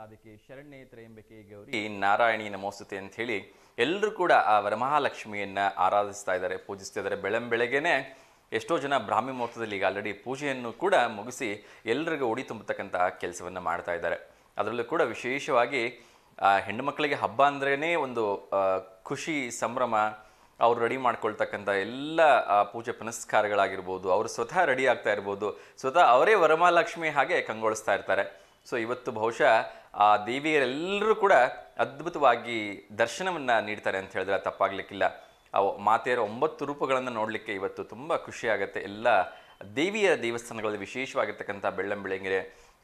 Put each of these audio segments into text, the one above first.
ಸಾಧಕಿ ಶರಣ್ಯ ತ್ರಯಂಬಿಕೆ ಗೌರಿ ನಾರಾಯಣಿ ನಮೋಸ್ತುತಿ ಅಂತ ಹೇಳಿ ಎಲ್ಲರೂ ಕೂಡ ಆ ವರಮಹಾಲಕ್ಷ್ಮಿಯನ್ನ ಆರಾಧಿಸ್ತಾ ಇದ್ದಾರೆ ಪೂಜಿಸ್ತಾ ಇದ್ದಾರೆ ಬೆಳಂಬೆಳಗ್ಗೆನೆ ಎಷ್ಟೋ ಜನ ಬ್ರಾಹ್ಮಿ ಮುಹೂರ್ತದಲ್ಲಿ ಈಗ ಆಲ್ರೆಡಿ ಪೂಜೆಯನ್ನು ಕೂಡ ಮುಗಿಸಿ ಎಲ್ಲರಿಗೂ ಉಡಿ ತುಂಬತಕ್ಕಂತಹ ಕೆಲಸವನ್ನು ಮಾಡ್ತಾ ಇದ್ದಾರೆ ಅದರಲ್ಲೂ ಕೂಡ ವಿಶೇಷವಾಗಿ ಹೆಣ್ಣು ಮಕ್ಕಳಿಗೆ ಹಬ್ಬ ಅಂದ್ರೇ ಒಂದು ಖುಷಿ ಸಂಭ್ರಮ ಅವ್ರು ರೆಡಿ ಮಾಡ್ಕೊಳ್ತಕ್ಕಂಥ ಎಲ್ಲ ಪೂಜೆ ಪುನಸ್ಕಾರಗಳಾಗಿರ್ಬೋದು ಅವರು ಸ್ವತಃ ರೆಡಿ ಆಗ್ತಾ ಇರ್ಬೋದು ಸ್ವತಃ ಅವರೇ ವರಮಹಾಲಕ್ಷ್ಮಿ ಹಾಗೆ ಕಂಗೊಳಿಸ್ತಾ ಇರ್ತಾರೆ ಸೊ ಇವತ್ತು ಬಹುಶಃ ಆ ದೇವಿಯರೆಲ್ಲರೂ ಕೂಡ ಅದ್ಭುತವಾಗಿ ದರ್ಶನವನ್ನು ನೀಡ್ತಾರೆ ಅಂತ ಹೇಳಿದ್ರೆ ತಪ್ಪಾಗ್ಲಿಕ್ಕಿಲ್ಲ ಆ ಮಾತೆಯರ ಒಂಬತ್ತು ರೂಪಗಳನ್ನು ನೋಡಲಿಕ್ಕೆ ಇವತ್ತು ತುಂಬ ಖುಷಿಯಾಗುತ್ತೆ ಎಲ್ಲ ದೇವಿಯ ದೇವಸ್ಥಾನಗಳಲ್ಲಿ ವಿಶೇಷವಾಗಿರ್ತಕ್ಕಂಥ ಬೆಳ್ಳಂಬೆಳಂಗೆರೆ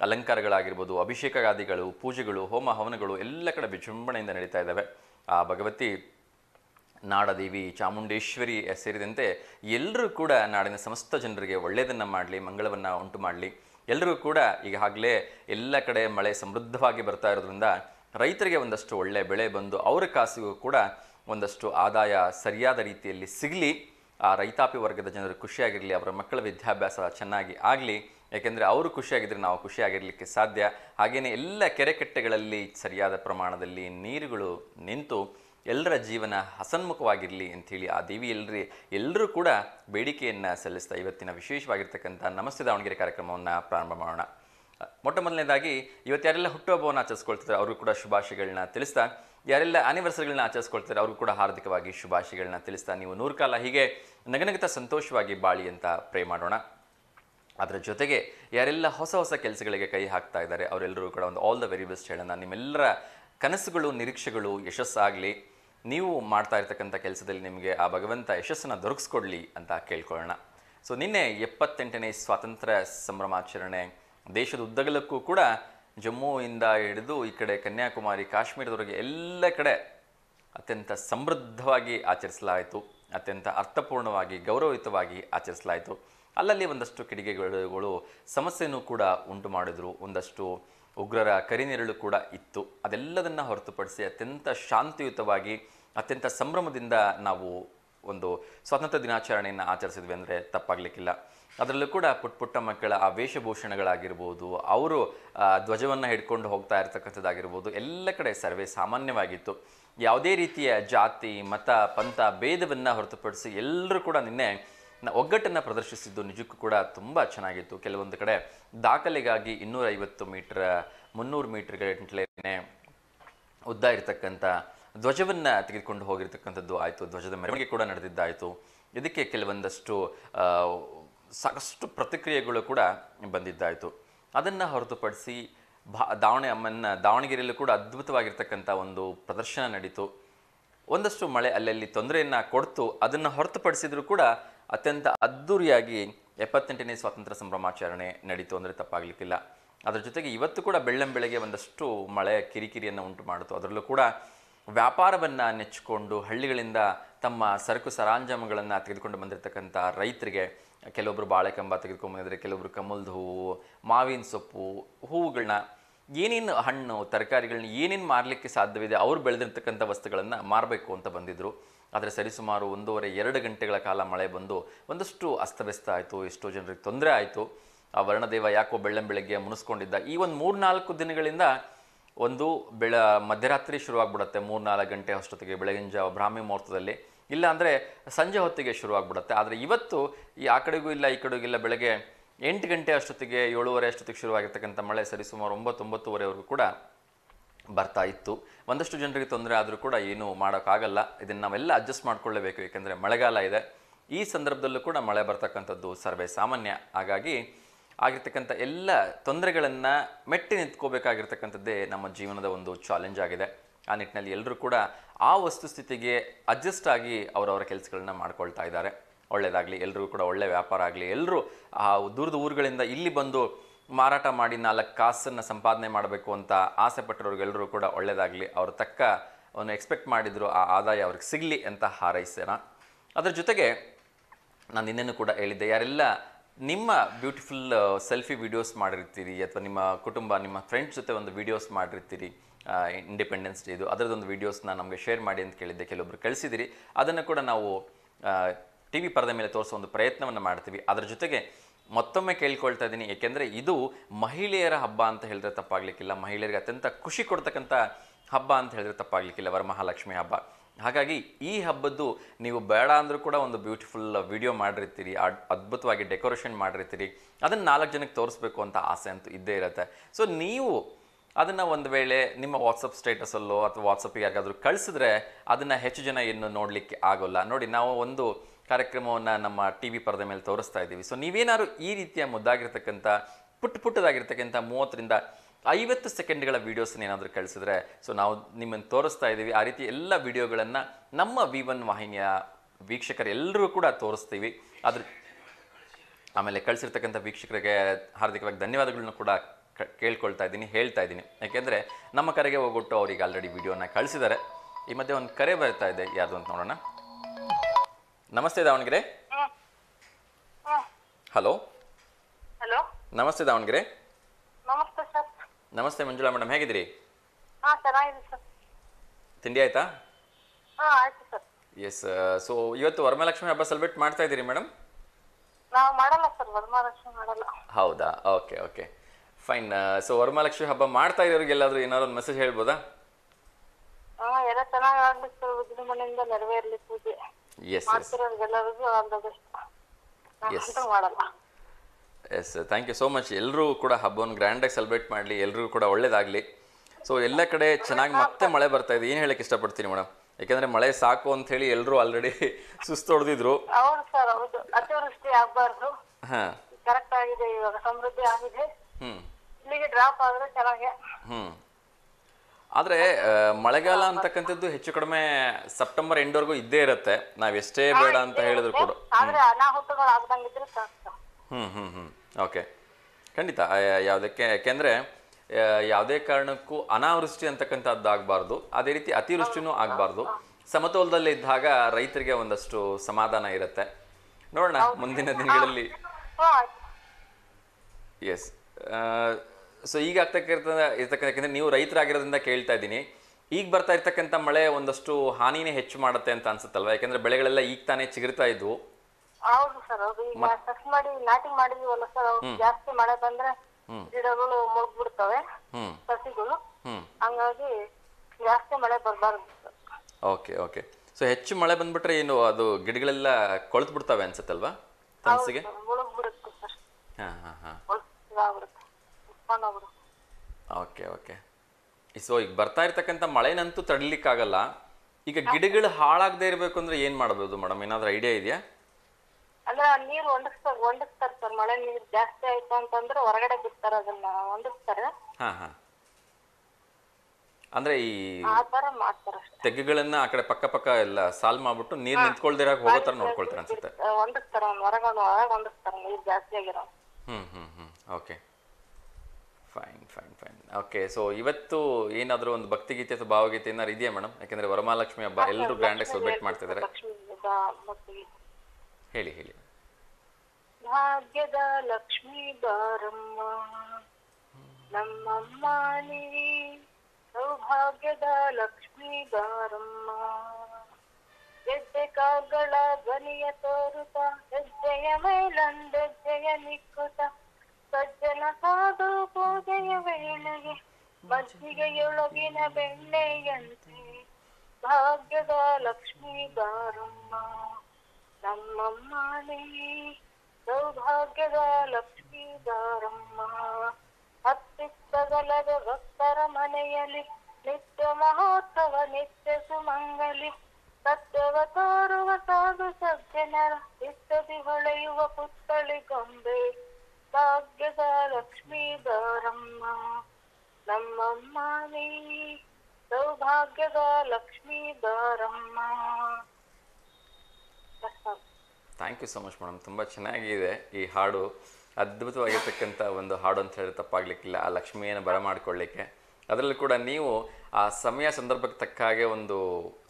ಅಲಂಕಾರಗಳಾಗಿರ್ಬೋದು ಅಭಿಷೇಕಗಾದಿಗಳು ಪೂಜೆಗಳು ಹೋಮ ಹವನಗಳು ಎಲ್ಲ ಕಡೆ ವಿಜೃಂಭಣೆಯಿಂದ ನಡೀತಾ ಇದ್ದಾವೆ ಆ ಭಗವತಿ ನಾಡದೇವಿ ಚಾಮುಂಡೇಶ್ವರಿ ಸೇರಿದಂತೆ ಎಲ್ಲರೂ ಕೂಡ ನಾಡಿನ ಸಮಸ್ತ ಜನರಿಗೆ ಒಳ್ಳೆಯದನ್ನು ಮಾಡಲಿ ಮಂಗಳವನ್ನು ಉಂಟು ಮಾಡಲಿ ಎಲ್ಲರಿಗೂ ಕೂಡ ಈಗಾಗಲೇ ಎಲ್ಲ ಕಡೆ ಮಳೆ ಸಮೃದ್ಧವಾಗಿ ಬರ್ತಾ ಇರೋದ್ರಿಂದ ರೈತರಿಗೆ ಒಂದಷ್ಟು ಒಳ್ಳೆ ಬೆಳೆ ಬಂದು ಅವರ ಕಾಸಿಗೂ ಕೂಡ ಒಂದಷ್ಟು ಆದಾಯ ಸರಿಯಾದ ರೀತಿಯಲ್ಲಿ ಸಿಗಲಿ ಆ ರೈತಾಪಿ ವರ್ಗದ ಜನರು ಖುಷಿಯಾಗಿರಲಿ ಅವರ ಮಕ್ಕಳ ವಿದ್ಯಾಭ್ಯಾಸ ಚೆನ್ನಾಗಿ ಆಗಲಿ ಏಕೆಂದರೆ ಅವರು ಖುಷಿಯಾಗಿದ್ದರೆ ನಾವು ಖುಷಿಯಾಗಿರಲಿಕ್ಕೆ ಸಾಧ್ಯ ಹಾಗೆಯೇ ಎಲ್ಲ ಕೆರೆಕಟ್ಟೆಗಳಲ್ಲಿ ಸರಿಯಾದ ಪ್ರಮಾಣದಲ್ಲಿ ನೀರುಗಳು ನಿಂತು ಎಲ್ಲರ ಜೀವನ ಹಸನ್ಮುಖವಾಗಿರಲಿ ಅಂಥೇಳಿ ಆ ದೇವಿ ಎಲ್ಲರಿ ಎಲ್ಲರೂ ಕೂಡ ಬೇಡಿಕೆಯನ್ನು ಸಲ್ಲಿಸ್ತಾ ಇವತ್ತಿನ ವಿಶೇಷವಾಗಿರ್ತಕ್ಕಂಥ ನಮಸ್ತೆ ದಾವಣಗೆರೆ ಕಾರ್ಯಕ್ರಮವನ್ನು ಪ್ರಾರಂಭ ಮಾಡೋಣ ಮೊಟ್ಟ ಮೊದಲನೇದಾಗಿ ಇವತ್ತು ಯಾರೆಲ್ಲ ಹುಟ್ಟುಹಬ್ಬವನ್ನು ಆಚರಿಸ್ಕೊಳ್ತಾರೆ ಅವರು ಕೂಡ ಶುಭಾಶಯಗಳನ್ನ ತಿಳಿಸ್ತಾ ಯಾರೆಲ್ಲ ಆನಿವರ್ಸರಿಗಳನ್ನ ಆಚರಿಸ್ಕೊಳ್ತಾರೆ ಅವರು ಕೂಡ ಹಾರ್ದಿಕವಾಗಿ ಶುಭಾಶಯಗಳನ್ನ ತಿಳಿಸ್ತಾ ನೀವು ನೂರು ಕಾಲ ಹೀಗೆ ನಗನಗತ ಸಂತೋಷವಾಗಿ ಬಾಳಿ ಅಂತ ಪ್ರೇ ಮಾಡೋಣ ಅದರ ಜೊತೆಗೆ ಯಾರೆಲ್ಲ ಹೊಸ ಹೊಸ ಕೆಲಸಗಳಿಗೆ ಕೈ ಹಾಕ್ತಾ ಇದ್ದಾರೆ ಅವರೆಲ್ಲರೂ ಕೂಡ ಒಂದು ಆಲ್ ದ ವೆರಿ ಬೆಸ್ಟ್ ಹೇಳೋಣ ನಿಮ್ಮೆಲ್ಲರ ಕನಸುಗಳು ನಿರೀಕ್ಷೆಗಳು ಯಶಸ್ಸಾಗಲಿ ನೀವು ಮಾಡ್ತಾ ಇರ್ತಕ್ಕಂಥ ಕೆಲಸದಲ್ಲಿ ನಿಮಗೆ ಆ ಭಗವಂತ ಯಶಸ್ಸನ್ನು ದೊರಕಿಸ್ಕೊಡ್ಲಿ ಅಂತ ಕೇಳ್ಕೊಳ್ಳೋಣ ಸೊ ನಿನ್ನೆ ಎಪ್ಪತ್ತೆಂಟನೇ ಸ್ವಾತಂತ್ರ್ಯ ಸಂಭ್ರಮಾಚರಣೆ ದೇಶದ ಉದ್ದಗಲಕ್ಕೂ ಕೂಡ ಜಮ್ಮುವಿಂದ ಹಿಡಿದು ಈ ಕಡೆ ಕನ್ಯಾಕುಮಾರಿ ಕಾಶ್ಮೀರದವರೆಗೆ ಎಲ್ಲ ಕಡೆ ಅತ್ಯಂತ ಸಮೃದ್ಧವಾಗಿ ಆಚರಿಸಲಾಯಿತು ಅತ್ಯಂತ ಅರ್ಥಪೂರ್ಣವಾಗಿ ಗೌರವಯುತವಾಗಿ ಆಚರಿಸಲಾಯಿತು ಅಲ್ಲಲ್ಲಿ ಒಂದಷ್ಟು ಕಿಡಿಗೆಗಳು ಸಮಸ್ಯೆನೂ ಕೂಡ ಉಂಟು ಮಾಡಿದರು ಒಂದಷ್ಟು ಉಗ್ರರ ಕರಿನೆರಳು ಕೂಡ ಇತ್ತು ಅದೆಲ್ಲದನ್ನು ಹೊರತುಪಡಿಸಿ ಅತ್ಯಂತ ಶಾಂತಿಯುತವಾಗಿ ಅತ್ಯಂತ ಸಂಭ್ರಮದಿಂದ ನಾವು ಒಂದು ಸ್ವಾತಂತ್ರ್ಯ ದಿನಾಚರಣೆಯನ್ನು ಆಚರಿಸಿದ್ವಿ ಅಂದರೆ ತಪ್ಪಾಗಲಿಕ್ಕಿಲ್ಲ ಅದರಲ್ಲೂ ಕೂಡ ಪುಟ್ ಪುಟ್ಟ ಮಕ್ಕಳ ಆ ವೇಷಭೂಷಣಗಳಾಗಿರ್ಬೋದು ಅವರು ಧ್ವಜವನ್ನು ಹಿಡ್ಕೊಂಡು ಹೋಗ್ತಾ ಇರತಕ್ಕಂಥದ್ದಾಗಿರ್ಬೋದು ಎಲ್ಲ ಕಡೆ ಸರ್ವೇ ಸಾಮಾನ್ಯವಾಗಿತ್ತು ಯಾವುದೇ ರೀತಿಯ ಜಾತಿ ಮತ ಪಂಥ ಭೇದವನ್ನು ಹೊರತುಪಡಿಸಿ ಎಲ್ಲರೂ ಕೂಡ ನಿನ್ನೆ ಒಗ್ಗಟ್ಟನ್ನು ಪ್ರದರ್ಶಿಸಿದ್ದು ನಿಜಕ್ಕೂ ಕೂಡ ತುಂಬ ಚೆನ್ನಾಗಿತ್ತು ಕೆಲವೊಂದು ಕಡೆ ದಾಖಲೆಗಾಗಿ ಇನ್ನೂರೈವತ್ತು ಮೀಟ್ರ್ ಮುನ್ನೂರು ಮೀಟ್ರ್ಗಳ ಉದ್ದ ಇರತಕ್ಕಂಥ ಧ್ವಜವನ್ನು ತೆಗೆದುಕೊಂಡು ಹೋಗಿರ್ತಕ್ಕಂಥದ್ದು ಆಯಿತು ಧ್ವಜದ ಮೆರವಣಿಗೆ ಕೂಡ ನಡೆದಿದ್ದಾಯಿತು ಇದಕ್ಕೆ ಕೆಲವೊಂದಷ್ಟು ಸಾಕಷ್ಟು ಪ್ರತಿಕ್ರಿಯೆಗಳು ಕೂಡ ಬಂದಿದ್ದಾಯಿತು ಅದನ್ನು ಹೊರತುಪಡಿಸಿ ಭಾ ದಾವಣೆ ಅಮ್ಮನ ದಾವಣಗೆರೆಯಲ್ಲೂ ಕೂಡ ಅದ್ಭುತವಾಗಿರ್ತಕ್ಕಂಥ ಒಂದು ಪ್ರದರ್ಶನ ನಡೀತು ಒಂದಷ್ಟು ಮಳೆ ಅಲ್ಲಲ್ಲಿ ತೊಂದರೆಯನ್ನು ಕೊಡ್ತು ಅದನ್ನು ಹೊರತುಪಡಿಸಿದರೂ ಕೂಡ ಅತ್ಯಂತ ಅದ್ಧೂರಿಯಾಗಿ ಎಪ್ಪತ್ತೆಂಟನೇ ಸ್ವಾತಂತ್ರ್ಯ ಸಂಭ್ರಮಾಚರಣೆ ನಡೀತು ಅಂದರೆ ತಪ್ಪಾಗಲಿಕ್ಕಿಲ್ಲ ಅದರ ಜೊತೆಗೆ ಇವತ್ತು ಕೂಡ ಬೆಳ್ಳಂಬೆಳಗ್ಗೆ ಒಂದಷ್ಟು ಮಳೆ ಕಿರಿಕಿರಿಯನ್ನು ಉಂಟು ಮಾಡಿತು ಅದರಲ್ಲೂ ಕೂಡ ವ್ಯಾಪಾರವನ್ನು ನೆಚ್ಚಿಕೊಂಡು ಹಳ್ಳಿಗಳಿಂದ ತಮ್ಮ ಸರಕು ಸರಾಂಜಾಮಗಳನ್ನು ತೆಗೆದುಕೊಂಡು ಬಂದಿರತಕ್ಕಂಥ ರೈತರಿಗೆ ಕೆಲವೊಬ್ಬರು ಬಾಳೆಕಂಬ ಬಂದಿದ್ದಾರೆ ಕೆಲವೊಬ್ಬರು ಕಮಲ್ದ ಹೂವು ಮಾವಿನ ಸೊಪ್ಪು ಹೂವುಗಳನ್ನ ಏನೇನು ಹಣ್ಣು ತರಕಾರಿಗಳನ್ನ ಏನೇನು ಮಾರಲಿಕ್ಕೆ ಸಾಧ್ಯವಿದೆ ಅವ್ರು ಬೆಳೆದಿರ್ತಕ್ಕಂಥ ವಸ್ತುಗಳನ್ನು ಮಾರಬೇಕು ಅಂತ ಬಂದಿದ್ದರು ಆದರೆ ಸರಿಸುಮಾರು ಒಂದೂವರೆ ಎರಡು ಗಂಟೆಗಳ ಕಾಲ ಮಳೆ ಬಂದು ಒಂದಷ್ಟು ಅಸ್ತವ್ಯಸ್ತ ಆಯಿತು ಎಷ್ಟೋ ಜನರಿಗೆ ತೊಂದರೆ ಆಯಿತು ಆ ವರ್ಣದೇವ ಯಾಕೋ ಬೆಳ್ಳಂ ಬೆಳಗ್ಗೆ ಮುನಿಸ್ಕೊಂಡಿದ್ದ ಈ ಒಂದು ಮೂರು ನಾಲ್ಕು ದಿನಗಳಿಂದ ಒಂದು ಬೆಳ ಮಧ್ಯರಾತ್ರಿ ಶುರುವಾಗ್ಬಿಡುತ್ತೆ ಮೂರು ನಾಲ್ಕು ಗಂಟೆ ಅಷ್ಟೊತ್ತಿಗೆ ಬೆಳಗಿನ ಜಾವ ಬ್ರಾಹ್ಮಿ ಮುಹೂರ್ತದಲ್ಲಿ ಇಲ್ಲ ಅಂದರೆ ಸಂಜೆ ಹೊತ್ತಿಗೆ ಶುರುವಾಗ್ಬಿಡುತ್ತೆ ಆದರೆ ಇವತ್ತು ಈ ಆ ಕಡೆಗೂ ಇಲ್ಲ ಈ ಕಡೆಗೂ ಇಲ್ಲ ಬೆಳಗ್ಗೆ ಎಂಟು ಗಂಟೆ ಅಷ್ಟೊತ್ತಿಗೆ ಏಳುವರೆ ಅಷ್ಟೊತ್ತಿಗೆ ಶುರುವಾಗಿರ್ತಕ್ಕಂಥ ಮಳೆ ಸರಿಸುಮಾರು ಒಂಬತ್ತೊಂಬತ್ತೂವರೆವರೆಗೂ ಕೂಡ ಬರ್ತಾ ಇತ್ತು ಒಂದಷ್ಟು ಜನರಿಗೆ ತೊಂದರೆ ಆದರೂ ಕೂಡ ಏನೂ ಮಾಡೋಕ್ಕಾಗಲ್ಲ ಇದನ್ನು ನಾವೆಲ್ಲ ಅಡ್ಜಸ್ಟ್ ಮಾಡಿಕೊಳ್ಳಬೇಕು ಏಕೆಂದರೆ ಮಳೆಗಾಲ ಇದೆ ಈ ಸಂದರ್ಭದಲ್ಲೂ ಕೂಡ ಮಳೆ ಬರ್ತಕ್ಕಂಥದ್ದು ಸರ್ವೇ ಸಾಮಾನ್ಯ ಹಾಗಾಗಿ ಆಗಿರ್ತಕ್ಕಂಥ ಎಲ್ಲ ತೊಂದರೆಗಳನ್ನು ಮೆಟ್ಟಿ ನಿಂತ್ಕೋಬೇಕಾಗಿರ್ತಕ್ಕಂಥದ್ದೇ ನಮ್ಮ ಜೀವನದ ಒಂದು ಚಾಲೆಂಜ್ ಆಗಿದೆ ಆ ನಿಟ್ಟಿನಲ್ಲಿ ಎಲ್ಲರೂ ಕೂಡ ಆ ವಸ್ತುಸ್ಥಿತಿಗೆ ಅಡ್ಜಸ್ಟ್ ಆಗಿ ಅವರವರ ಕೆಲಸಗಳನ್ನ ಮಾಡ್ಕೊಳ್ತಾ ಇದ್ದಾರೆ ಒಳ್ಳೆಯದಾಗಲಿ ಎಲ್ಲರಿಗೂ ಕೂಡ ಒಳ್ಳೆಯ ವ್ಯಾಪಾರ ಆಗಲಿ ಎಲ್ಲರೂ ಆ ದೂರದ ಊರುಗಳಿಂದ ಇಲ್ಲಿ ಬಂದು ಮಾರಾಟ ಮಾಡಿ ನಾಲ್ಕು ಕಾಸನ್ನು ಸಂಪಾದನೆ ಮಾಡಬೇಕು ಅಂತ ಆಸೆ ಪಟ್ಟಿರೋರಿಗೆಲ್ಲರೂ ಕೂಡ ಒಳ್ಳೆಯದಾಗಲಿ ಅವ್ರ ತಕ್ಕ ಅವನು ಎಕ್ಸ್ಪೆಕ್ಟ್ ಮಾಡಿದ್ರು ಆ ಆದಾಯ ಅವ್ರಿಗೆ ಸಿಗಲಿ ಅಂತ ಹಾರೈಸೋಣ ಅದರ ಜೊತೆಗೆ ನಾನು ನಿನ್ನೆನೂ ಕೂಡ ಹೇಳಿದ್ದೆ ಯಾರೆಲ್ಲ ನಿಮ್ಮ ಬ್ಯೂಟಿಫುಲ್ ಸೆಲ್ಫಿ ವಿಡಿಯೋಸ್ ಮಾಡಿರ್ತೀರಿ ಅಥವಾ ನಿಮ್ಮ ಕುಟುಂಬ ನಿಮ್ಮ ಫ್ರೆಂಡ್ಸ್ ಜೊತೆ ಒಂದು ವಿಡಿಯೋಸ್ ಮಾಡಿರ್ತೀರಿ ಇಂಡಿಪೆಂಡೆನ್ಸ್ ಡೇ ಇದು ಅದರದೊಂದು ವಿಡಿಯೋಸ್ನ ನಮಗೆ ಶೇರ್ ಮಾಡಿ ಅಂತ ಕೇಳಿದ್ದೆ ಕೆಲವೊಬ್ರು ಕಳಿಸಿದಿರಿ ಅದನ್ನು ಕೂಡ ನಾವು ಟಿ ವಿ ಪರದೆ ಮೇಲೆ ತೋರಿಸೋ ಒಂದು ಪ್ರಯತ್ನವನ್ನು ಮಾಡ್ತೀವಿ ಅದರ ಜೊತೆಗೆ ಮತ್ತೊಮ್ಮೆ ಕೇಳ್ಕೊಳ್ತಾ ಇದ್ದೀನಿ ಏಕೆಂದರೆ ಇದು ಮಹಿಳೆಯರ ಹಬ್ಬ ಅಂತ ಹೇಳಿದ್ರೆ ತಪ್ಪಾಗಲಿಕ್ಕಿಲ್ಲ ಮಹಿಳೆಯರಿಗೆ ಅತ್ಯಂತ ಖುಷಿ ಕೊಡ್ತಕ್ಕಂಥ ಹಬ್ಬ ಅಂತ ಹೇಳಿದ್ರೆ ತಪ್ಪಾಗಲಿಕ್ಕಿಲ್ಲ ವರಮಹಾಲಕ್ಷ್ಮಿ ಹಬ್ಬ ಹಾಗಾಗಿ ಈ ಹಬ್ಬದ್ದು ನೀವು ಬೇಡ ಅಂದರೂ ಕೂಡ ಒಂದು ಬ್ಯೂಟಿಫುಲ್ ವಿಡಿಯೋ ಮಾಡಿರ್ತೀರಿ ಅದ್ಭುತವಾಗಿ ಡೆಕೋರೇಷನ್ ಮಾಡಿರ್ತೀರಿ ಅದನ್ನು ನಾಲ್ಕು ಜನಕ್ಕೆ ತೋರಿಸ್ಬೇಕು ಅಂತ ಆಸೆ ಅಂತೂ ಇದ್ದೇ ಇರುತ್ತೆ ಸೊ ನೀವು ಅದನ್ನು ಒಂದು ವೇಳೆ ನಿಮ್ಮ ವಾಟ್ಸಪ್ ಸ್ಟೇಟಸಲ್ಲೋ ಅಥವಾ ವಾಟ್ಸಪ್ಗೆ ಯಾರಿಗಾದರೂ ಕಳಿಸಿದ್ರೆ ಅದನ್ನು ಹೆಚ್ಚು ಜನ ಏನು ನೋಡಲಿಕ್ಕೆ ಆಗೋಲ್ಲ ನೋಡಿ ನಾವು ಒಂದು ಕಾರ್ಯಕ್ರಮವನ್ನು ನಮ್ಮ ಟಿ ವಿ ಪರದೆ ಮೇಲೆ ತೋರಿಸ್ತಾ ಇದ್ದೀವಿ ಸೊ ನೀವೇನಾದ್ರು ಈ ರೀತಿಯ ಮುದ್ದಾಗಿರ್ತಕ್ಕಂಥ ಪುಟ್ಟ ಪುಟ್ಟದಾಗಿರ್ತಕ್ಕಂಥ ಮೂವತ್ತರಿಂದ ಐವತ್ತು ಸೆಕೆಂಡ್ಗಳ ವಿಡಿಯೋಸ್ನ ಏನಾದರೂ ಕಳಿಸಿದ್ರೆ ಸೊ ನಾವು ನಿಮ್ಮನ್ನು ತೋರಿಸ್ತಾ ಇದ್ದೀವಿ ಆ ರೀತಿ ಎಲ್ಲ ವಿಡಿಯೋಗಳನ್ನು ನಮ್ಮ ವಿ ಒನ್ ವಾಹಿನಿಯ ವೀಕ್ಷಕರೆಲ್ಲರೂ ಕೂಡ ತೋರಿಸ್ತೀವಿ ಅದ್ರ ಆಮೇಲೆ ಕಳಿಸಿರ್ತಕ್ಕಂಥ ವೀಕ್ಷಕರಿಗೆ ಹಾರ್ದಿಕವಾಗಿ ಧನ್ಯವಾದಗಳನ್ನು ಕೂಡ ಕೇಳ್ಕೊಳ್ತಾ ಇದ್ದೀನಿ ಹೇಳ್ತಾ ಇದ್ದೀನಿ ಯಾಕೆಂದರೆ ನಮ್ಮ ಕರೆಗೆ ಹೋಗ್ಬಿಟ್ಟು ಅವ್ರಿಗೆ ಆಲ್ರೆಡಿ ವಿಡಿಯೋನ ಕಳಿಸಿದ್ದಾರೆ ಈ ಮಧ್ಯೆ ಒಂದು ಕರೆ ಬರ್ತಾ ಇದೆ ಯಾವುದು ಅಂತ ನೋಡೋಣ ನಮಸ್ತೆ ದಾವಣಗೆರೆ ಹಲೋ ನಮಸ್ತೆ ದಾವಣಗೆರೆ ನಮಸ್ತೆ ಮಂಜುಳಾ ಮೇಡಮ್ ಹೇಗಿದ್ದೀರಿ ಹಾ ಚೆನ್ನಾಗಿದೆ ಸರ್ ತಿಂಡಿ ಆಯ್ತಾ ಹಾ ಆಯ್ತು ಸರ್ ಎಸ್ ಸೊ uh, ಇವತ್ತು ವರಮಹಾಲಕ್ಷ್ಮಿ ಹಬ್ಬ ಸೆಲೆಬ್ರೇಟ್ ಮಾಡ್ತಾ ಇದ್ದೀರಿ ಮೇಡಮ್ ನಾವು ಮಾಡಲ್ಲ ಸರ್ ವರಮಹಾಲಕ್ಷ್ಮಿ ಮಾಡಲ್ಲ ಹೌದಾ okay okay fine so Varamahalakshmi ಹಬ್ಬ ಮಾಡ್ತಾ ಇರೋರಿಗೆಲ್ಲಾದ್ರೂ ಏನಾದ್ರು ಒಂದು ಮೆಸೇಜ್ ಹೇಳ್ಬೋದಾ ಹಾ ಎಲ್ಲ ಚೆನ್ನಾಗಿ ಆಗ್ಲಿ ಸರ್ ವಿಜೃಂಭಣೆಯಿಂದ ನೆರವೇರ್ಲಿ ಪೂಜೆ ಎಸ್ ಮಾಡ್ತಿರೋರಿಗೆಲ್ಲರಿಗೂ ಆಲ್ ದ ಬೆಸ್ಟ್ ಮಾಡಲ್ಲ yes thank you so much ಎಲ್ಲರೂ ಕೂಡ ಹಬ್ಬವನ್ನು ಗ್ರ್ಯಾಂಡಾಗಿ ಸೆಲೆಬ್ರೇಟ್ ಮಾಡಲಿ ಎಲ್ಲರಿಗೂ ಕೂಡ ಒಳ್ಳೇದಾಗಲಿ ಸೊ ಎಲ್ಲ ಕಡೆ ಚೆನ್ನಾಗಿ ಮತ್ತೆ ಮಳೆ ಬರ್ತಾ ಇದೆ ಏನು ಹೇಳಕ್ಕೆ ಇಷ್ಟಪಡ್ತೀನಿ ಮೇಡಮ್ ಯಾಕಂದ್ರೆ ಮಳೆ ಸಾಕು ಅಂತ ಹೇಳಿ ಎಲ್ಲರೂ ಆಲ್ರೆಡಿ ಸುಸ್ತು ಹೊಡೆದಿದ್ರು ಹೌದು ಸರ್ ಹೌದು ಅತಿವೃಷ್ಟಿ ಆಗಬಾರ್ದು ಹಾಂ ಕರೆಕ್ಟ್ ಆಗಿದೆ ಇವಾಗ ಸಮೃದ್ಧಿ ಆಗಿದೆ ಇಲ್ಲಿಗೆ ಡ್ರಾಪ್ ಆದ್ರೆ ಚೆನ್ನಾಗೆ ಆದರೆ ಮಳೆಗಾಲ ಅಂತಕ್ಕಂಥದ್ದು ಹೆಚ್ಚು ಕಡಿಮೆ ಸೆಪ್ಟೆಂಬರ್ ಎಂಡ್ವರೆಗೂ ಇದ್ದೇ ಇರುತ್ತೆ ಎಷ್ಟೇ ಬೇಡ ಅಂತ ಹೇಳಿದ್ರು ಕೂಡ ಆದ್ರೆ ಅನಾಹುತಗಳು ಸರ್ ಹ್ಮ್ ಹ್ಮ್ ಹ್ಞೂ ಓಕೆ ಖಂಡಿತ ಯಾವುದಕ್ಕೆ ಯಾಕೆಂದರೆ ಯಾವುದೇ ಕಾರಣಕ್ಕೂ ಅನಾವೃಷ್ಟಿ ಅಂತಕ್ಕಂಥದ್ದು ಆಗ್ಬಾರ್ದು ಅದೇ ರೀತಿ ಅತಿವೃಷ್ಟಿನೂ ಆಗಬಾರ್ದು ಸಮತೋಲದಲ್ಲಿ ಇದ್ದಾಗ ರೈತರಿಗೆ ಒಂದಷ್ಟು ಸಮಾಧಾನ ಇರುತ್ತೆ ನೋಡೋಣ ಮುಂದಿನ ದಿನಗಳಲ್ಲಿ ಎಸ್ ಸೊ ಈಗ ಆಗ್ತಕ್ಕಂಥ ಇರ್ತಕ್ಕಂಥ ನೀವು ರೈತರಾಗಿರೋದ್ರಿಂದ ಕೇಳ್ತಾ ಇದ್ದೀನಿ ಈಗ ಬರ್ತಾ ಇರ್ತಕ್ಕಂಥ ಮಳೆ ಒಂದಷ್ಟು ಹಾನಿನೇ ಹೆಚ್ಚು ಮಾಡುತ್ತೆ ಅಂತ ಅನ್ಸುತ್ತಲ್ವ ಯಾಕೆಂದ್ರೆ ಬೆಳೆಗಳೆಲ್ಲ ಈಗ ತಾನೇ ಚಿಗುರ್ತಾ ಇದ್ವು ಸರ್ ಅದು ಈಗ ಸರ್ಚ್ ಮಾಡಿ ನಾಟಿ ಮಾಡಿದೀವಲ್ಲ ಸರ್ ಜಾಸ್ತಿ ಮಳೆ ಬಂದ್ರೆ ಗಿಡಗಳು ಮುಳುಗ್ಬಿಡ್ತವೆ ಹ್ಮ್ ಸಸಿಗಳು ಹಂಗಾಗಿ ಜಾಸ್ತಿ ಮಳೆ ಬರಬಾರ್ದು ಓಕೆ ಓಕೆ ಸೊ ಹೆಚ್ಚು ಮಳೆ ಬಂದ್ಬಿಟ್ರೆ ಏನು ಅದು ಗಿಡಗಳೆಲ್ಲ ಕೊಳ್ತು ಬಿಡ್ತವೆ ಅನ್ಸುತ್ತಲ್ವಾ ಕನಸಿಗೆ ಮುಳುಗ್ಬಿಡುತ್ತೆ ಸರ್ ಓಕೆ ಓಕೆ ಸೊ ಈಗ ಬರ್ತಾ ಇರ್ತಕ್ಕಂಥ ಮಳೆನಂತೂ ತಡಿಲಿಕ್ಕಾಗಲ್ಲ ಈಗ ಗಿಡಗಳು ಹಾಳಾಗದೆ ಇರಬೇಕು ಅಂದ್ರೆ ಏನು ಮಾಡಬಹುದು ಮೇಡಮ್ ಏನಾದರೂ ಐಡಿಯಾ ಇದೆಯಾ ಅಂದ್ರೆ ನೀರು ಒಂದಿಸ್ತ ಒಣಗಿಸ್ತಾರೆ ಸರ್ ಮಳೆ ನೀರ್ ಜಾಸ್ತಿ ಆಯ್ತು ಅಂತಂದ್ರೆ ಹೊರಗಡೆ ಬಿಡ್ತಾರೆ ಅದನ್ನ ಒಣಗಿಸ್ತಾರೆ ಹಾ ಅಂದ್ರೆ ಈ ಆತರ ಮಾಡ್ತಾರೆ ಅಷ್ಟೇ ತೆಗ್ಗುಗಳನ್ನ ಆ ಕಡೆ ಪಕ್ಕ ಪಕ್ಕ ಎಲ್ಲ ಸಾಲ್ ಮಾಡ್ಬಿಟ್ಟು ನೀರ್ ನಿಂತ್ಕೊಳ್ದಿರ ಹೋಗೋ ತರ ನೋಡ್ಕೊಳ್ತಾರೆ ಅನ್ಸುತ್ತೆ ಆ, ಒಂದಿಸ್ತಾರೆ ಹೊರಗೆ ಅವ್ನು ಜಾಸ್ತಿ ಆಗಿರೋ hmm hmm hmm okay fine fine fine okay so ಇವತ್ತು ಏನಾದರೂ ಒಂದು ಭಕ್ತಿಗೀತೆ ಅಥವಾ ಭಾವಗೀತೆ ಏನಾದ್ರು ಇದೆಯಾ ಮೇಡಮ್ ಯಾಕಂದ್ರೆ ವರಮಹಾಲಕ್ಷ್ಮಿ ಹಬ್ಬ ಎಲ್ಲರೂ ಗ್ರ್ಯಾಂಡ್ ಸೆಲೆಬ್ರೇಟ್ ಮಾಡ್ತಿದ್ದಾರೆ ಹೇಳಿ ಹೇಳಿ ಭಾಗ್ಯದ ಲಕ್ಷ್ಮೀ ಬಾರಮ್ಮ ನಮ್ಮಮ್ಮ ಸೌಭಾಗ್ಯದ ಲಕ್ಷ್ಮೀ ಬಾರಮ್ಮ ಹೆಜ್ಜೆ ಕಾಗಳ ಧ್ವನಿಯ ತೋರುತ ಹೆಜ್ಜೆಯ ಮೇಲಂದೆಜ್ಜೆಯ ನಿಕ್ಕುತ ಸಜ್ಜನ ಸಾಧು ಪೂಜೆಯ ವೇಳೆಗೆ ಮಜ್ಜಿಗೆಯೊಳಗಿನ ಬೆಣ್ಣೆಯಂತೆ ಭಾಗ್ಯದ ಲಕ್ಷ್ಮೀ ಬಾರಮ್ಮ ನಮ್ಮಮ್ಮನೇ ಸೌಭಾಗ್ಯದ ಲಕ್ಷ್ಮೀದಾರಮ್ಮ ಹತ್ತಿತ್ತಗಲದ ಭಕ್ತರ ಮನೆಯಲ್ಲಿ ನಿತ್ಯ ಮಹೋತ್ಸವ ನಿತ್ಯ ಸುಮಂಗಲಿ ಸತ್ಯವ ತೋರುವ ಸಾಧು ಸಜ್ಜನರ ಇಷ್ಟದಿ ಹೊಳೆಯುವ ಪುತ್ಥಳಿ ಗೊಂಬೆ ಭಾಗ್ಯದ ಲಕ್ಷ್ಮೀದಾರಮ್ಮ ನಮ್ಮಮ್ಮನೇ ಸೌಭಾಗ್ಯದ ಲಕ್ಷ್ಮೀದಾರಮ್ಮ thank you so much madam ತುಂಬ ಚೆನ್ನಾಗಿದೆ ಈ ಹಾಡು ಅದ್ಭುತವಾಗಿರ್ತಕ್ಕಂಥ ಒಂದು ಹಾಡು ಅಂತ ಹೇಳಿ ತಪ್ಪಾಗ್ಲಿಕ್ಕಿಲ್ಲ ಆ ಲಕ್ಷ್ಮಿಯನ್ನು ಬರಮಾಡಿಕೊಳ್ಳಿಕ್ಕೆ ಅದರಲ್ಲಿ ಕೂಡ ನೀವು ಆ ಸಮಯ ಸಂದರ್ಭಕ್ಕೆ ತಕ್ಕ ಹಾಗೆ ಒಂದು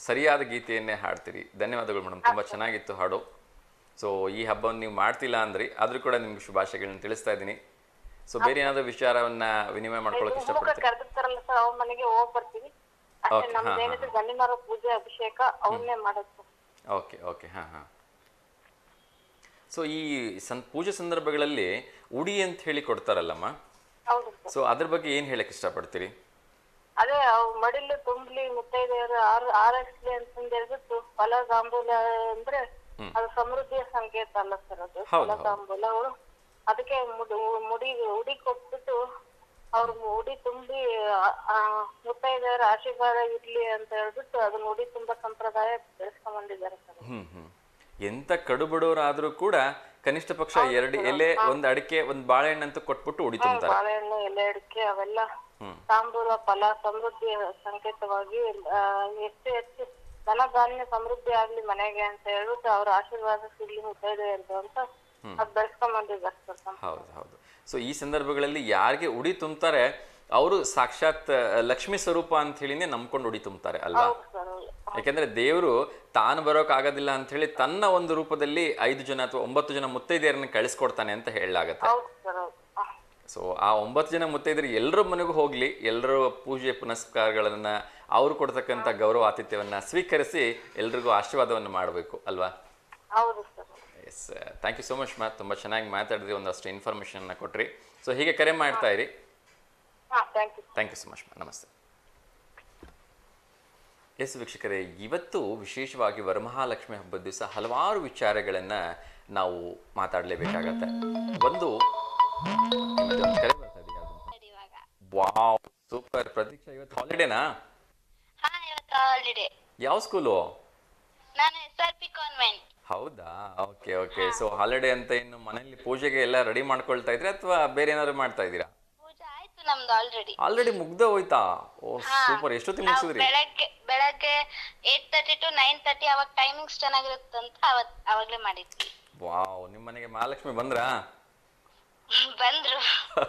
ಸರಿಯಾದ ಗೀತೆಯನ್ನೇ ಹಾಡ್ತೀರಿ ಧನ್ಯವಾದಗಳು ಮೇಡಮ್ ತುಂಬ ಚೆನ್ನಾಗಿತ್ತು ಹಾಡು ಸೊ ಈ ಹಬ್ಬವನ್ನು ನೀವು ಮಾಡ್ತಿಲ್ಲ ಅಂದ್ರಿ ಆದ್ರೂ ಕೂಡ ನಿಮ್ಗೆ ಶುಭಾಶಯಗಳನ್ನ ತಿಳಿಸ್ತಾ ಇದ್ದೀನಿ ಸೊ ಬೇರೆ ಏನಾದರೂ ವಿಚಾರವನ್ನ ವಿನಿಮಯ ಮಾಡ್ಕೊಳ್ಳೋಕೆ ಇಷ್ಟಪಡ್ತೀನಿ ಮನೆಗೆ ಗಣ್ಯಮರ ಪೂಜೆ ಅಭಿಷೇಕ ಅವನ್ನೇ ಮಾಡೋದು ಓಕೆ ಓಕೆ ಹಾಂ ಹಾಂ ಸೊ ಈ ಪೂಜಾ ಪೂಜೆ ಸಂದರ್ಭಗಳಲ್ಲಿ ಉಡಿ ಅಂತ ಹೇಳಿ ಕೊಡ್ತಾರಲ್ಲಮ್ಮ ಹೌದು ಸೊ ಅದ್ರ ಬಗ್ಗೆ ಏನು ಹೇಳಕ್ಕೆ ಇಷ್ಟಪಡ್ತೀರಿ ಅದೇ ಮಡಿಲು ತುಂಬಲಿ ಮುತ್ತೈದೆಯರು ಆರ್ ಆರೈಸ್ಲಿ ಅಂತಂದ್ ಹೇಳ್ಬಿಟ್ಟು ಫಲ ತಾಂಬೂಲ ಅಂದ್ರೆ ಅದು ಸಮೃದ್ಧಿಯ ಸಂಕೇತ ಅಲ್ಲ ಸರ್ ಅದು ಹೌದು, ಫಲ ಹೌದು. ಅದಕ್ಕೆ ಮುಡಿ ಉಡಿ ಕೊಟ್ಬಿಟ್ಟು ಅವ್ರ ಉಡಿ ತುಂಬಿ ಮುತ್ತೈದೆಯರ ಆಶೀರ್ವಾದ ಇರ್ಲಿ ಅಂತ ಹೇಳ್ಬಿಟ್ಟು ಅದನ್ನ ಉಡಿ ತುಂಬ ಸಂಪ್ರದಾಯ ಬೆಳೆಸ್ಕೊಂಡಿದ್ದಾರೆ ಬಂದಿದ್ದಾರೆ ಸರ್ ಎಂತ ಕಡುಬಡವರಾದ್ರೂ ಕೂಡ ಕನಿಷ್ಠ ಪಕ್ಷ ಎರಡು ಎಲೆ ಒಂದ್ ಅಡಿಕೆ ಒಂದ್ ಅಂತ ಕೊಟ್ಬಿಟ್ಟು ಉಡಿ ತುಂಬುತ್ತಾರೆ ಬಾಳೆಹಣ್ಣು ಎಲೆ ಅಡಿಕೆ ಅವೆಲ್ಲ ತಾಂಬೂಲ ಫಲ ಸಮೃದ್ಧಿ ಸಂಕೇತವಾಗಿ ಆ, ಹೆಚ್ಚು ಹೆಚ್ಚು ಧನ ಧಾನ್ಯ ಸಮೃದ್ಧಿ ಆಗ್ಲಿ ಮನೆಗೆ ಅಂತ ಹೇಳ್ಬಿಟ್ಟು ಅವ್ರ ಆಶೀರ್ವಾದ ಸಿಗ್ಲಿ ಮುತ್ತೈದೆಯರ್ದು ಅಂತ ಅದ್ ಬೆಳೆಸ್ಕೊಂಡ್ ಬಂದಿದ್ದಾರೆ ಹೌದು ಹೌದು ಸೊ ಈ ಸಂದರ್ಭಗಳಲ್ಲಿ ಯಾರಿಗೆ ಉಡಿ ತುಂಬ್ತಾರೆ ಅವರು ಸಾಕ್ಷಾತ್ ಲಕ್ಷ್ಮೀ ಸ್ವರೂಪ ಅಂತ ಹೇಳಿನೇ ನಂಬ್ಕೊಂಡು ಉಡಿ ತುಂಬ್ತಾರೆ ಅಲ್ವಾ ಯಾಕೆಂದ್ರೆ ದೇವರು ತಾನು ಬರೋಕೆ ಆಗೋದಿಲ್ಲ ಅಂತ ಹೇಳಿ ತನ್ನ ಒಂದು ರೂಪದಲ್ಲಿ ಐದು ಜನ ಅಥವಾ ಒಂಬತ್ತು ಜನ ಮುತ್ತೈದೆಯರನ್ನ ಕಳಿಸ್ಕೊಡ್ತಾನೆ ಅಂತ ಹೇಳಲಾಗತ್ತೆ ಸೊ ಆ ಒಂಬತ್ತು ಜನ ಮುತ್ತೈದೆಯರು ಎಲ್ಲರ ಮನೆಗೂ ಹೋಗ್ಲಿ ಎಲ್ಲರ ಪೂಜೆ ಪುನಸ್ಕಾರಗಳನ್ನ ಅವ್ರು ಕೊಡ್ತಕ್ಕಂಥ ಗೌರವ ಆತಿಥ್ಯವನ್ನ ಸ್ವೀಕರಿಸಿ ಎಲ್ರಿಗೂ ಆಶೀರ್ವಾದವನ್ನು ಮಾಡಬೇಕು ಅಲ್ವಾ yes thank you so much ma'am ತುಂಬ ಚೆನ್ನಾಗಿ ಮಾತಾಡಿದ್ರಿ ಒಂದಷ್ಟು ಇನ್ಫಾರ್ಮೇಷನ್ ಕೊಟ್ರಿ ಸೊ ಹೀಗೆ ಕರೆ ಮಾಡ್ತಾ ಇರಿ thank you so much ma'am ನಮಸ್ತೆ ಎಸ್ ವೀಕ್ಷಕರೇ ಇವತ್ತು ವಿಶೇಷವಾಗಿ ವರಮಹಾಲಕ್ಷ್ಮಿ ಹಬ್ಬದ ದಿವಸ ಹಲವಾರು ವಿಚಾರಗಳನ್ನ ನಾವು ಮಾತಾಡಲೇಬೇಕಾಗತ್ತೆ ಒಂದು ಕರೆ ವಾವ್ ಸೂಪರ್ ಪ್ರತೀಕ್ಷಾ ಇವತ್ತು ಹಾಲಿಡೇನಾ ಯಾವ ಸ್ಕೂಲು ನಾನು ಎಸ್ ಆರ್ ಹೌದಾ ಓಕೆ ಓಕೆ ಸೊ ಹಾಲಿಡೇ ಅಂತ ಇನ್ನು ಮನೆಯಲ್ಲಿ ಪೂಜೆಗೆ ಎಲ್ಲ ರೆಡಿ ಮಾಡ್ಕೊಳ್ತಾ ಇದ್ರೆ ಅಥವಾ ಬೇರೆ ಏನಾದ್ರು ಮಾಡ್ತಾ ಇದ್ದೀರಾ ಪೂಜೆ ಆಯ್ತು ನಮ್ದು ಆಲ್ರೆಡಿ ಆಲ್ರೆಡಿ ಮುಗ್ದ ಹೋಯ್ತಾ ಓ ಸೂಪರ್ ಎಷ್ಟೊತ್ತಿಗೆ ಮುಗಿಸಿದ್ರಿ ಬೆಳಗ್ಗೆ ಬೆಳಗ್ಗೆ eight thirty to nine thirty ಅವಾಗ ಟೈಮಿಂಗ್ಸ್ ಅಂತ ಅವತ್ ಅವಾಗ್ಲೇ ಮಾಡಿದ್ವಿ ವಾವ್ ನಿಮ್ಮ ಮನೆಗೆ ಮಹಾಲಕ್ಷ್ಮಿ ಬಂದ್ರಾ ಬಂದ್ರು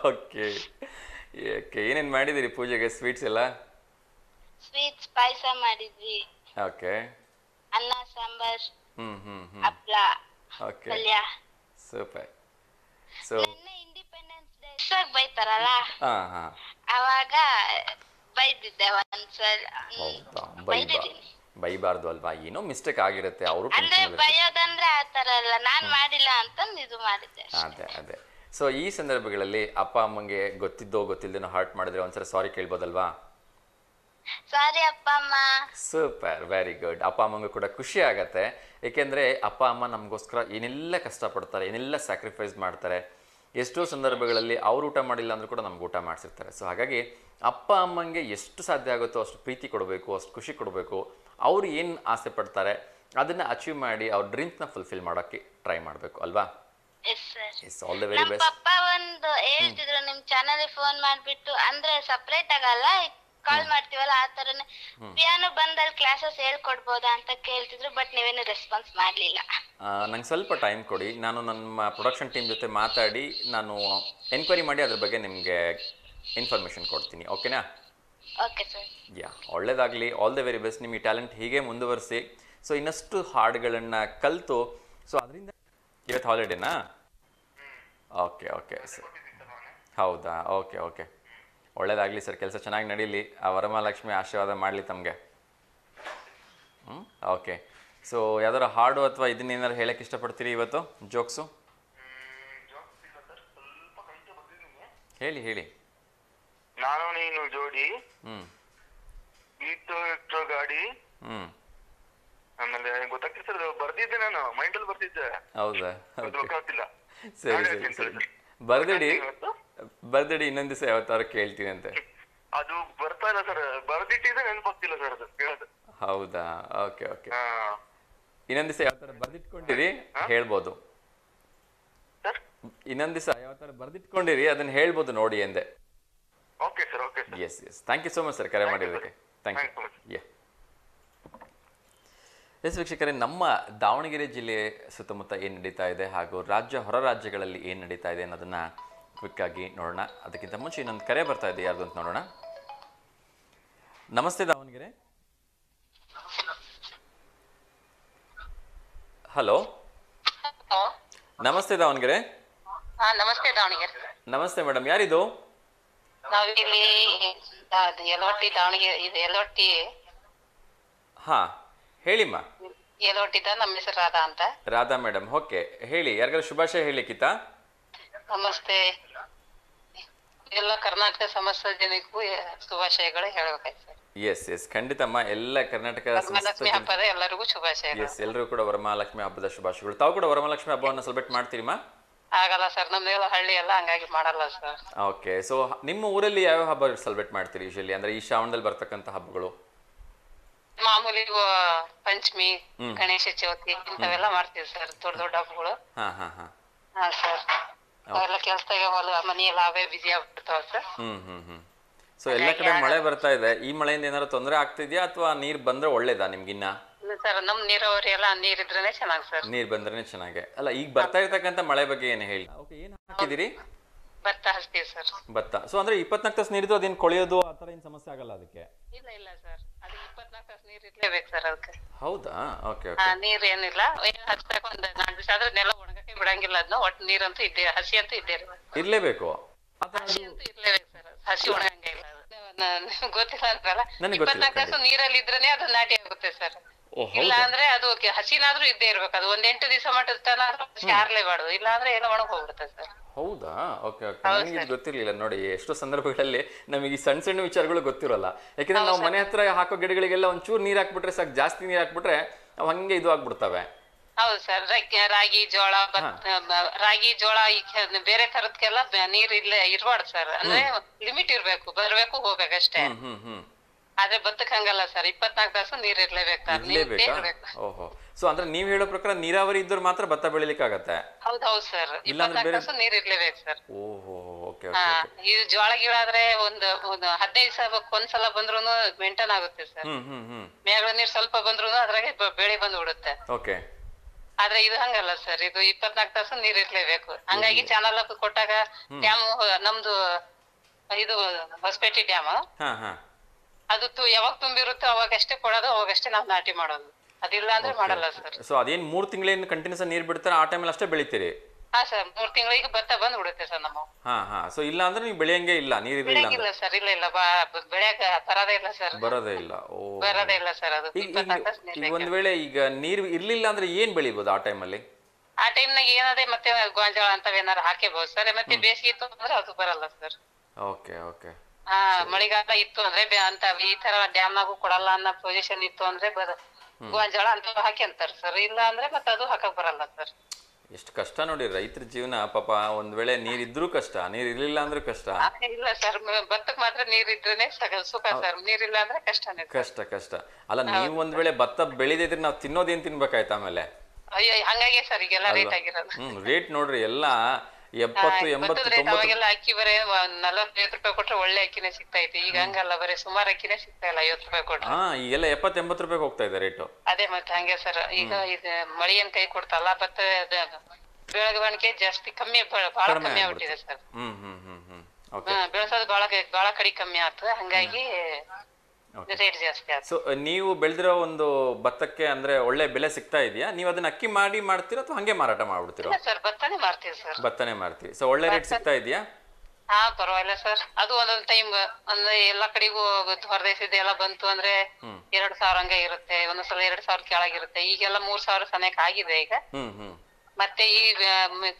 ಓಕೆ ಓಕೆ ಏನೇನು ಮಾಡಿದಿರಿ ಪೂಜೆಗೆ ಸ್ವೀಟ್ಸ್ ಎಲ್ಲ ಸ್ವೀಟ್ಸ್ ಪಾಯಸ ಮಾಡಿದ್ವಿ ಓಕೆ ಅನ್ನ ಸಾಂಬಾರ್ ಹಪ್ಳ ಓಕೆ ಪಲ್ಯ super so independence day sir ಬೈತಾರಲ್ಲ ಹಾ ಹಾ ಅವಾಗ ಬೈದಿದ್ದೆ ಒಂದ್ಸಲ ಬೈದಿದ್ದೀನಿ ಬೈಬಾರ್ದು ಅಲ್ವಾ ಏನೋ ಮಿಸ್ಟೇಕ್ ಆಗಿರುತ್ತೆ ಅವರು ಅಂದ್ರೆ ಬೈಯೋದಂದ್ರೆ ಆ ತರ ಅಲ್ಲ ನಾನ್ ಮಾಡಿಲ್ಲ ಅಂತಂದು ಇದು ಮಾಡಿದ್ದೆ ಅದೇ ಅದೇ ಸೊ ಈ ಸಂದರ್ಭಗಳಲ್ಲಿ ಅಪ್ಪ ಅಮ್ಮಂಗೆ ಗೊತ್ತಿದ್ದೋ ಗೊತ್ತಿಲ್ಲದೇನೋ ಹರ್ಟ್ ಮಾಡಿದ್ರೆ ಒಂದ್ಸರಿ ಸಾರಿ ಕೇಳ್ಬೋದಲ್ವಾ ಸಾರಿ ಅಪ್ಪ ಅಮ್ಮ ಸೂಪರ್ ವೆರಿ ಗುಡ್ ಅಪ್ಪ ಅಮ್ಮಂಗೂ ಕೂಡ ಖುಷಿ ಆಗತ್ತೆ ಯಾಕೆಂದ್ರೆ ಅಪ್ಪ ಅಮ್ಮ ನಮಗೋಸ್ಕರ ಏನೆಲ್ಲ ಕಷ್ಟ ಪಡ್ತಾರೆ ಏನೆಲ್ಲ ಸ್ಯಾಕ್ರಿಫೈಸ್ ಮಾಡ್ತಾರೆ ಎಷ್ಟೋ ಸಂದರ್ಭಗಳಲ್ಲಿ ಅವ್ರು ಊಟ ಮಾಡಿಲ್ಲ ಅಂದ್ರೂ ಕೂಡ ನಮ್ಗೆ ಊಟ ಮಾಡಿಸಿರ್ತಾರೆ ಸೊ ಹಾಗಾಗಿ ಅಪ್ಪ ಅಮ್ಮಂಗೆ ಎಷ್ಟು ಸಾಧ್ಯ ಆಗುತ್ತೋ ಅಷ್ಟು ಪ್ರೀತಿ ಕೊಡಬೇಕು ಅಷ್ಟು ಖುಷಿ ಕೊಡಬೇಕು ಅವ್ರು ಏನು ಆಸೆ ಪಡ್ತಾರೆ ಅದನ್ನು ಅಚೀವ್ ಮಾಡಿ ಅವ್ರ ಡ್ರೀಮ್ಸ್ನ ಫುಲ್ಫಿಲ್ ಮಾಡೋಕ್ಕೆ ಟ್ರೈ ಮಾಡಬೇಕು ಅಲ್ವಾ ಇಟ್ಸ್ ಆಲ್ ವೆರಿ ಬೆಸ್ಟ್ ಪಪ್ಪ ಒಂದು ಹೇಳ್ತಿದ್ರು ನಿಮ್ಮ ಚಾನಲ್ ಫೋನ್ ಮಾಡಿಬಿಟ್ಟು ಅಂದ್ರೆ ಸಪ್ರೇಟ್ ಆಗಲ್ಲ ಕಾಲ್ ಮಾಡ್ತೀವಲ್ಲ ಆ ತರನೇ ಪಿಯಾನೋ ಬಂದಲ್ಲಿ ಕ್ಲಾಸಸ್ ಹೇಳ್ಕೊಡ್ಬೋದಾ ಅಂತ ಕೇಳ್ತಿದ್ರು ಬಟ್ ನೀವೇನು ರೆಸ್ಪಾನ್ಸ್ ಮಾಡ್ಲಿಲ್ಲ ನಂಗೆ ಸ್ವಲ್ಪ ಟೈಮ್ ಕೊಡಿ ನಾನು ನಮ್ಮ ಪ್ರೊಡಕ್ಷನ್ ಟೀಮ್ ಜೊತೆ ಮಾತಾಡಿ ನಾನು ಎನ್ಕ್ವೈರಿ ಮಾಡಿ ಅದ್ರ ಬಗ್ಗೆ ನಿಮ್ಗೆ ಇನ್ಫಾರ್ಮೇಶನ್ ಕೊಡ್ತೀನಿ ಓಕೆನಾ ಓಕೆ ಸರ್ ಯಾ ಒಳ್ಳೇದಾಗಲಿ ಆಲ್ ದ ವೆರಿ ಬೆಸ್ಟ್ ನಿಮ್ಮ ಈ ಟ್ಯಾಲೆಂಟ್ ಹೀಗೆ ಮುಂದುವರಿಸಿ ಸೊ ಇನ್ನಷ್ಟು ಹಾಡುಗಳನ್ನ ಕಲಿತು ಸೊ ಅದರಿಂದ ಇವತ್ತು ಹಾಲಿಡೇನಾ ಓಕೆ ಓಕೆ ಸರ್ ಹೌದಾ ಓಕೆ ಓಕೆ ಒಳ್ಳೇದಾಗಲಿ ಸರ್ ಕೆಲಸ ಚೆನ್ನಾಗಿ ನಡೀಲಿ ಆ ವರಮಹಾಲಕ್ಷ್ಮಿ ಆಶೀರ್ವಾದ ಮಾಡಲಿ ತಮಗೆ ಹ್ಞೂ ಓಕೆ ಸೊ ಯಾವ್ದಾರು ಹಾಡು ಅಥವಾ ಇದನ್ನ ಏನಾರು ಹೇಳಕ್ಕೆ ಇಷ್ಟಪಡ್ತೀರಿ ಇವತ್ತು ಜೋಕ್ಸು ಹೇಳಿ ಹೇಳಿ ನಾನು ನೀನು ಜೋಡಿ ಹ್ಮ್ ಗಾಡಿ ಹ್ಮ್ ಆಮೇಲೆ ಗೊತ್ತಾಗ್ತಿದೆ ಸರ್ ಬರ್ದಿದ್ದೆ ನಾನು ಮೈಂಡಲ್ಲಿ ಬರ್ತಿದ್ದೆ ಹೌದಾ ಗೊತ್ತಾಗ್ತಿಲ್ಲ ಸರಿ ಸರಿ ಬರ್ದಿಡಿ ಬರ್ದಿಡಿ ಇನ್ನೊಂದ್ ದಿವಸ ಯಾವತ್ತಾರು ಕೇಳ್ತೀನಿ ಅಂತ ಅದು ಬರ್ತಾ ಇಲ್ಲ ಸರ್ ಬರ್ದಿಟ್ಟಿದ್ರೆ ನೆನಪಾಗ್ತಿಲ್ಲ ಸರ್ ಅದು ಹೌದಾ ಓಕೆ ಓಕೆ ಇನ್ನೊಂದ್ ದಿವಸ ಯಾವ ಬರ್ದಿಟ್ಕೊಂಡಿರಿ ಹೇಳ್ಬೋದು ಇನ್ನೊಂದ್ ದಿವಸ ಯಾವ ಬರ್ದಿಟ್ಕೊಂಡಿರಿ ಅದನ್ನ ಹೇಳ್ಬೋದು ನೋಡಿ ಎಂದೆ okay sir okay yes yes thank you so much sir ಕರೆ ಮಾಡಿದ್ದಕ್ಕೆ ಥ್ಯಾಂಕ್ ಯು ಎಸ್ ವೀಕ್ಷಕರೇ ನಮ್ಮ ದಾವಣಗೆರೆ ಜಿಲ್ಲೆ ಸುತ್ತಮುತ್ತ ಏನು ನಡೀತಾ ಇದೆ ಹಾಗೂ ರಾಜ್ಯ ಹೊರ ರಾಜ್ಯಗಳಲ್ಲಿ ಏನು ನಡೀತಾ ಇದೆ ಅನ್ನೋದನ್ನು ಕ್ವಿಕ್ಕಾಗಿ ನೋಡೋಣ ಅದಕ್ಕಿಂತ ಮುಂಚೆ ಇನ್ನೊಂದು ಕರೆ ಬರ್ತಾ ಇದೆ ಯಾರ್ದು ಅಂತ ನೋಡೋಣ ನಮಸ್ತೆ ದಾವಣಗೆರೆ ಹಲೋ ನಮಸ್ತೆ ದಾವಣಗೆರೆ ನಮಸ್ತೆ ದಾವಣಗೆರೆ ನಮಸ್ತೆ ಮೇಡಮ್ ಯಾರಿದು ನಾವಿಲ್ಲಿ ಯಲವಟ್ಟಿ ದಾವಣಗೆರೆ ಇದು ಯಲವಟ್ಟಿ ಹಾ ಹೇಳಿಮ್ಮ ಯಲವಟ್ಟಿದ ನಮ್ಮ ಹೆಸರು ರಾಧಾ ಅಂತ ರಾಧಾ ಮೇಡಮ್ ಓಕೆ ಹೇಳಿ ಯಾರಿಗಾದ್ರು ಶುಭಾಶಯ ಹೇಳಿಕ್ಕಿತ್ತಾ ನಮಸ್ತೆ ಎಲ್ಲ ಕರ್ನಾಟಕ ಸಮಸ್ತ ಜನಕ್ಕೂ ಶುಭಾಶಯಗಳು ಹೇಳಬೇಕಾಯ್ತು ಎಸ್ ಎಸ್ ಖಂಡಿತಮ್ಮ ಎಲ್ಲ ಕರ್ನಾಟಕ ವರಮಹಾಲಕ್ಷ್ಮಿ ಹಬ್ಬದ ಎಲ್ಲರಿಗೂ ಶುಭಾಶಯಗಳು ಎಸ್ ಎಲ್ಲರೂ ಕೂಡ ವರಮಹಾಲಕ್ಷ್ಮಿ ಹಬ್ಬದ ಶುಭಾಶಯಗಳು ತಾವು ಕೂಡ ವರಮಹಾಲಕ್ಷ್ಮಿ ಹಬ್ಬವನ್ನು ಸೆಲೆಬ್ರೇಟ್ ಮಾಡ್ತೀರಿಮ್ಮ ಆಗಲ್ಲ ಸರ್ ನಮ್ದೆಲ್ಲ ಹಳ್ಳಿ ಎಲ್ಲ ಹಂಗಾಗಿ ಮಾಡಲ್ಲ ಸರ್ ಓಕೆ ಸೊ ನಿಮ್ಮ ಊರಲ್ಲಿ ಯಾವ ಹಬ್ಬ ಸೆಲೆಬ್ರೇಟ್ ಮಾಡ್ತೀರಿ ಯೂಶಲಿ ಅಂದ್ರೆ ಈ ಶ್ರಾವಣದಲ್ಲಿ ಬರ್ತಕ್ಕಂತ ಹಬ್ಬಗಳು ಮಾಮೂಲಿ ಪಂಚಮಿ ಗಣೇಶ ಚೌತಿ ಇಂಥವೆಲ್ಲ ಮಾಡ್ತೀವಿ ಸರ್ ದೊಡ್ಡ ದೊಡ್ಡ ಹಬ್ಬಗಳು ಹಾ ಹಾ ಹಾ ಹಾ ಸರ್ ಅವೆಲ್ಲ ಕೆಲಸ ಮನೆಯೆಲ್ಲ ಅವೇ ಬಿಜಿ ಆಗ್ಬಿಡ್ತಾವ ಸರ್ ಸೊ ಎಲ್ಲ ಕಡೆ ಮಳೆ ಬರ್ತಾ ಇದೆ ಈ ಮಳೆಯಿಂದ ಏನಾದ್ರು ತೊಂದರೆ ಆಗ್ತಿದ್ಯಾ ಅಥವಾ ನೀರ್ ಬಂದ್ರೆ ಒಳ್ಳೇದಾ ನಿಮ್ಗಿನ್ನ ಇಲ್ಲ ಸರ್ ನಮ್ ನೀರಾವರಿ ಎಲ್ಲ ಇದ್ರೇನೆ ಚೆನ್ನಾಗಿ ಸರ್ ನೀರ್ ಬಂದ್ರೆ ಚೆನ್ನಾಗೆ ಅಲ್ಲ ಈಗ ಬರ್ತಾ ಇರ್ತಕ್ಕಂತ ಮಳೆ ಬಗ್ಗೆ ಏನು ಹೇಳಿ ಓಕೆ ಏನ್ ಹಾಕಿದಿರಿ ಭತ್ತ ಹಾಕ್ತೀವಿ ಸರ್ ಭತ್ತ ಸೊ ಅಂದ್ರೆ ಇಪ್ಪತ್ನಾಕ್ ತಾಸು ನೀರಿದ್ದು ಅದೇನ್ ಕೊಳೆಯೋದು ಆ ತರ ಏನ್ ಸಮಸ್ಯೆ ಆಗಲ್ಲ ಅದಕ್ಕೆ ಇಲ್ಲ ಇಲ್ಲ ಸರ್ ಅದು ಇಪ್ಪತ್ನಾಲ್ಕು ತಾಸು ನೀರ್ ಇರ್ಲೇಬೇಕು ಸರ್ ಅದಕ್ಕೆ ಹೌದಾ ಓಕೆ ಓಕೆ ನೀರ್ ಏನಿಲ್ಲ ಹಚ್ಬೇಕು ಒಂದ್ ನಾಲ್ಕು ದಿವಸ ಆದ್ರೆ ನೆಲ ಬಿಡಂಗಿಲ್ಲ ಅದನ್ನ ಒಟ್ಟು ನೀರಂತೂ ಇದ್ದೇ ಹಸಿ ಅಂತ ಇದ್ದೇ ಇರ್ಲೇಬೇಕು ಹಸಿ ಅಂತೂ ಇರ್ಲೇಬೇಕು ಸರ್ ಹಸಿ ಒಣಗಂಗಿಲ್ಲ ಗೊತ್ತಿಲ್ಲ ಅಂತಲ್ಲ ಇಪ್ಪತ್ನಾಲ್ಕು ತಾಸು ನೀರಲ್ಲಿ ಇದ್ರೇನೆ ಅದು ನಾಟಿ ಆಗುತ್ತೆ ಸರ್ ಇಲ್ಲ ಅಂದ್ರೆ ಅದು ಹಸಿನಾದ್ರೂ ಇದ್ದೇ ಇರ್ಬೇಕು ಅದು ಒಂದ್ ಎಂಟು ದಿವಸ ಮಟ್ಟದನಾದ್ರೂ ಹಸಿ ಇಲ್ಲ ಅಂದ್ರೆ ಏನೋ ಒಣಗ್ ಹೋಗ್ಬಿಡುತ್ತೆ ಸರ್ ಹೌದಾ ಓಕೆ ಓಕೆ ನನಗೆ ಇದು ಗೊತ್ತಿರಲಿಲ್ಲ ನೋಡಿ ಎಷ್ಟೋ ಸಂದರ್ಭಗಳಲ್ಲಿ ನಮಗೆ ಈ ಸಣ್ಣ ಸಣ್ಣ ವಿಚಾರಗಳು ಗೊತ್ತಿರಲ್ಲ ಯಾಕಂದ್ರೆ ನಾವು ಮನೆ ಹತ್ರ ಹಾಕೋ ಗಿಡಗಳಿಗೆಲ್ಲ ಒಂಚೂರು ನೀರು ಹಾಕ್ಬಿಟ್ರೆ ಸಾಕು ಜಾಸ್ತಿ ನೀರು ಹಾಕ್ಬಿಟ್ರೆ ಅವು ಹಂಗೆ ಇದು ಆಗ್ಬಿಡ್ತವೆ ಹೌದು ಸರ್ ರಾಗಿ ಜೋಳ ರಾಗಿ ಜೋಳ ಬೇರೆ ತರದಕ್ಕೆಲ್ಲ ನೀರ್ ಇಲ್ಲೇ ಇರ್ಬಾರ್ದು ಸರ್ ಅಂದ್ರೆ ಲಿಮಿಟ್ ಇರ್ಬೇಕು ಬರ್ಬೇಕು ಹೋಗ್ಬೇಕಷ್ಟೇ ಆದ್ರೆ ಬತ್ತಕ್ಕೆ ಹಂಗಲ್ಲ ಸರ್ ಇಪ್ಪತ್ನಾಲ್ಕು ತಾಸು ನೀರ್ ಇರ್ಲೇಬೇಕು ಓಹೋ ಸೊ ಅಂದ್ರೆ ನೀವು ಹೇಳೋ ಪ್ರಕಾರ ನೀರಾವರಿ ಇದ್ರೆ ಮಾತ್ರ ಭತ್ತ ಬೆಳಿಲಿಕ್ಕೆ ಆಗತ್ತೆ ಹೌದು ಹೌದು ಸರ್ ಇಪ್ಪತ್ನಾಲ್ಕು ತಾಸು ನೀರ್ ಇರ್ಲೇಬೇಕು ಸರ್ ಓಹೋ ಓಕೆ ಈ ಜೋಳ ಗಿಡ ಆದ್ರೆ ಒಂದು ಒಂದು ಹದಿನೈದು ಸಾವಿರಕ್ಕೆ ಒಂದ್ಸಲ ಬಂದ್ರು ಮೇಂಟೈನ್ ಆಗುತ್ತೆ ಸರ್ ಮೇಲ್ ನೀರ್ ಸ್ವಲ್ಪ ಬಂದ್ರು ಅದ್ರಾಗೆ ಬೆಳೆ ಬಂದ್ಬಿಡುತ್ತೆ ಓಕೆ ಆದ್ರೆ ಇದು ಹಂಗಲ್ಲ ಸರ್ ಇದು ಇಪ್ಪತ್ನಾಲ್ಕು ತಾಸು ನೀರ್ ಇರ್ಲೇಬೇಕು ಹಂಗಾಗಿ ಚಾನಲ್ ಕೊಟ್ಟಾಗ ಡ್ಯಾಮ್ ನಮ್ದು ಇದು ಹೊಸಪೇಟೆ ಡ್ಯಾಮ್ ಅದು ತು- ಯಾವಾಗ ತುಂಬಿರುತ್ತೋ ಅವಾಗ ಅಷ್ಟೇ ಕೊಡೋದು ಅವಾಗಷ್ಟೇ ನಾವು ನಾಟಿ ಮಾಡೋದು ಅದಿಲ್ಲ ಅಂದ್ರೆ ಮಾಡಲ್ಲ ಸರ್ ಸೊ ಮೂರ್ ಮೂರು ತಿಂಗಳೇನು ಕಂಟಿನ್ಯೂಸ್ ನೀರು ಬಿಡ್ತಾರೆ ಆ ಟೈಮಲ್ಲಿ ಅಷ್ಟೇ ಬೆಳಿತೀರಿ ಹಾ ಸರ್ ಮೂರ್ ತಿಂಗಳಿಗೆ ಬರ್ತಾ ಬಂದ್ ಬಿಡುತ್ತೆ ಸರ್ ನಮ್ಮ ಹಾ ಹಾ ಸೊ ಇಲ್ಲ ಅಂದ್ರೆ ನೀವು ಬೆಳೆಯಂಗೆ ಇಲ್ಲ ನೀರು ಇಲ್ಲ ಬೆಳೆಯಂಗಿಲ್ಲ ಸರ್ ಇಲ್ಲ ಇಲ್ಲ ಬಾ- ಬೆಳೆಯಕ ಬರೋದೇ ಇಲ್ಲ ಸರ್ ಬರೋದೇ ಇಲ್ಲ ಓ ಬರೋದೇ ಇಲ್ಲ ಸರ್ ಅದು ಈಗ- ಒಂದ್ ವೇಳೆ ಈಗ ನೀರು ಇರ್ಲಿಲ್ಲ ಅಂದ್ರೆ ಏನ್ ಬೆಳಿಬಹುದು ಆ ಟೈಮಲ್ಲಿ ಆ ಟೈಮ್ ನಾಗ ಏನದೆ ಮತ್ತೆ ಗೋಂಜಾಳ ಅಂತ ಏನಾರ ಹಾಕಬಹುದು ಸರ್ ಮತ್ತೆ ಬೇಸಿಗೆ ಇತ್ತು ಅಂದ್ರೆ ಅದು ಬರಲ್ಲ ಸರ್ ಓಕೆ ಓಕೆ ಹಾ ಮಳೆಗಾಲ ಇತ್ತು ಅಂದ್ರೆ ಅಂತ ಈ ತರ ಡ್ಯಾಮ್ ನಾಗು ಕೊಡಲ್ಲ ಅನ್ನೋ ಪೊಸಿಷನ್ ಇತ್ತು ಅಂದ್ರೆ ಗೋಂಜಾಳ ಅಂತ ಹಾಕ್ಯಂತಾರ ಸರ್ ಇಲ್ಲ ಅಂದ್ರೆ ಮತ್ತೆ ಅದು ಹಾಕಕ್ ಬರಲ್ಲ ಸರ್ ಎಷ್ಟು ಕಷ್ಟ ನೋಡಿ ರೈತರ ಜೀವನ ಪಾಪ ಒಂದ್ ವೇಳೆ ನೀರಿದ್ರು ಕಷ್ಟ ನೀರ್ ಇರ್ಲಿಲ್ಲ ಅಂದ್ರೆ ಕಷ್ಟ ಇಲ್ಲ ಸರ್ ಭತ್ತಕ್ ಮಾತ್ರ ನೀರ್ ಇದ್ರೇನೆ ಸುಖ ಸರ್ ನೀರಿಲ್ಲ ಅಂದ್ರೆ ಕಷ್ಟನೇ ಕಷ್ಟ ಕಷ್ಟ ಅಲ್ಲ ನೀವ್ ಒಂದ್ ವೇಳೆ ಭತ್ತ ಬೆಳೆದಿದ್ರೆ ನಾವ್ ತಿನ್ನೋದೇನ್ ತಿನ್ಬೇಕಾಯ್ತ ಆಮೇಲೆ ಅಯ್ಯೋ ಹಂಗಾಗೆ ಸರ್ ಈಗೆಲ್ಲ ರೇಟ್ ಆಗಿರೋದು ಹ್ಮ್ ರೇಟ್ ನೋಡ್ರಿ ಎಲ್ಲ ಅವಾಗೆಲ್ಲ ಅಕ್ಕಿ ಬರೀ ನಲವತ್ತು ರೂಪಾಯಿ ಕೊಟ್ರೆ ಒಳ್ಳೆ ಅಕ್ಕಿನೇ ಸಿಗ್ತಾ ಈಗ ಹಂಗಲ್ಲ ಬರೀ ಸುಮಾರು ಅಕ್ಕಿನೇ ಸಿಗ್ತಾ ಇಲ್ಲ ಐವತ್ತು ರೂಪಾಯಿ ಕೊಟ್ರೆ ಹಾ ರೂಪಾಯಿ ಹೋಗ್ತಾ ಇದೆ ರೇಟು ಅದೇ ಮತ್ತೆ ಹಂಗೆ ಸರ್ ಈಗ ಇದು ಮಳೆಯನ್ ಕೈ ಕೊಡ್ತಲ್ಲ ಭತ್ತ ಬೆಳವಣಿಗೆ ಜಾಸ್ತಿ ಕಮ್ಮಿ ಬಹಳ ಕಮ್ಮಿ ಆಗ್ಬಿಟ್ಟಿದೆ ಸರ್ ಬೆಳೆಸೋದು ಬಹಳ ಬಹಳ ಕಡೆ ಕಮ್ಮಿ ಆಯ್ತು ಹಂಗಾಗಿ ಸೊ uh, ನೀವು ಬೆಳೆದಿರೋ ಒಂದು ಭತ್ತಕ್ಕೆ ಅಂದ್ರೆ ಒಳ್ಳೆ ಬೆಲೆ ಸಿಗ್ತಾ ಇದೆಯಾ ನೀವು ಅದನ್ನ ಅಕ್ಕಿ ಮಾಡಿ ಮಾಡ್ತೀರಾ ಅಥವಾ ಹಂಗೆ ಮಾರಾಟ ಮಾಡ್ಬಿಡ್ತೀರಾ ಸರ್ ಭತ್ತನೇ ಮಾರ್ತೀವಿ ಸರ್ ಭತ್ತನೆ ಮಾಡ್ತೀವಿ ಸೊ ಒಳ್ಳೆ ರೇಟ್ ಸಿಗ್ತಾ ಇದೆಯಾ ಹಾ ಪರವಾಗಿಲ್ಲ ಸರ್ ಅದು ಒಂದೊಂದ್ ಟೈಮ್ ಅಂದ್ರೆ ಎಲ್ಲಾ ಕಡೆಗೂ ಹೊರದೇಶದ ಎಲ್ಲಾ ಬಂತು ಅಂದ್ರೆ ಎರಡ್ ಸಾವಿರ ಹಂಗೆ ಇರುತ್ತೆ ಒಂದೊಂದ್ಸಲ ಎರಡ್ ಸಾವಿರ ಕೆಳಗಿರುತ್ತೆ ಈಗೆಲ್ಲ ಮೂರ್ ಸಾವಿರ ಸಮಯಕ್ಕೆ ಆಗಿದೆ ಈಗ ಹ್ಮ್ ಮತ್ತೆ ಈ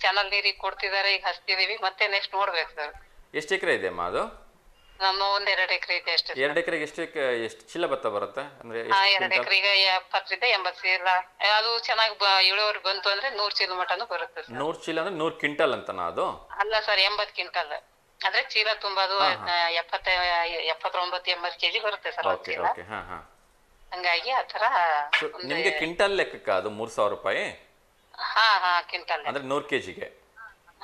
ಚಾನಲ್ ನೀರಿಗೆ ಕೊಡ್ತಿದಾರೆ ಈಗ ಹಚ್ತಿದೀವಿ ಮತ್ತೆ ನೆಕ್ಸ್ಟ್ ನೋಡ್ಬೇಕು ಸರ್ ಎಷ್ಟು ಎಕರೆ ಇದೆ ಅಮ್ಮ ಅದು ನಮ್ಮ ಒಂದ್ ಎರಡ್ ಎಕರೆ ಇದೆ ಅಷ್ಟೇ sir. ಎರಡು ಎಕರೆಗೆ ಎಷ್ಟು ಎಷ್ಟು ಚೀಲ ಭತ್ತ ಬರುತ್ತೆ ಅಂದ್ರೆ ಆ, ಎರಡ್ quintal? ಎಕರೆಗೆ ಎಪ್ಪತ್ತರಿಂದ ಚೀಲ ಅದು ಚೆನ್ನಾಗಿ ಇಳುವರಿ ಬಂತು ಅಂದ್ರೆ ನೂರ್ ಚೀಲ ಮಟನು ಬರುತ್ತೆ ಸರ್ ನೂರ್ ಚೀಲ ಅಂದ್ರೆ ನೂರ್ ಕ್ವಿಂಟಲ್ ಅಂತನಾ ಅದು ಅಲ್ಲ ಸರ್ ಎಂಬತ್ ಕ್ವಿಂಟಲ್ ಅಂದ್ರೆ ಚೀಲ ತುಂಬಾದು ಎಪ್ಪತ್ತ ಎಪ್ಪತ್ತೊಂಬತ್ತು ಎಂಬತ್ತು ಕೆಜಿ ಬರುತ್ತೆ ಸರ್ ಓಕೆ ಹಾ ಹಾ ಹಂಗಾಗಿ ಆತರ ಸೊ ನಿಮ್ಗೆ ಕ್ವಿಂಟಲ್ ಲೆಕ್ಕಕ್ಕ ಅದು ಮೂರ್ ಸಾವಿರ ರೂಪಾಯಿ ಹಾ ಹಾ ಕ್ವಿಂಟಲ್ ಅಂದ್ರೆ ನೂರ್ ಕೆಜಿಗೆ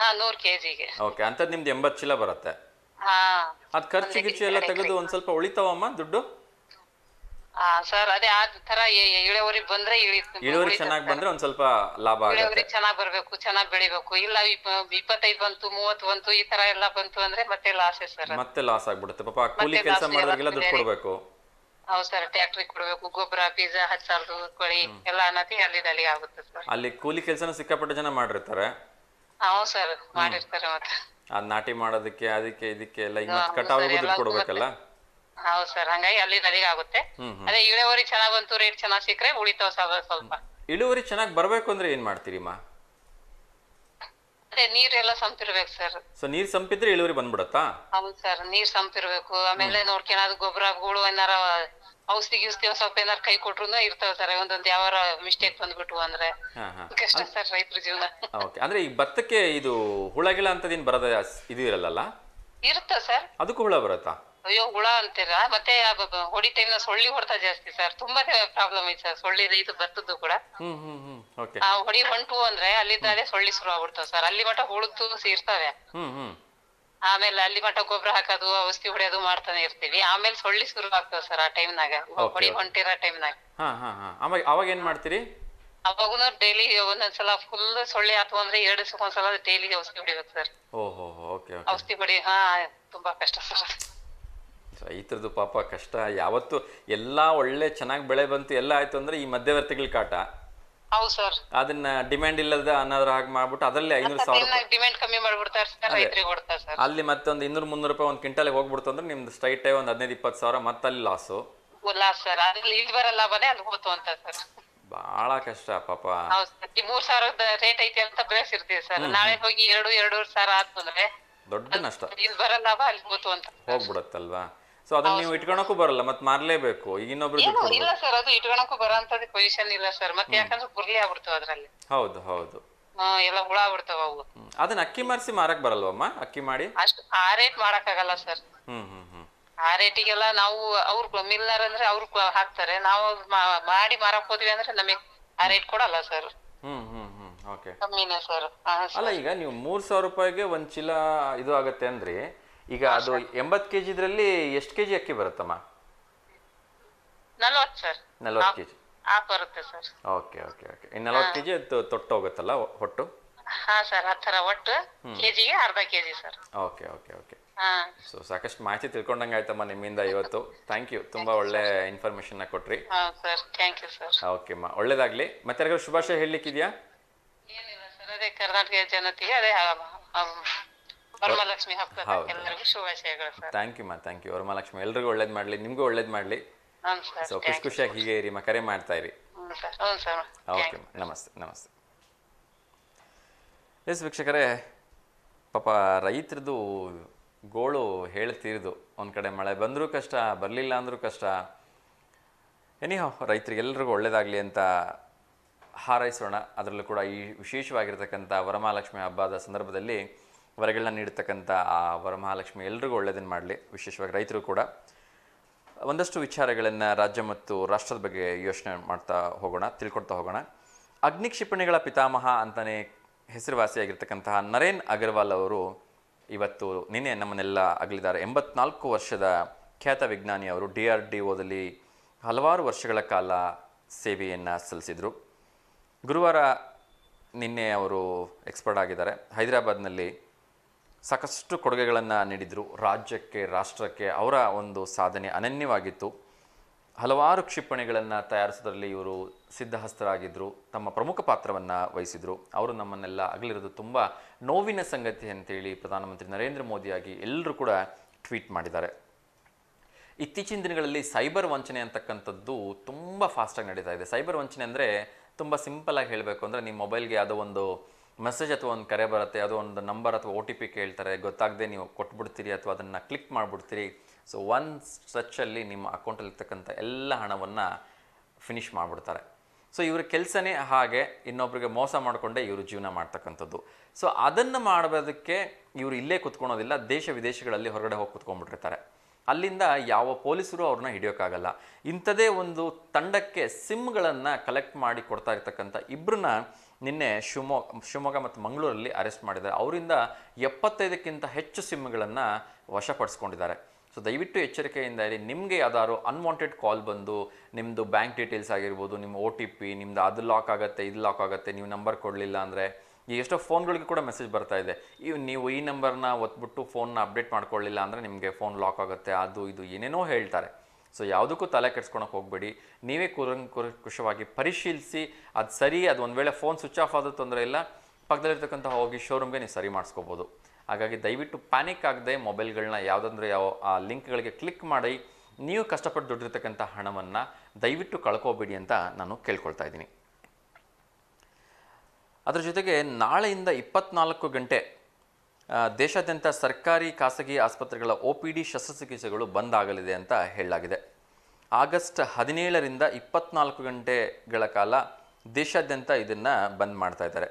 ಹಾ ನೂರ್ ಕೆಜಿಗೆ ಓಕೆ ಅಂತದ್ ನಿಮ್ದು ಎಂಬತ್ತು ಚೀಲ ಬರುತ್ತೆ ಹಾ ಅದ್ ಖರ್ಚು ಗಿರ್ಚು ಎಲ್ಲ ತೆಗೆದು ಒಂದ್ ಸ್ವಲ್ಪ ಉಳಿತಾವಮ್ಮ ದುಡ್ಡು ಆ ಸರ್ ಅದೇ ಆ ತರ ಇಳುವರಿ ಬಂದ್ರೆ ಇಳುವರಿ ಚೆನ್ನಾಗಿ ಬಂದ್ರೆ ಒಂದ್ ಸ್ವಲ್ಪ ಲಾಭ ಇಳುವರಿ ಚೆನ್ನಾಗಿ ಬರ್ಬೇಕು ಚೆನ್ನಾಗಿ ಬೆಳಿಬೇಕು ಇಲ್ಲ ಇಪ್ಪತ್ತೈದು ಬಂತು ಮೂವತ್ತು ಬಂತು ಈ ತರ ಎಲ್ಲ ಬಂತು ಅಂದ್ರೆ ಮತ್ತೆ ಲಾಸ್ ಸರ್ ಮತ್ತೆ ಲಾಸ್ ಆಗ್ಬಿಡುತ್ತೆ ಪಾಪ ಕೂಲಿ ಕೆಲಸ ಮಾಡೋರಿಗೆಲ್ಲ ದುಡ್ಡು ಕೊಡ್ಬೇಕು ಹೌದು ಸರ್ ಟ್ಯಾಕ್ಟ್ರಿ ಕೊಡ್ಬೇಕು ಗೊಬ್ಬರ ಬೀಜ ಹತ್ತು ಸಾವಿರದ ಕೋಳಿ ಎಲ್ಲ ಅನ್ನತಿ ಅಲ್ಲಿ ಅಲ್ಲಿಗೆ ಆಗುತ್ತೆ ಸರ್ ಅಲ್ಲಿ ಕೂಲಿ ಕೆಲಸನ ಸಿಕ್ಕಾಪಟ್ಟೆ ಜನ ಮಾಡಿರ್ತಾರೆ ಹೌದು ಸರ್ ಮಾಡಿರ್ತಾರೆ ಮತ್ತೆ ಅದ್ ನಾಟಿ ಮಾಡೋದಕ್ಕೆ ಅದಕ್ಕೆ ಇದಕ್ಕೆ ಎಲ್ಲ ಈಗ ಮತ್ತೆ ಕಟಾವಿಗೂ ಕೊಡ್ಬೇಕಲ್ಲ ಹೌದು ಸರ್ ಹಂಗಾಗಿ ಅಲ್ಲಿ ನದಿಗೆ ಆಗುತ್ತೆ ಅದೇ ಇಳುವರಿ ಚೆನ್ನಾಗಿ ಬಂತು ರೇಟ್ ಚೆನ್ನಾಗ್ ಸಿಕ್ಕರೆ ಉಳಿತಾವ ಸ್ವಲ್ಪ ಇಳುವರಿ ಚೆನ್ನಾಗಿ ಬರಬೇಕು ಅಂದ್ರೆ ಏನ್ ಮಾ ಅದೇ ನೀರೆಲ್ಲ ಸಂಪಿರ್ಬೇಕು ಸರ್ ಸೊ ನೀರ್ ಸಂಪಿದ್ರೆ ಇಳುವರಿ ಬಂದ್ಬಿಡತ್ತಾ ಹೌದು ಸರ್ ನೀರ್ ಸಂಪಿರ್ಬೇಕು ಆಮೇಲೆ ನೋಡ್ಕೊಂಡ್ ಗೊಬ್ಬರಗಳು ಏನಾರ ಔಷಧಿ ಗಿಷ್ಧಿ ಸ್ವಲ್ಪ ಏನಾರ ಕೈ ಕೊಟ್ರುನು ಇರ್ತಾವ ಸರ್ ಒಂದೊಂದು ಯಾವ ಮಿಸ್ಟೇಕ್ ಬಂದ್ಬಿಟ್ವು ಅಂದ್ರೆ ಕಷ್ಟ ಸರ್ ರೈತರ ಜೀವನ ಓಕೆ ಅಂದ್ರೆ ಈ ಭತ್ತಕ್ಕೆ ಇದು ಹುಳಗಿಳ ಅಂತದೇನ್ ಬರದ ಇದು ಇರಲ್ಲ ಇರುತ್ತ ಸರ್ ಅದಕ್ಕೂ ಹುಳ ಬರುತ್ತಾ ಅಯ್ಯೋ ಹುಳ ಅಂತೀರಾ ಮತ್ತೆ ಹೊಡಿ ಟೈಮ್ ಸೊಳ್ಳಿ ಹೊಡ್ತಾ ಜಾಸ್ತಿ ಸರ್ ತುಂಬಾನೇ ಪ್ರಾಬ್ಲಮ್ ಐತೆ ಸರ್ ಸೊಳ್ಳಿ ಇದು ಬರ್ತದ್ದು ಕೂಡ ಆ ಹೊಡಿ ಹೊಂಟು ಅಂದ್ರೆ ಅಲ್ಲಿದ್ದಾಲೆ ಸೊಳ್ಳಿ ಶುರು ಆಗ್ಬಿಡ್ತಾವ ಸರ್ ಅಲ್ಲಿ ಮಟ್ಟ ಹುಳದ್ದು ಸೇರ್ತಾವೆ ಆಮೇಲೆ ಅಲ್ಲಿ ಮಟ ಗೊಬ್ಬರ ಹಾಕೋದು ಔಷಧಿ ಹೊಡೆಯೋದು ಮಾಡ್ತಾನೆ ಇರ್ತೀವಿ ಆಮೇಲೆ ಸೊಳ್ಳೆ ಶುರು ಆಗ್ತದ ಸರ್ ಆ ಟೈಮ್ನಾಗ ಹೊಡಿ ಹೊಂಟಿರೋ ಟೈಮ್ನಾಗ ಅವಾಗ ಏನ್ ಮಾಡ್ತೀರಿ ಅವಾಗೂ ಡೈಲಿ ಒಂದೊಂದ್ಸಲ ಫುಲ್ ಸೊಳ್ಳೆ ಆತು ಅಂದ್ರೆ ಎರಡು ಸಲ ಒಂದ್ಸಲ ಡೈಲಿ ಔಷಧಿ ಹೊಡಿಬೇಕು ಸರ್ ಓಕೆ ಔಷಧಿ ಹೊಡಿ ಹಾ ತುಂಬಾ ಕಷ್ಟ ಸರ್ ರೈತರದು ಪಾಪ ಕಷ್ಟ ಯಾವತ್ತು ಎಲ್ಲಾ ಒಳ್ಳೆ ಚೆನ್ನಾಗಿ ಬೆಳೆ ಬಂತು ಎಲ್ಲ ಆಯ್ತು ಅಂದ್ರೆ ಈ ಮಧ್ಯವರ್ತಿಗಳ ಕಾಟ ಹೌದು ಸರ್ ಅದನ್ನ ಡಿಮ್ಯಾಂಡ್ ಇಲ್ಲದ ಅನ್ನೋದ್ರ ಹಾಗೆ ಮಾಡ್ಬಿಟ್ಟು ಅದರಲ್ಲಿ ಐನೂರು ಸಾವಿರ ರೂಪಾಯಿ ಡಿಮ್ಯಾಂಡ್ ಕಮ್ಮಿ ಮಾಡ್ಬಿಡ್ತಾರೆ ಸರ್ ರೈತರಿಗೆ ಕೊಡ್ತಾರೆ ಸರ್ ಅಲ್ಲಿ ಮತ್ತೊಂದು ಇನ್ನೂರು ಮುನ್ನೂರು ರೂಪಾಯಿ ಒಂದು ಗೆ ಹೋಗ್ಬಿಡ್ತು ಅಂದ್ರೆ ನಿಮ್ದು ಸ್ಟ್ರೈಟ್ ಒಂದು ಹದಿನೈದು ಇಪ್ಪತ್ತು ಸಾವಿರ ಮತ್ತೆ ಅಲ್ಲಿ ಲಾಸು ಲಾಸ್ ಸರ್ ಅದ್ರಲ್ಲಿ ಇಲ್ಲಿ ಅಲ್ಲಿ ಹೋತು ಅಂತ ಸರ್ ಬಹಳ ಕಷ್ಟ ಪಾಪ ಹೌದು ಸರ್ ಮೂರ್ ಸಾವಿರದ ರೇಟ್ ಐತೆ ಅಂತ ಬೆಳೆಸಿರ್ತೀವಿ ಸರ್ ನಾಳೆ ಹೋಗಿ ಎರಡು ಎರಡೂವರೆ ಸಾವಿರ ಆದ್ಮೇಲೆ ದೊಡ್ಡ ನಷ್ಟ ಇಲ್ಲಿ ಬರೋ ಲಾಭ ಅಲ್ಲಿ ಹೋತು ಅಂತ ಹೋಗ್ಬಿಡತ್ತಲ್ವಾ ಸೊ ಅದನ್ನ ನೀವು ಇಟ್ಕೊಳಕ್ಕೂ ಬರಲ್ಲ ಮತ್ತೆ ಮಾರ್ಲೇಬೇಕು ಈಗ ಇನ್ನೊಬ್ರು ಇಲ್ಲ ಸರ್ ಅದು ಇಟ್ಕೊಳಕ್ಕೂ ಬರಂತದ ಪೊಸಿಷನ್ ಇಲ್ಲ ಸರ್ ಮತ್ತೆ ಯಾಕಂದ್ರೆ ಗುರ್ಲಿ ಆಗ್ಬಿಡ್ತಾವ ಅದ್ರಲ್ಲಿ ಹೌದು ಹೌದು ಎಲ್ಲ ಹುಳ ಆಗ್ಬಿಡ್ತಾವ ಅವು ಅದನ್ನ ಅಕ್ಕಿ ಮರ್ಸಿ ಮಾರಕ್ ಬರಲ್ವಮ್ಮ ಅಕ್ಕಿ ಮಾಡಿ ಅಷ್ಟು ಆ ರೇಟ್ ಆಗಲ್ಲ ಸರ್ ಹ್ಮ್ ಹ್ಮ್ ಹ್ಮ್ ಆ ರೇಟಿಗೆಲ್ಲ ನಾವು ಅವ್ರ ಮಿಲ್ನರ್ ಅಂದ್ರೆ ಅವ್ರು ಹಾಕ್ತಾರೆ ನಾವು ಮಾಡಿ ಮಾರಕ್ ಹೋದ್ವಿ ಅಂದ್ರೆ ನಮಗೆ ಆ ರೇಟ್ ಕೊಡಲ್ಲ sir hmm hmm hmm okay ಕಮ್ಮಿನೇ ಸರ್ ಅಲ್ಲ ಈಗ ನೀವು ಮೂರ್ ಸಾವಿರ ರೂಪಾಯಿಗೆ ಒಂದ್ ಚೀಲ ಇದು ಆಗತ್ತೆ ಅಂದ್ರಿ ಈಗ ಅದು ಎಂಬತ್ತು ಕೆ ಜಿದ್ರಲ್ಲಿ ಎಷ್ಟು ಕೆ ಜಿ ಅಕ್ಕಿ ಬರುತ್ತಮ್ಮ ನಲ್ವತ್ತು ಸರ್ ನಲ್ವತ್ತು ಕೆ ಜಿ ಬರುತ್ತೆ ಸರ್ ಓಕೆ ಓಕೆ ಓಕೆ ಇನ್ನು ನಲ್ವತ್ತು ಕೆ ಜಿ ಹೋಗುತ್ತಲ್ಲ ಹೊಟ್ಟು ಹಾ ಸರ್ ಆ ಒಟ್ಟು ಕೆ ಜಿಗೆ ಅರ್ಧ kg sir okay okay okay so ಸಾಕಷ್ಟು ಮಾಹಿತಿ ತಿಳ್ಕೊಂಡಂಗೆ ಆಯ್ತಮ್ಮ ನಿಮ್ಮಿಂದ ಇವತ್ತು ಥ್ಯಾಂಕ್ ಯು ತುಂಬಾ ಒಳ್ಳೆ ಇನ್ಫಾರ್ಮೇಶನ್ ಕೊಟ್ರಿ ಓಕೆ ಅಮ್ಮ ಒಳ್ಳೇದಾಗ್ಲಿ ಮತ್ತೆ ಯಾರಿಗಾದ್ರು ಶುಭಾಶಯ ಹೇಳಲಿಕ್ಕಿದೆಯಾ ಕರ್ನಾಟಕ ಜನತೆಗೆ ಅದೇ ವರಮಹಾಲಕ್ಷ್ಮಿ ಹಬ್ಬದ ಹೌದು. ಎಲ್ಲರಿಗೂ ಶುಭಾಶಯಗಳು ಥ್ಯಾಂಕ್ ಯು ಮಾ ಥ್ಯಾಂಕ್ ಯು ವರಮಹಾಲಕ್ಷ್ಮಿ ಎಲ್ರಿಗೂ ಒಳ್ಳೇದು ಮಾಡ್ಲಿ ನಿಮ್ಗೂ ಒಳ್ಳೇದ್ ಮಾಡ್ಲಿ ಸೊ ಖುಷಿ ಖುಷಿಯಾಗಿ ಹೀಗೆ ಇರಿ ಮಾ ಕರೆ ಮಾಡ್ತಾ ಇರಿ ಓಕೆ ನಮಸ್ತೆ ನಮಸ್ತೆ ಎಸ್ ವೀಕ್ಷಕರೇ ಪಾಪ ರೈತರದು ಗೋಳು ಹೇಳ್ತೀರ್ದು ಒಂದು ಕಡೆ ಮಳೆ ಬಂದರೂ ಕಷ್ಟ ಬರಲಿಲ್ಲ ಅಂದರೂ ಕಷ್ಟ ಎನಿಹೋ ರೈತರಿಗೆಲ್ಲರಿಗೂ ಒಳ್ಳೇದಾಗ್ಲಿ ಅಂತ ಹಾರೈಸೋಣ ಅದರಲ್ಲೂ ಕೂಡ ಈ ವಿಶೇಷವಾಗಿರ್ತಕ್ಕಂಥ ವರಮಹಾಲಕ್ಷ್ಮಿ ಹಬ್ಬದ ಸಂದರ್ಭದಲ್ಲಿ ವರಗಳನ್ನ ನೀಡತಕ್ಕಂಥ ಆ ವರಮಹಾಲಕ್ಷ್ಮಿ ಎಲ್ರಿಗೂ ಒಳ್ಳೆಯದನ್ನು ಮಾಡಲಿ ವಿಶೇಷವಾಗಿ ರೈತರು ಕೂಡ ಒಂದಷ್ಟು ವಿಚಾರಗಳನ್ನು ರಾಜ್ಯ ಮತ್ತು ರಾಷ್ಟ್ರದ ಬಗ್ಗೆ ಯೋಚನೆ ಮಾಡ್ತಾ ಹೋಗೋಣ ತಿಳ್ಕೊಡ್ತಾ ಹೋಗೋಣ ಅಗ್ನಿ ಕ್ಷಿಪಣಿಗಳ ಪಿತಾಮಹ ಅಂತಲೇ ಹೆಸರುವಾಸಿಯಾಗಿರ್ತಕ್ಕಂತಹ ನರೇನ್ ಅಗರ್ವಾಲ್ ಅವರು ಇವತ್ತು ನಿನ್ನೆ ನಮ್ಮನ್ನೆಲ್ಲ ಅಗಲಿದ್ದಾರೆ ಎಂಬತ್ನಾಲ್ಕು ವರ್ಷದ ಖ್ಯಾತ ವಿಜ್ಞಾನಿ ಅವರು ಡಿ ಆರ್ ಡಿ ಒದಲ್ಲಿ ಹಲವಾರು ವರ್ಷಗಳ ಕಾಲ ಸೇವೆಯನ್ನು ಸಲ್ಲಿಸಿದರು ಗುರುವಾರ ನಿನ್ನೆ ಅವರು ಎಕ್ಸ್ಪರ್ಟ್ ಆಗಿದ್ದಾರೆ ಹೈದರಾಬಾದ್ನಲ್ಲಿ ಸಾಕಷ್ಟು ಕೊಡುಗೆಗಳನ್ನು ನೀಡಿದರು ರಾಜ್ಯಕ್ಕೆ ರಾಷ್ಟ್ರಕ್ಕೆ ಅವರ ಒಂದು ಸಾಧನೆ ಅನನ್ಯವಾಗಿತ್ತು ಹಲವಾರು ಕ್ಷಿಪಣಿಗಳನ್ನು ತಯಾರಿಸೋದ್ರಲ್ಲಿ ಇವರು ಸಿದ್ಧಹಸ್ತರಾಗಿದ್ದರು ತಮ್ಮ ಪ್ರಮುಖ ಪಾತ್ರವನ್ನು ವಹಿಸಿದರು ಅವರು ನಮ್ಮನ್ನೆಲ್ಲ ಅಗಲಿರೋದು ತುಂಬ ನೋವಿನ ಸಂಗತಿ ಅಂತೇಳಿ ಪ್ರಧಾನಮಂತ್ರಿ ನರೇಂದ್ರ ಮೋದಿಯಾಗಿ ಎಲ್ಲರೂ ಕೂಡ ಟ್ವೀಟ್ ಮಾಡಿದ್ದಾರೆ ಇತ್ತೀಚಿನ ದಿನಗಳಲ್ಲಿ ಸೈಬರ್ ವಂಚನೆ ಅಂತಕ್ಕಂಥದ್ದು ತುಂಬ ಫಾಸ್ಟಾಗಿ ನಡೀತಾ ಇದೆ ಸೈಬರ್ ವಂಚನೆ ಅಂದರೆ ತುಂಬ ಆಗಿ ಹೇಳಬೇಕು ಅಂದರೆ ನಿಮ್ಮ ಮೊಬೈಲ್ಗೆ ಯಾವುದೋ ಒಂದು ಮೆಸೇಜ್ ಅಥವಾ ಒಂದು ಕರೆ ಬರುತ್ತೆ ಅದು ಒಂದು ನಂಬರ್ ಅಥವಾ ಒ ಟಿ ಪಿ ಕೇಳ್ತಾರೆ ಗೊತ್ತಾಗದೆ ನೀವು ಕೊಟ್ಬಿಡ್ತೀರಿ ಅಥವಾ ಅದನ್ನು ಕ್ಲಿಕ್ ಮಾಡಿಬಿಡ್ತೀರಿ ಸೊ ಒನ್ ಸ್ಟ್ರೆಚ್ಚಲ್ಲಿ ನಿಮ್ಮ ಅಕೌಂಟಲ್ಲಿರ್ತಕ್ಕಂಥ ಎಲ್ಲ ಹಣವನ್ನು ಫಿನಿಷ್ ಮಾಡಿಬಿಡ್ತಾರೆ ಸೊ ಇವ್ರ ಕೆಲಸನೇ ಹಾಗೆ ಇನ್ನೊಬ್ರಿಗೆ ಮೋಸ ಮಾಡಿಕೊಂಡೇ ಇವರು ಜೀವನ ಮಾಡ್ತಕ್ಕಂಥದ್ದು ಸೊ ಅದನ್ನು ಮಾಡೋದಕ್ಕೆ ಇವರು ಇಲ್ಲೇ ಕುತ್ಕೊಳೋದಿಲ್ಲ ದೇಶ ವಿದೇಶಗಳಲ್ಲಿ ಹೊರಗಡೆ ಹೋಗಿ ಕುತ್ಕೊಂಡ್ಬಿಟ್ಟಿರ್ತಾರೆ ಅಲ್ಲಿಂದ ಯಾವ ಪೊಲೀಸರು ಅವ್ರನ್ನ ಹಿಡಿಯೋಕ್ಕಾಗಲ್ಲ ಇಂಥದೇ ಒಂದು ತಂಡಕ್ಕೆ ಸಿಮ್ಗಳನ್ನು ಕಲೆಕ್ಟ್ ಮಾಡಿ ಕೊಡ್ತಾ ಇರ್ತಕ್ಕಂಥ ಇಬ್ಬರನ್ನ ನಿನ್ನೆ ಶಿವಮೊಗ್ಗ ಶಿವಮೊಗ್ಗ ಮತ್ತು ಮಂಗಳೂರಲ್ಲಿ ಅರೆಸ್ಟ್ ಮಾಡಿದ್ದಾರೆ ಅವರಿಂದ ಎಪ್ಪತ್ತೈದಕ್ಕಿಂತ ಹೆಚ್ಚು ಸಿಮ್ಗಳನ್ನು ವಶಪಡಿಸ್ಕೊಂಡಿದ್ದಾರೆ ಸೊ ದಯವಿಟ್ಟು ಎಚ್ಚರಿಕೆಯಿಂದ ಇರಿ ನಿಮಗೆ ಯಾವ್ದಾದ್ರು ಅನ್ವಾಂಟೆಡ್ ಕಾಲ್ ಬಂದು ನಿಮ್ಮದು ಬ್ಯಾಂಕ್ ಡೀಟೇಲ್ಸ್ ಆಗಿರ್ಬೋದು ನಿಮ್ಮ ಓ ಟಿ ಪಿ ನಿಮ್ಮದು ಅದು ಲಾಕ್ ಆಗುತ್ತೆ ಇದು ಲಾಕ್ ಆಗುತ್ತೆ ನೀವು ನಂಬರ್ ಕೊಡಲಿಲ್ಲ ಅಂದರೆ ಈಗ ಎಷ್ಟೋ ಫೋನ್ಗಳಿಗೆ ಕೂಡ ಮೆಸೇಜ್ ಬರ್ತಾ ಇದೆ ಇವ್ ನೀವು ಈ ನಂಬರ್ನ ಒತ್ಬಿಟ್ಟು ಫೋನ್ನ ಅಪ್ಡೇಟ್ ಮಾಡ್ಕೊಳ್ಳಿಲ್ಲ ಅಂದರೆ ನಿಮಗೆ ಫೋನ್ ಲಾಕ್ ಆಗುತ್ತೆ ಅದು ಇದು ಏನೇನೋ ಹೇಳ್ತಾರೆ ಸೊ ಯಾವುದಕ್ಕೂ ತಲೆ ಕೆಡ್ಸ್ಕೊಳಕ್ಕೆ ಹೋಗಬೇಡಿ ನೀವೇ ಕುರ ಪರಿಶೀಲಿಸಿ ಅದು ಸರಿ ಅದು ಒಂದು ವೇಳೆ ಫೋನ್ ಸ್ವಿಚ್ ಆಫ್ ಆದ ತೊಂದರೆ ಇಲ್ಲ ಪಕ್ಕದಲ್ಲಿರ್ತಕ್ಕಂಥ ಹೋಗಿ ಶೋರೂಮ್ಗೆ ನೀವು ಸರಿ ಮಾಡಿಸ್ಕೋಬೋದು ಹಾಗಾಗಿ ದಯವಿಟ್ಟು ಪ್ಯಾನಿಕ್ ಆಗದೆ ಮೊಬೈಲ್ಗಳನ್ನ ಯಾವುದಂದ್ರೆ ಯಾವ ಆ ಲಿಂಕ್ಗಳಿಗೆ ಕ್ಲಿಕ್ ಮಾಡಿ ನೀವು ಕಷ್ಟಪಟ್ಟು ದುಡ್ಡಿರ್ತಕ್ಕಂಥ ಹಣವನ್ನು ದಯವಿಟ್ಟು ಕಳ್ಕೋಬೇಡಿ ಅಂತ ನಾನು ಕೇಳ್ಕೊಳ್ತಾ ಇದ್ದೀನಿ ಅದರ ಜೊತೆಗೆ ನಾಳೆಯಿಂದ ಇಪ್ಪತ್ನಾಲ್ಕು ಗಂಟೆ ದೇಶಾದ್ಯಂತ ಸರ್ಕಾರಿ ಖಾಸಗಿ ಆಸ್ಪತ್ರೆಗಳ ಒ ಪಿ ಡಿ ಶಸ್ತ್ರಚಿಕಿತ್ಸೆಗಳು ಬಂದ್ ಆಗಲಿದೆ ಅಂತ ಹೇಳಲಾಗಿದೆ ಆಗಸ್ಟ್ ಹದಿನೇಳರಿಂದ ಇಪ್ಪತ್ನಾಲ್ಕು ಗಂಟೆಗಳ ಕಾಲ ದೇಶಾದ್ಯಂತ ಇದನ್ನು ಬಂದ್ ಮಾಡ್ತಾ ಇದ್ದಾರೆ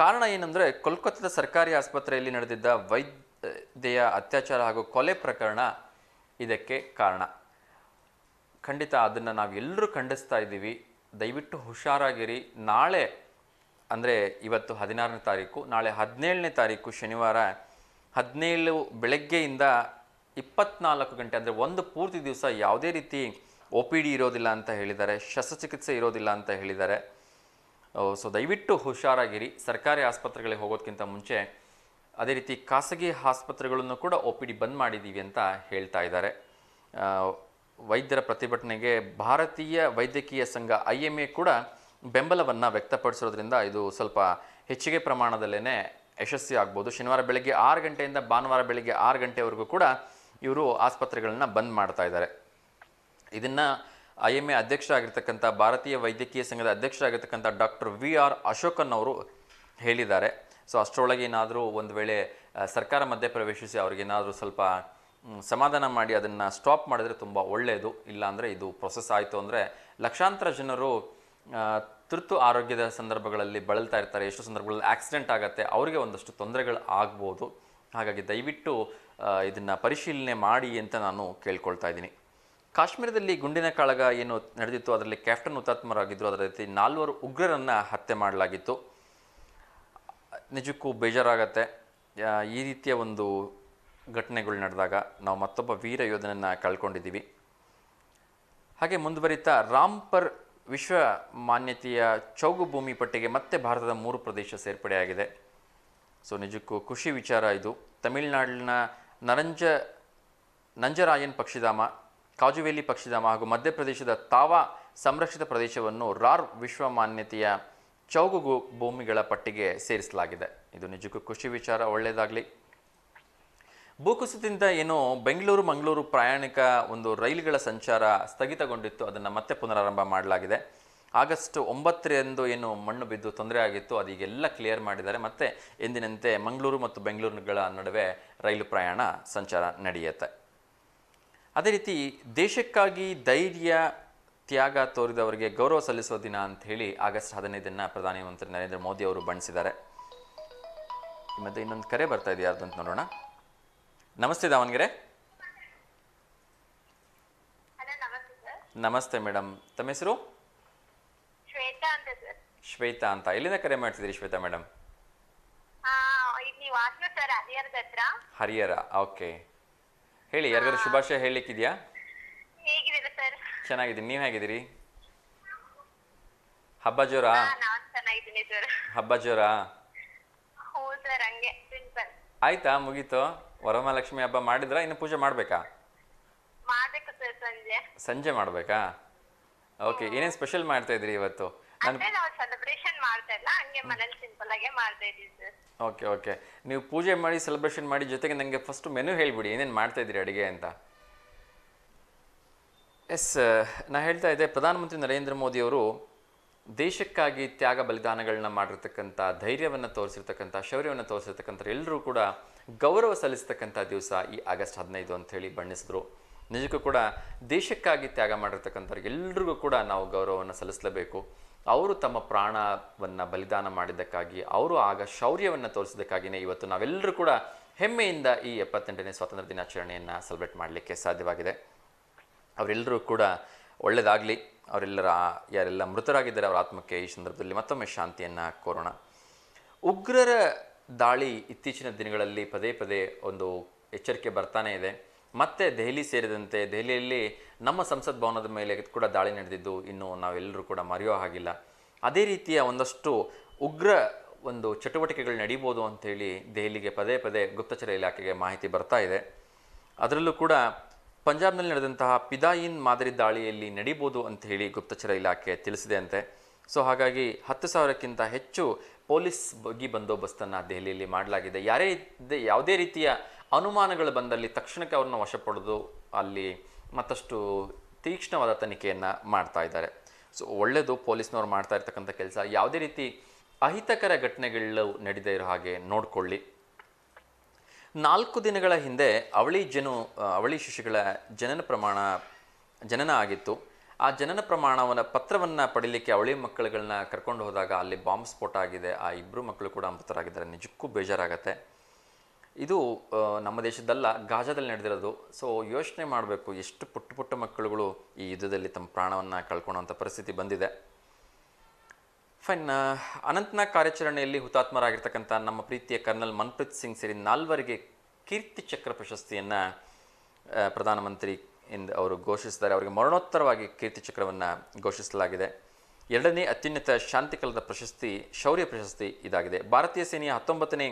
ಕಾರಣ ಏನಂದರೆ ಕೋಲ್ಕತ್ತಾದ ಸರ್ಕಾರಿ ಆಸ್ಪತ್ರೆಯಲ್ಲಿ ನಡೆದಿದ್ದ ವೈದ್ಯೆಯ ಅತ್ಯಾಚಾರ ಹಾಗೂ ಕೊಲೆ ಪ್ರಕರಣ ಇದಕ್ಕೆ ಕಾರಣ ಖಂಡಿತ ಅದನ್ನು ನಾವೆಲ್ಲರೂ ಖಂಡಿಸ್ತಾ ಇದ್ದೀವಿ ದಯವಿಟ್ಟು ಹುಷಾರಾಗಿರಿ ನಾಳೆ ಅಂದರೆ ಇವತ್ತು ಹದಿನಾರನೇ ತಾರೀಕು ನಾಳೆ ಹದಿನೇಳನೇ ತಾರೀಕು ಶನಿವಾರ ಹದಿನೇಳು ಬೆಳಗ್ಗೆಯಿಂದ ಇಪ್ಪತ್ನಾಲ್ಕು ಗಂಟೆ ಅಂದರೆ ಒಂದು ಪೂರ್ತಿ ದಿವಸ ಯಾವುದೇ ರೀತಿ ಒ ಪಿ ಡಿ ಇರೋದಿಲ್ಲ ಅಂತ ಹೇಳಿದ್ದಾರೆ ಶಸ್ತ್ರಚಿಕಿತ್ಸೆ ಇರೋದಿಲ್ಲ ಅಂತ ಹೇಳಿದ್ದಾರೆ ಸೊ ದಯವಿಟ್ಟು ಹುಷಾರಾಗಿರಿ ಸರ್ಕಾರಿ ಆಸ್ಪತ್ರೆಗಳಿಗೆ ಹೋಗೋದಕ್ಕಿಂತ ಮುಂಚೆ ಅದೇ ರೀತಿ ಖಾಸಗಿ ಆಸ್ಪತ್ರೆಗಳನ್ನು ಕೂಡ ಒ ಪಿ ಡಿ ಬಂದ್ ಮಾಡಿದ್ದೀವಿ ಅಂತ ಹೇಳ್ತಾ ಇದ್ದಾರೆ ವೈದ್ಯರ ಪ್ರತಿಭಟನೆಗೆ ಭಾರತೀಯ ವೈದ್ಯಕೀಯ ಸಂಘ ಐ ಎಮ್ ಎ ಕೂಡ ಬೆಂಬಲವನ್ನು ವ್ಯಕ್ತಪಡಿಸಿರೋದ್ರಿಂದ ಇದು ಸ್ವಲ್ಪ ಹೆಚ್ಚಿಗೆ ಪ್ರಮಾಣದಲ್ಲೇ ಯಶಸ್ವಿ ಆಗ್ಬೋದು ಶನಿವಾರ ಬೆಳಗ್ಗೆ ಆರು ಗಂಟೆಯಿಂದ ಭಾನುವಾರ ಬೆಳಗ್ಗೆ ಆರು ಗಂಟೆವರೆಗೂ ಕೂಡ ಇವರು ಆಸ್ಪತ್ರೆಗಳನ್ನ ಬಂದ್ ಮಾಡ್ತಾ ಇದ್ದಾರೆ ಇದನ್ನು ಐ ಎಮ್ ಎ ಅಧ್ಯಕ್ಷರಾಗಿರ್ತಕ್ಕಂಥ ಭಾರತೀಯ ವೈದ್ಯಕೀಯ ಸಂಘದ ಅಧ್ಯಕ್ಷರಾಗಿರ್ತಕ್ಕಂಥ ಡಾಕ್ಟರ್ ವಿ ಆರ್ ಅಶೋಕನ್ ಅವರು ಹೇಳಿದ್ದಾರೆ ಸೊ ಅಷ್ಟರೊಳಗೆ ಏನಾದರೂ ಒಂದು ವೇಳೆ ಸರ್ಕಾರ ಮಧ್ಯೆ ಪ್ರವೇಶಿಸಿ ಅವ್ರಿಗೇನಾದರೂ ಸ್ವಲ್ಪ ಸಮಾಧಾನ ಮಾಡಿ ಅದನ್ನು ಸ್ಟಾಪ್ ಮಾಡಿದ್ರೆ ತುಂಬ ಒಳ್ಳೆಯದು ಇಲ್ಲಾಂದರೆ ಇದು ಪ್ರೊಸೆಸ್ ಆಯಿತು ಅಂದರೆ ಲಕ್ಷಾಂತರ ಜನರು ತುರ್ತು ಆರೋಗ್ಯದ ಸಂದರ್ಭಗಳಲ್ಲಿ ಬಳಲ್ತಾ ಇರ್ತಾರೆ ಎಷ್ಟು ಸಂದರ್ಭಗಳಲ್ಲಿ ಆಕ್ಸಿಡೆಂಟ್ ಆಗುತ್ತೆ ಅವರಿಗೆ ಒಂದಷ್ಟು ತೊಂದರೆಗಳು ಆಗ್ಬೋದು ಹಾಗಾಗಿ ದಯವಿಟ್ಟು ಇದನ್ನು ಪರಿಶೀಲನೆ ಮಾಡಿ ಅಂತ ನಾನು ಕೇಳ್ಕೊಳ್ತಾ ಇದ್ದೀನಿ ಕಾಶ್ಮೀರದಲ್ಲಿ ಗುಂಡಿನ ಕಾಳಗ ಏನು ನಡೆದಿತ್ತು ಅದರಲ್ಲಿ ಕ್ಯಾಪ್ಟನ್ ಹುತಾತ್ಮರಾಗಿದ್ದರು ಅದರ ರೀತಿ ನಾಲ್ವರು ಉಗ್ರರನ್ನು ಹತ್ಯೆ ಮಾಡಲಾಗಿತ್ತು ನಿಜಕ್ಕೂ ಬೇಜಾರಾಗತ್ತೆ ಈ ರೀತಿಯ ಒಂದು ಘಟನೆಗಳು ನಡೆದಾಗ ನಾವು ಮತ್ತೊಬ್ಬ ವೀರ ಯೋಧನನ್ನು ಕಳ್ಕೊಂಡಿದ್ದೀವಿ ಹಾಗೆ ಮುಂದುವರಿತಾ ರಾಮ್ಪರ್ ವಿಶ್ವ ಮಾನ್ಯತೆಯ ಚೌಗು ಭೂಮಿ ಪಟ್ಟಿಗೆ ಮತ್ತೆ ಭಾರತದ ಮೂರು ಪ್ರದೇಶ ಸೇರ್ಪಡೆಯಾಗಿದೆ ಸೊ ನಿಜಕ್ಕೂ ಖುಷಿ ವಿಚಾರ ಇದು ತಮಿಳುನಾಡಿನ ನರಂಜ ನಂಜರಾಯನ್ ಪಕ್ಷಿಧಾಮ ಕಾಜುವೇಲಿ ಪಕ್ಷಿಧಾಮ ಹಾಗೂ ಮಧ್ಯಪ್ರದೇಶದ ತಾವಾ ಸಂರಕ್ಷಿತ ಪ್ರದೇಶವನ್ನು ರಾರ್ ವಿಶ್ವ ಮಾನ್ಯತೆಯ ಚೌಗು ಭೂಮಿಗಳ ಪಟ್ಟಿಗೆ ಸೇರಿಸಲಾಗಿದೆ ಇದು ನಿಜಕ್ಕೂ ಖುಷಿ ವಿಚಾರ ಒಳ್ಳೆಯದಾಗಲಿ ಭೂಕುಸಿತದಿಂದ ಏನು ಬೆಂಗಳೂರು ಮಂಗಳೂರು ಪ್ರಯಾಣಿಕ ಒಂದು ರೈಲುಗಳ ಸಂಚಾರ ಸ್ಥಗಿತಗೊಂಡಿತ್ತು ಅದನ್ನು ಮತ್ತೆ ಪುನರಾರಂಭ ಮಾಡಲಾಗಿದೆ ಆಗಸ್ಟ್ ಒಂಬತ್ತರಂದು ಏನು ಮಣ್ಣು ಬಿದ್ದು ತೊಂದರೆ ಆಗಿತ್ತು ಅದೀಗೆಲ್ಲ ಕ್ಲಿಯರ್ ಮಾಡಿದ್ದಾರೆ ಮತ್ತೆ ಎಂದಿನಂತೆ ಮಂಗಳೂರು ಮತ್ತು ಬೆಂಗಳೂರುಗಳ ನಡುವೆ ರೈಲು ಪ್ರಯಾಣ ಸಂಚಾರ ನಡೆಯುತ್ತೆ ಅದೇ ರೀತಿ ದೇಶಕ್ಕಾಗಿ ಧೈರ್ಯ ತ್ಯಾಗ ತೋರಿದವರಿಗೆ ಗೌರವ ಸಲ್ಲಿಸುವ ದಿನ ಅಂತ ಹೇಳಿ ಆಗಸ್ಟ್ ಹದಿನೈದನ್ನು ಪ್ರಧಾನಮಂತ್ರಿ ನರೇಂದ್ರ ಮೋದಿ ಅವರು ಬಣ್ಣಿಸಿದ್ದಾರೆ ಮತ್ತು ಇನ್ನೊಂದು ಕರೆ ಬರ್ತಾ ಇದೆ ಯಾರ್ದು ಅಂತ ನೋಡೋಣ ನಮಸ್ತೆ ದಾವಣಗೆರೆ ನಮಸ್ತೆ ಮೇಡಮ್ ತಮ್ಮ ಹೆಸರು ಶ್ವೇತಾ ಅಂತ ಶ್ವೇತಾ ಅಂತ ಎಲ್ಲಿಂದ ಕರೆ ಮಾಡ್ತಿದ್ರಿ ಶ್ವೇತಾ ಮೇಡಮ್ ಹರಿಹರ ಓಕೆ ಹೇಳಿ ಯಾರಿಗಾದ್ರು ಶುಭಾಶಯ ಹೇಳಲಿಕ್ಕಿದೆಯಾ ಚೆನ್ನಾಗಿದ್ದೀನಿ ನೀವು ಹೇಗಿದ್ದೀರಿ ಹಬ್ಬ ಜೋರ ಹಬ್ಬ ಜೋರ ಆಯ್ತಾ ಮುಗೀತು ವರಮಹಾಲಕ್ಷ್ಮಿ ಹಬ್ಬ ಮಾಡಿದ್ರ ಇನ್ನು ಪೂಜೆ ಮಾಡ್ಬೇಕಾ ಸರ್ ಸಂಜೆ ಮಾಡ್ಬೇಕಾ ಓಕೆ ಏನೇನ್ ಸ್ಪೆಷಲ್ ಮಾಡ್ತಾ ಇದ್ರಿ ಇವತ್ತು ಓಕೆ ಓಕೆ ನೀವು ಪೂಜೆ ಮಾಡಿ ಸೆಲೆಬ್ರೇಷನ್ ಮಾಡಿ ಜೊತೆಗೆ ನಂಗೆ ಫಸ್ಟ್ ಮೆನು ಹೇಳ್ಬಿಡಿ ಏನೇನು ಮಾಡ್ತಾ ಇದ್ರಿ ಅಡಿಗೆ ಅಂತ ಎಸ್ ನಾ ಹೇಳ್ತಾ ಇದ್ದೆ ಪ್ರಧಾನಮಂತ್ರಿ ನರೇಂದ್ರ ಮೋದಿ ಅವರು ದೇಶಕ್ಕಾಗಿ ತ್ಯಾಗ ಬಲಿದಾನಗಳನ್ನ ಮಾಡಿರ್ತಕ್ಕಂಥ ಧೈರ್ಯವನ್ನು ತೋರಿಸಿರ್ತಕ್ಕಂಥ ಶೌರ್ಯವನ್ನು ತೋರಿಸಿರ್ತಕ್ಕಂಥ ಎಲ್ಲರೂ ಕೂಡ ಗೌರವ ಸಲ್ಲಿಸ್ತಕ್ಕಂಥ ದಿವಸ ಈ ಆಗಸ್ಟ್ ಹದಿನೈದು ಅಂತ ಹೇಳಿ ಬಣ್ಣಿಸಿದ್ರು ನಿಜಕ್ಕೂ ಕೂಡ ದೇಶಕ್ಕಾಗಿ ತ್ಯಾಗ ಮಾಡಿರ್ತಕ್ಕಂಥವ್ರಿಗೆ ಎಲ್ರಿಗೂ ಕೂಡ ನಾವು ಗೌರವವನ್ನು ಸಲ್ಲಿಸಲೇಬೇಕು ಅವರು ತಮ್ಮ ಪ್ರಾಣವನ್ನು ಬಲಿದಾನ ಮಾಡಿದ್ದಕ್ಕಾಗಿ ಅವರು ಆಗ ಶೌರ್ಯವನ್ನು ತೋರಿಸಿದ್ದಕ್ಕಾಗಿಯೇ ಇವತ್ತು ನಾವೆಲ್ಲರೂ ಕೂಡ ಹೆಮ್ಮೆಯಿಂದ ಈ ಎಪ್ಪತ್ತೆಂಟನೇ ಸ್ವಾತಂತ್ರ್ಯ ದಿನಾಚರಣೆಯನ್ನು ಸೆಲೆಬ್ರೇಟ್ ಮಾಡಲಿಕ್ಕೆ ಸಾಧ್ಯವಾಗಿದೆ ಅವರೆಲ್ಲರೂ ಕೂಡ ಒಳ್ಳೆಯದಾಗಲಿ ಅವರೆಲ್ಲರ ಯಾರೆಲ್ಲ ಮೃತರಾಗಿದ್ದಾರೆ ಅವರ ಆತ್ಮಕ್ಕೆ ಈ ಸಂದರ್ಭದಲ್ಲಿ ಮತ್ತೊಮ್ಮೆ ಶಾಂತಿಯನ್ನು ಕೋರೋಣ ಉಗ್ರರ ದಾಳಿ ಇತ್ತೀಚಿನ ದಿನಗಳಲ್ಲಿ ಪದೇ ಪದೇ ಒಂದು ಎಚ್ಚರಿಕೆ ಬರ್ತಾನೇ ಇದೆ ಮತ್ತೆ ದೆಹಲಿ ಸೇರಿದಂತೆ ದೆಹಲಿಯಲ್ಲಿ ನಮ್ಮ ಸಂಸತ್ ಭವನದ ಮೇಲೆ ಕೂಡ ದಾಳಿ ನಡೆದಿದ್ದು ಇನ್ನು ನಾವೆಲ್ಲರೂ ಕೂಡ ಮರೆಯೋ ಹಾಗಿಲ್ಲ ಅದೇ ರೀತಿಯ ಒಂದಷ್ಟು ಉಗ್ರ ಒಂದು ಚಟುವಟಿಕೆಗಳು ನಡೀಬೋದು ಅಂಥೇಳಿ ದೆಹಲಿಗೆ ಪದೇ ಪದೇ ಗುಪ್ತಚರ ಇಲಾಖೆಗೆ ಮಾಹಿತಿ ಬರ್ತಾ ಇದೆ ಅದರಲ್ಲೂ ಕೂಡ ಪಂಜಾಬ್ನಲ್ಲಿ ನಡೆದಂತಹ ಪಿದಾಯಿನ್ ಮಾದರಿ ದಾಳಿಯಲ್ಲಿ ನಡೀಬೋದು ಅಂತ ಹೇಳಿ ಗುಪ್ತಚರ ಇಲಾಖೆ ತಿಳಿಸಿದೆ ಅಂತೆ ಸೊ ಹಾಗಾಗಿ ಹತ್ತು ಸಾವಿರಕ್ಕಿಂತ ಹೆಚ್ಚು ಪೊಲೀಸ್ ಬಗಿ ಬಂದೋಬಸ್ತನ್ನು ದೆಹಲಿಯಲ್ಲಿ ಮಾಡಲಾಗಿದೆ ಯಾರೇ ಯಾವುದೇ ರೀತಿಯ ಅನುಮಾನಗಳು ಬಂದಲ್ಲಿ ತಕ್ಷಣಕ್ಕೆ ಅವ್ರನ್ನ ವಶಪಡೆದು ಅಲ್ಲಿ ಮತ್ತಷ್ಟು ತೀಕ್ಷ್ಣವಾದ ತನಿಖೆಯನ್ನು ಮಾಡ್ತಾ ಇದ್ದಾರೆ ಸೊ ಒಳ್ಳೆಯದು ಪೊಲೀಸ್ನವ್ರು ಮಾಡ್ತಾ ಇರ್ತಕ್ಕಂಥ ಕೆಲಸ ಯಾವುದೇ ರೀತಿ ಅಹಿತಕರ ಘಟನೆಗಳು ನಡೀದೇ ಇರೋ ಹಾಗೆ ನೋಡಿಕೊಳ್ಳಿ ನಾಲ್ಕು ದಿನಗಳ ಹಿಂದೆ ಅವಳಿ ಜನು ಅವಳಿ ಶಿಶುಗಳ ಜನನ ಪ್ರಮಾಣ ಜನನ ಆಗಿತ್ತು ಆ ಜನನ ಪ್ರಮಾಣವನ್ನು ಪತ್ರವನ್ನು ಪಡೀಲಿಕ್ಕೆ ಅವಳಿ ಮಕ್ಕಳುಗಳನ್ನ ಕರ್ಕೊಂಡು ಹೋದಾಗ ಅಲ್ಲಿ ಬಾಂಬ್ ಸ್ಫೋಟ ಆಗಿದೆ ಆ ಇಬ್ಬರು ಮಕ್ಕಳು ಕೂಡ ಅಮೃತರಾಗಿದ್ದಾರೆ ನಿಜಕ್ಕೂ ಬೇಜಾರಾಗತ್ತೆ ಇದು ನಮ್ಮ ದೇಶದಲ್ಲ ಗಾಜಾದಲ್ಲಿ ನಡೆದಿರೋದು ಸೊ ಯೋಚನೆ ಮಾಡಬೇಕು ಎಷ್ಟು ಪುಟ್ಟ ಪುಟ್ಟ ಮಕ್ಕಳುಗಳು ಈ ಯುದ್ಧದಲ್ಲಿ ತಮ್ಮ ಪ್ರಾಣವನ್ನು ಕಳ್ಕೊಳ್ಳೋಂಥ ಪರಿಸ್ಥಿತಿ ಬಂದಿದೆ ಫೈನ್ ಅನಂತನಾಗ್ ಕಾರ್ಯಾಚರಣೆಯಲ್ಲಿ ಹುತಾತ್ಮರಾಗಿರ್ತಕ್ಕಂಥ ನಮ್ಮ ಪ್ರೀತಿಯ ಕರ್ನಲ್ ಮನ್ಪ್ರೀತ್ ಸಿಂಗ್ ಸೇರಿ ನಾಲ್ವರಿಗೆ ಕೀರ್ತಿ ಚಕ್ರ ಪ್ರಶಸ್ತಿಯನ್ನು ಪ್ರಧಾನಮಂತ್ರಿ ಎಂದು ಅವರು ಘೋಷಿಸಿದ್ದಾರೆ ಅವರಿಗೆ ಮರಣೋತ್ತರವಾಗಿ ಕೀರ್ತಿ ಚಕ್ರವನ್ನು ಘೋಷಿಸಲಾಗಿದೆ ಎರಡನೇ ಅತ್ಯುನ್ನತ ಶಾಂತಿಕಲದ ಪ್ರಶಸ್ತಿ ಶೌರ್ಯ ಪ್ರಶಸ್ತಿ ಇದಾಗಿದೆ ಭಾರತೀಯ ಸೇನೆಯ ಹತ್ತೊಂಬತ್ತನೇ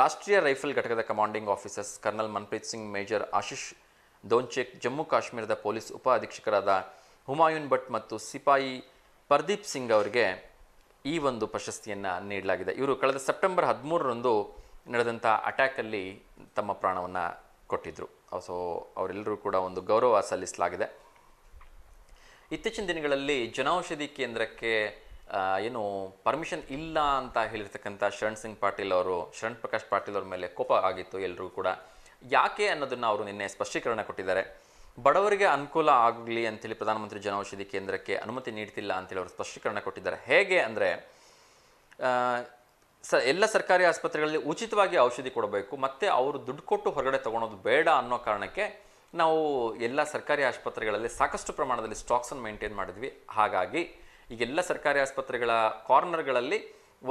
ರಾಷ್ಟ್ರೀಯ ರೈಫಲ್ ಘಟಕದ commanding officers colonel Manpreet Singh major Ashish Dhonchak Jammu ಕಾಶ್ಮೀರದ ಪೊಲೀಸ್ ಉಪ ಅಧೀಕ್ಷಕರಾದ ಹುಮಾಯೂನ್ ಭಟ್ ಮತ್ತು ಸಿಪಾಯಿ ಪರ್ದೀಪ್ ಸಿಂಗ್ ಅವರಿಗೆ ಈ ಒಂದು ಪ್ರಶಸ್ತಿಯನ್ನು ನೀಡಲಾಗಿದೆ ಇವರು ಕಳೆದ ಸೆಪ್ಟೆಂಬರ್ ಹದಿಮೂರರಂದು ನಡೆದಂಥ ಅಟ್ಯಾಕಲ್ಲಿ ತಮ್ಮ ಪ್ರಾಣವನ್ನು ಕೊಟ್ಟಿದ್ದರು ಸೊ ಅವರೆಲ್ಲರೂ ಕೂಡ ಒಂದು ಗೌರವ ಸಲ್ಲಿಸಲಾಗಿದೆ ಇತ್ತೀಚಿನ ದಿನಗಳಲ್ಲಿ ಜನೌಷಧಿ ಕೇಂದ್ರಕ್ಕೆ ಏನು ಪರ್ಮಿಷನ್ ಇಲ್ಲ ಅಂತ ಹೇಳಿರ್ತಕ್ಕಂಥ ಶರಣ್ ಸಿಂಗ್ ಪಾಟೀಲ್ ಅವರು ಶರಣ್ ಪ್ರಕಾಶ್ ಪಾಟೀಲ್ ಅವ್ರ ಮೇಲೆ ಕೋಪ ಆಗಿತ್ತು ಎಲ್ಲರೂ ಕೂಡ ಯಾಕೆ ಅನ್ನೋದನ್ನು ಅವರು ನಿನ್ನೆ ಸ್ಪಷ್ಟೀಕರಣ ಕೊಟ್ಟಿದ್ದಾರೆ ಬಡವರಿಗೆ ಅನುಕೂಲ ಆಗಲಿ ಅಂತೇಳಿ ಪ್ರಧಾನಮಂತ್ರಿ ಜನೌಷಧಿ ಕೇಂದ್ರಕ್ಕೆ ಅನುಮತಿ ನೀಡ್ತಿಲ್ಲ ಅಂತೇಳಿ ಅವರು ಸ್ಪಷ್ಟೀಕರಣ ಕೊಟ್ಟಿದ್ದಾರೆ ಹೇಗೆ ಅಂದರೆ ಸ ಎಲ್ಲ ಸರ್ಕಾರಿ ಆಸ್ಪತ್ರೆಗಳಲ್ಲಿ ಉಚಿತವಾಗಿ ಔಷಧಿ ಕೊಡಬೇಕು ಮತ್ತು ಅವರು ದುಡ್ಡು ಕೊಟ್ಟು ಹೊರಗಡೆ ತೊಗೊಳೋದು ಬೇಡ ಅನ್ನೋ ಕಾರಣಕ್ಕೆ ನಾವು ಎಲ್ಲ ಸರ್ಕಾರಿ ಆಸ್ಪತ್ರೆಗಳಲ್ಲಿ ಸಾಕಷ್ಟು ಪ್ರಮಾಣದಲ್ಲಿ ಸ್ಟಾಕ್ಸನ್ನು ಮೇಂಟೈನ್ ಮಾಡಿದ್ವಿ ಹಾಗಾಗಿ ಈಗೆಲ್ಲ ಸರ್ಕಾರಿ ಆಸ್ಪತ್ರೆಗಳ ಕಾರ್ನರ್ಗಳಲ್ಲಿ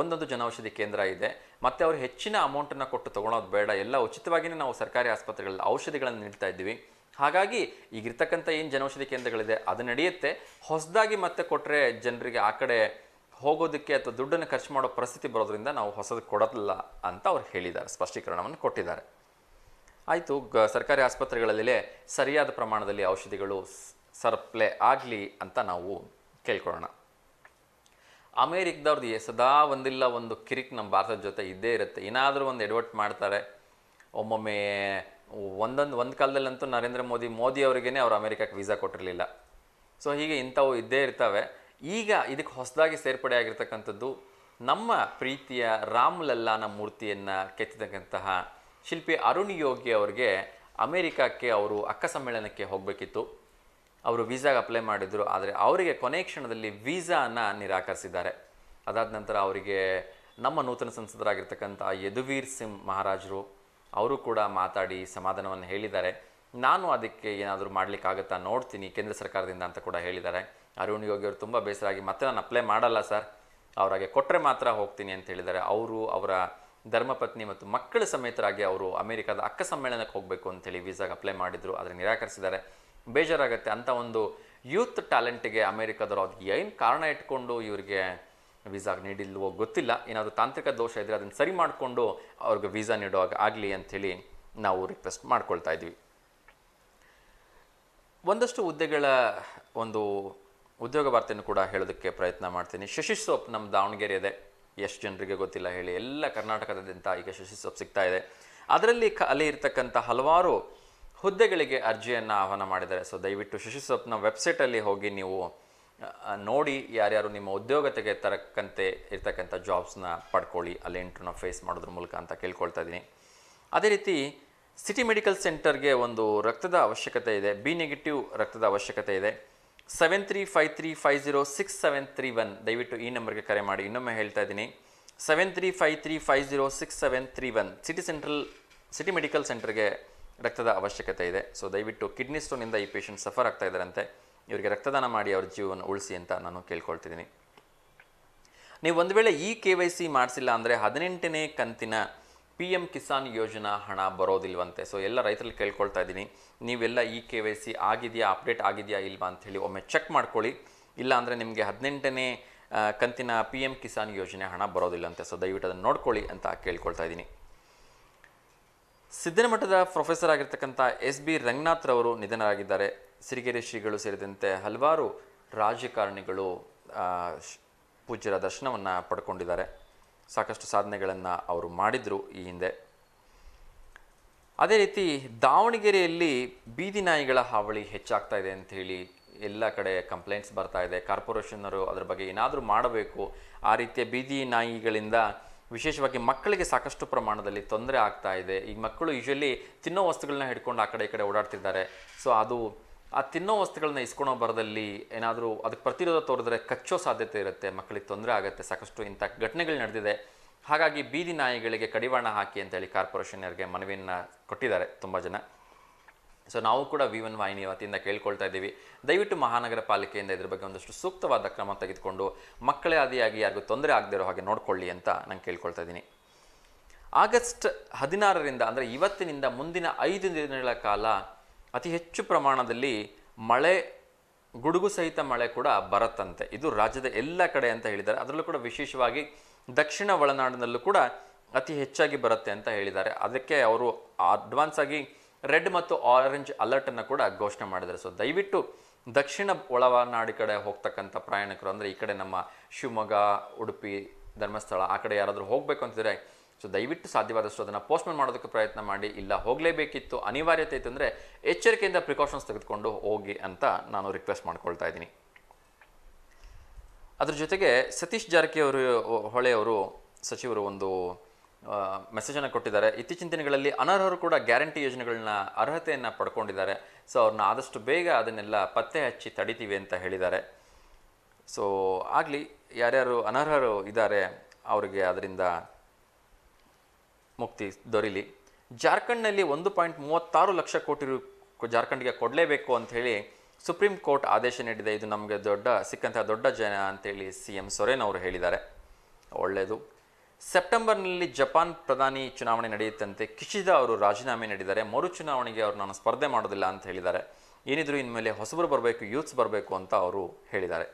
ಒಂದೊಂದು ಜನೌಷಧಿ ಕೇಂದ್ರ ಇದೆ ಮತ್ತು ಅವರು ಹೆಚ್ಚಿನ ಅಮೌಂಟನ್ನು ಕೊಟ್ಟು ತೊಗೊಳೋದು ಬೇಡ ಎಲ್ಲ ಉಚಿತವಾಗಿಯೇ ನಾವು ಸರ್ಕಾರಿ ಆಸ್ಪತ್ರೆಗಳಲ್ಲಿ ಔಷಧಿಗಳನ್ನು ನೀಡ್ತಾ ಇದ್ದೀವಿ ಹಾಗಾಗಿ ಈಗಿರ್ತಕ್ಕಂಥ ಏನು ಜನೌಷಧಿ ಕೇಂದ್ರಗಳಿದೆ ಅದು ನಡೆಯುತ್ತೆ ಹೊಸದಾಗಿ ಮತ್ತೆ ಕೊಟ್ಟರೆ ಜನರಿಗೆ ಆ ಕಡೆ ಹೋಗೋದಕ್ಕೆ ಅಥವಾ ದುಡ್ಡನ್ನು ಖರ್ಚು ಮಾಡೋ ಪರಿಸ್ಥಿತಿ ಬರೋದ್ರಿಂದ ನಾವು ಹೊಸದು ಕೊಡೋದಿಲ್ಲ ಅಂತ ಅವ್ರು ಹೇಳಿದ್ದಾರೆ ಸ್ಪಷ್ಟೀಕರಣವನ್ನು ಕೊಟ್ಟಿದ್ದಾರೆ ಆಯಿತು ಗ ಸರ್ಕಾರಿ ಆಸ್ಪತ್ರೆಗಳಲ್ಲೇ ಸರಿಯಾದ ಪ್ರಮಾಣದಲ್ಲಿ ಔಷಧಿಗಳು ಸರ್ಪ್ಲೆ ಆಗಲಿ ಅಂತ ನಾವು ಕೇಳ್ಕೊಳ್ಳೋಣ ಅಮೇರಿಕದವ್ರದ್ದು ಸದಾ ಒಂದಿಲ್ಲ ಒಂದು ಕಿರಿಕ್ ನಮ್ಮ ಭಾರತದ ಜೊತೆ ಇದ್ದೇ ಇರುತ್ತೆ ಏನಾದರೂ ಒಂದು ಎಡ್ವರ್ಟ್ ಮಾಡ್ತಾರೆ ಒಮ್ಮೊಮ್ಮೆ ಒಂದೊಂದು ಒಂದು ಕಾಲದಲ್ಲಂತೂ ನರೇಂದ್ರ ಮೋದಿ ಮೋದಿ ಅವರಿಗೇ ಅವರು ಅಮೆರಿಕಕ್ಕೆ ವೀಸಾ ಕೊಟ್ಟಿರಲಿಲ್ಲ ಸೊ ಹೀಗೆ ಇಂಥವು ಇದ್ದೇ ಇರ್ತವೆ ಈಗ ಇದಕ್ಕೆ ಹೊಸದಾಗಿ ಸೇರ್ಪಡೆ ಆಗಿರ್ತಕ್ಕಂಥದ್ದು ನಮ್ಮ ಪ್ರೀತಿಯ ರಾಮ್ ಲಲ್ಲಾನ ಮೂರ್ತಿಯನ್ನು ಕೆತ್ತಿದಕ್ಕಂತಹ ಶಿಲ್ಪಿ ಅರುಣ್ ಯೋಗಿ ಅವರಿಗೆ ಅಮೇರಿಕಕ್ಕೆ ಅವರು ಅಕ್ಕ ಸಮ್ಮೇಳನಕ್ಕೆ ಹೋಗಬೇಕಿತ್ತು ಅವರು ವೀಸಾಗೆ ಅಪ್ಲೈ ಮಾಡಿದರು ಆದರೆ ಅವರಿಗೆ ಕೊನೆ ಕ್ಷಣದಲ್ಲಿ ವೀಸಾನ ನಿರಾಕರಿಸಿದ್ದಾರೆ ಅದಾದ ನಂತರ ಅವರಿಗೆ ನಮ್ಮ ನೂತನ ಸಂಸದರಾಗಿರ್ತಕ್ಕಂಥ ಯದುವೀರ್ ಸಿಂಗ್ ಮಹಾರಾಜರು ಅವರು ಕೂಡ ಮಾತಾಡಿ ಸಮಾಧಾನವನ್ನು ಹೇಳಿದ್ದಾರೆ ನಾನು ಅದಕ್ಕೆ ಏನಾದರೂ ಆಗುತ್ತಾ ನೋಡ್ತೀನಿ ಕೇಂದ್ರ ಸರ್ಕಾರದಿಂದ ಅಂತ ಕೂಡ ಹೇಳಿದ್ದಾರೆ ಅರುಣ್ ಯೋಗಿ ಅವರು ತುಂಬ ಆಗಿ ಮತ್ತೆ ನಾನು ಅಪ್ಲೈ ಮಾಡಲ್ಲ ಸರ್ ಅವರಾಗೆ ಕೊಟ್ಟರೆ ಮಾತ್ರ ಹೋಗ್ತೀನಿ ಅಂತ ಹೇಳಿದ್ದಾರೆ ಅವರು ಅವರ ಧರ್ಮಪತ್ನಿ ಮತ್ತು ಮಕ್ಕಳ ಸಮೇತರಾಗಿ ಅವರು ಅಮೆರಿಕದ ಅಕ್ಕ ಸಮ್ಮೇಳನಕ್ಕೆ ಹೋಗಬೇಕು ಅಂತೇಳಿ ವೀಸಾಗೆ ಅಪ್ಲೈ ಮಾಡಿದರು ಆದರೆ ನಿರಾಕರಿಸಿದ್ದಾರೆ ಬೇಜಾರಾಗುತ್ತೆ ಅಂಥ ಒಂದು ಯೂತ್ ಟ್ಯಾಲೆಂಟಿಗೆ ಅಮೆರಿಕದವರು ಅದಕ್ಕೆ ಏನು ಕಾರಣ ಇಟ್ಕೊಂಡು ಇವರಿಗೆ ವೀಸಾಗ ನೀಡಿಲ್ವೋ ಗೊತ್ತಿಲ್ಲ ಏನಾದರೂ ತಾಂತ್ರಿಕ ದೋಷ ಇದ್ದರೆ ಅದನ್ನು ಸರಿ ಮಾಡಿಕೊಂಡು ಅವ್ರಿಗೆ ವೀಸಾ ನೀಡುವಾಗ ಆಗಲಿ ಅಂಥೇಳಿ ನಾವು ರಿಕ್ವೆಸ್ಟ್ ಮಾಡ್ಕೊಳ್ತಾ ಇದ್ವಿ ಒಂದಷ್ಟು ಹುದ್ದೆಗಳ ಒಂದು ಉದ್ಯೋಗ ವಾರ್ತೆಯನ್ನು ಕೂಡ ಹೇಳೋದಕ್ಕೆ ಪ್ರಯತ್ನ ಮಾಡ್ತೀನಿ ಶಶಿ ಸೋಪ್ ನಮ್ಮ ದಾವಣಗೆರೆ ಇದೆ ಎಷ್ಟು ಜನರಿಗೆ ಗೊತ್ತಿಲ್ಲ ಹೇಳಿ ಎಲ್ಲ ಕರ್ನಾಟಕದಾದ್ಯಂತ ಈಗ ಶಶಿ ಸೋಪ್ ಸಿಗ್ತಾ ಇದೆ ಅದರಲ್ಲಿ ಕ ಅಲ್ಲಿ ಇರತಕ್ಕಂಥ ಹಲವಾರು ಹುದ್ದೆಗಳಿಗೆ ಅರ್ಜಿಯನ್ನು ಆಹ್ವಾನ ಮಾಡಿದ್ದಾರೆ ಸೊ ದಯವಿಟ್ಟು ಶಶಿ ಸೋಪ್ನ ವೆಬ್ಸೈಟಲ್ಲಿ ಹೋಗಿ ನೀವು ನೋಡಿ ಯಾರ್ಯಾರು ನಿಮ್ಮ ಉದ್ಯೋಗತೆಗೆ ತರಕ್ಕಂತೆ ಇರ್ತಕ್ಕಂಥ ಜಾಬ್ಸ್ನ ಪಡ್ಕೊಳ್ಳಿ ಅಲ್ಲಿ ಎಂಟ್ರನ್ನ ಫೇಸ್ ಮಾಡೋದ್ರ ಮೂಲಕ ಅಂತ ಕೇಳ್ಕೊಳ್ತಾ ಇದ್ದೀನಿ ಅದೇ ರೀತಿ ಸಿಟಿ ಮೆಡಿಕಲ್ ಸೆಂಟರ್ಗೆ ಒಂದು ರಕ್ತದ ಅವಶ್ಯಕತೆ ಇದೆ ಬಿ ನೆಗೆಟಿವ್ ರಕ್ತದ ಅವಶ್ಯಕತೆ ಇದೆ seven three five three five zero six seven three one ದಯವಿಟ್ಟು ಈ ನಂಬರ್ಗೆ ಕರೆ ಮಾಡಿ ಇನ್ನೊಮ್ಮೆ ಹೇಳ್ತಾ ಇದ್ದೀನಿ seven three five three five zero six seven three one city central city medical ಸೆಂಟರ್ಗೆ ರಕ್ತದ ಅವಶ್ಯಕತೆ ಇದೆ ಸೊ ದಯವಿಟ್ಟು ಕಿಡ್ನಿ ಸ್ಟೋನಿಂದ ಈ ಪೇಷಂಟ್ ಸಫರ್ ಆಗ್ತಾ ಇದ್ದಾರಂತೆ ಇವರಿಗೆ ರಕ್ತದಾನ ಮಾಡಿ ಅವ್ರ ಜೀವವನ್ನು ಉಳಿಸಿ ಅಂತ ನಾನು ಕೇಳ್ಕೊಳ್ತಿದ್ದೀನಿ ನೀವು ಒಂದು ವೇಳೆ ಈ ಕೆ ವೈ ಸಿ ಮಾಡಿಸಿಲ್ಲ ಅಂದರೆ ಹದಿನೆಂಟನೇ ಕಂತಿನ ಪಿ ಎಂ ಕಿಸಾನ್ ಯೋಜನಾ ಹಣ ಬರೋದಿಲ್ವಂತೆ ಸೊ ಎಲ್ಲ ರೈತರಲ್ಲಿ ಕೇಳ್ಕೊಳ್ತಾ ಇದ್ದೀನಿ ನೀವೆಲ್ಲ ಈ ಕೆ ವೈ ಸಿ ಆಗಿದೆಯಾ ಅಪ್ಡೇಟ್ ಆಗಿದೆಯಾ ಇಲ್ವಾ ಹೇಳಿ ಒಮ್ಮೆ ಚೆಕ್ ಮಾಡ್ಕೊಳ್ಳಿ ಇಲ್ಲ ಅಂದರೆ ನಿಮಗೆ ಹದಿನೆಂಟನೇ ಕಂತಿನ ಪಿ ಎಂ ಕಿಸಾನ್ ಯೋಜನೆ ಹಣ ಬರೋದಿಲ್ಲಂತೆ ಸೊ ದಯವಿಟ್ಟು ಅದನ್ನು ನೋಡ್ಕೊಳ್ಳಿ ಅಂತ ಕೇಳ್ಕೊಳ್ತಾ ಇದ್ದೀನಿ ಸಿದ್ದನಮಠದ ಪ್ರೊಫೆಸರ್ ಆಗಿರ್ತಕ್ಕಂಥ ಎಸ್ ಬಿ ರಂಗನಾಥ್ರವರು ನಿಧನರಾಗಿದ್ದಾರೆ ಸಿರಿಗೆರೆ ಶ್ರೀಗಳು ಸೇರಿದಂತೆ ಹಲವಾರು ರಾಜಕಾರಣಿಗಳು ಪೂಜ್ಯರ ದರ್ಶನವನ್ನು ಪಡ್ಕೊಂಡಿದ್ದಾರೆ ಸಾಕಷ್ಟು ಸಾಧನೆಗಳನ್ನು ಅವರು ಮಾಡಿದರು ಈ ಹಿಂದೆ ಅದೇ ರೀತಿ ದಾವಣಗೆರೆಯಲ್ಲಿ ಬೀದಿ ನಾಯಿಗಳ ಹಾವಳಿ ಹೆಚ್ಚಾಗ್ತಾ ಇದೆ ಅಂಥೇಳಿ ಎಲ್ಲ ಕಡೆ ಕಂಪ್ಲೇಂಟ್ಸ್ ಬರ್ತಾ ಇದೆ ಕಾರ್ಪೊರೇಷನ್ನರು ಅದರ ಬಗ್ಗೆ ಏನಾದರೂ ಮಾಡಬೇಕು ಆ ರೀತಿಯ ಬೀದಿ ನಾಯಿಗಳಿಂದ ವಿಶೇಷವಾಗಿ ಮಕ್ಕಳಿಗೆ ಸಾಕಷ್ಟು ಪ್ರಮಾಣದಲ್ಲಿ ತೊಂದರೆ ಆಗ್ತಾ ಇದೆ ಈಗ ಮಕ್ಕಳು ಯೂಶಲಿ ತಿನ್ನೋ ವಸ್ತುಗಳನ್ನ ಹಿಡ್ಕೊಂಡು ಆ ಕಡೆ ಈ ಕಡೆ ಓಡಾಡ್ತಿದ್ದಾರೆ ಸೊ ಅದು ಆ ತಿನ್ನೋ ವಸ್ತುಗಳನ್ನ ಇಸ್ಕೊಳೋ ಬರದಲ್ಲಿ ಏನಾದರೂ ಅದಕ್ಕೆ ಪ್ರತಿರೋಧ ತೋರಿದ್ರೆ ಕಚ್ಚೋ ಸಾಧ್ಯತೆ ಇರುತ್ತೆ ಮಕ್ಕಳಿಗೆ ತೊಂದರೆ ಆಗುತ್ತೆ ಸಾಕಷ್ಟು ಇಂಥ ಘಟನೆಗಳು ನಡೆದಿದೆ ಹಾಗಾಗಿ ಬೀದಿ ನಾಯಿಗಳಿಗೆ ಕಡಿವಾಣ ಹಾಕಿ ಅಂತೇಳಿ ಕಾರ್ಪೊರೇಷನರ್ಗೆ ಮನವಿಯನ್ನು ಕೊಟ್ಟಿದ್ದಾರೆ ತುಂಬ ಜನ ಸೊ ನಾವು ಕೂಡ ವಿ ಒನ್ ವಾಹಿನಿ ವತಿಯಿಂದ ಕೇಳ್ಕೊಳ್ತಾ ಇದ್ದೀವಿ ದಯವಿಟ್ಟು ಮಹಾನಗರ ಪಾಲಿಕೆಯಿಂದ ಇದ್ರ ಬಗ್ಗೆ ಒಂದಷ್ಟು ಸೂಕ್ತವಾದ ಕ್ರಮ ತೆಗೆದುಕೊಂಡು ಮಕ್ಕಳೇ ಆದಿಯಾಗಿ ಯಾರಿಗೂ ತೊಂದರೆ ಆಗದಿರೋ ಹಾಗೆ ನೋಡಿಕೊಳ್ಳಿ ಅಂತ ನಾನು ಕೇಳ್ಕೊಳ್ತಾ ಇದ್ದೀನಿ ಆಗಸ್ಟ್ ಹದಿನಾರರಿಂದ ಅಂದರೆ ಇವತ್ತಿನಿಂದ ಮುಂದಿನ ಐದು ದಿನಗಳ ಕಾಲ ಅತಿ ಹೆಚ್ಚು ಪ್ರಮಾಣದಲ್ಲಿ ಮಳೆ ಗುಡುಗು ಸಹಿತ ಮಳೆ ಕೂಡ ಬರುತ್ತಂತೆ ಇದು ರಾಜ್ಯದ ಎಲ್ಲ ಕಡೆ ಅಂತ ಹೇಳಿದ್ದಾರೆ ಅದರಲ್ಲೂ ಕೂಡ ವಿಶೇಷವಾಗಿ ದಕ್ಷಿಣ ಒಳನಾಡಿನಲ್ಲೂ ಕೂಡ ಅತಿ ಹೆಚ್ಚಾಗಿ ಬರುತ್ತೆ ಅಂತ ಹೇಳಿದ್ದಾರೆ ಅದಕ್ಕೆ ಅವರು ಅಡ್ವಾನ್ಸ್ ಆಗಿ ರೆಡ್ ಮತ್ತು ಆರೆಂಜ್ ಅಲರ್ಟನ್ನು ಕೂಡ ಘೋಷಣೆ ಮಾಡಿದ್ದಾರೆ ಸೊ ದಯವಿಟ್ಟು ದಕ್ಷಿಣ ಒಳನಾಡಿ ಕಡೆ ಹೋಗ್ತಕ್ಕಂಥ ಪ್ರಯಾಣಿಕರು ಅಂದರೆ ಈ ಕಡೆ ನಮ್ಮ ಶಿವಮೊಗ್ಗ ಉಡುಪಿ ಧರ್ಮಸ್ಥಳ ಆ ಕಡೆ ಯಾರಾದರೂ ಹೋಗಬೇಕು ಅಂತಿದ್ರೆ ಸೊ ದಯವಿಟ್ಟು ಸಾಧ್ಯವಾದಷ್ಟು ಅದನ್ನು ಪೋಸ್ಟ್ಮನ್ ಮಾಡೋದಕ್ಕೆ ಪ್ರಯತ್ನ ಮಾಡಿ ಇಲ್ಲ ಹೋಗಲೇಬೇಕಿತ್ತು ಅನಿವಾರ್ಯತೆ ಇತ್ತು ಅಂದರೆ ಎಚ್ಚರಿಕೆಯಿಂದ ಪ್ರಿಕಾಷನ್ಸ್ ತೆಗೆದುಕೊಂಡು ಹೋಗಿ ಅಂತ ನಾನು ರಿಕ್ವೆಸ್ಟ್ ಮಾಡ್ಕೊಳ್ತಾ ಇದ್ದೀನಿ ಅದ್ರ ಜೊತೆಗೆ ಸತೀಶ್ ಹೊಳೆ ಹೊಳೆಯವರು ಸಚಿವರು ಒಂದು ಮೆಸೇಜನ್ನು ಕೊಟ್ಟಿದ್ದಾರೆ ಇತ್ತೀಚಿನ ದಿನಗಳಲ್ಲಿ ಅನರ್ಹರು ಕೂಡ ಗ್ಯಾರಂಟಿ ಯೋಜನೆಗಳನ್ನ ಅರ್ಹತೆಯನ್ನು ಪಡ್ಕೊಂಡಿದ್ದಾರೆ ಸೊ ಅವ್ರನ್ನ ಆದಷ್ಟು ಬೇಗ ಅದನ್ನೆಲ್ಲ ಪತ್ತೆ ಹಚ್ಚಿ ತಡಿತೀವಿ ಅಂತ ಹೇಳಿದ್ದಾರೆ ಸೊ ಆಗಲಿ ಯಾರ್ಯಾರು ಅನರ್ಹರು ಇದ್ದಾರೆ ಅವರಿಗೆ ಅದರಿಂದ ಮುಕ್ತಿ ದೊರೀಲಿ ಜಾರ್ಖಂಡ್ನಲ್ಲಿ ಒಂದು ಪಾಯಿಂಟ್ ಮೂವತ್ತಾರು ಲಕ್ಷ ಕೋಟಿ ರು ಜಾರ್ಖಂಡ್ಗೆ ಕೊಡಲೇಬೇಕು ಅಂಥೇಳಿ ಸುಪ್ರೀಂ ಕೋರ್ಟ್ ಆದೇಶ ನೀಡಿದೆ ಇದು ನಮಗೆ ದೊಡ್ಡ ಸಿಕ್ಕಂತಹ ದೊಡ್ಡ ಜನ ಅಂತೇಳಿ ಸಿ ಎಂ ಸೊರೇನ್ ಅವರು ಹೇಳಿದ್ದಾರೆ ಒಳ್ಳೆಯದು ಸೆಪ್ಟೆಂಬರ್ನಲ್ಲಿ ಜಪಾನ್ ಪ್ರಧಾನಿ ಚುನಾವಣೆ ನಡೆಯುತ್ತಂತೆ ಕಿಶಿದ ಅವರು ರಾಜೀನಾಮೆ ನೀಡಿದ್ದಾರೆ ಮರು ಚುನಾವಣೆಗೆ ಅವರು ನಾನು ಸ್ಪರ್ಧೆ ಮಾಡೋದಿಲ್ಲ ಅಂತ ಹೇಳಿದ್ದಾರೆ ಏನಿದ್ರು ಇನ್ಮೇಲೆ ಹೊಸಬರು ಬರಬೇಕು ಯೂತ್ಸ್ ಬರಬೇಕು ಅಂತ ಅವರು ಹೇಳಿದ್ದಾರೆ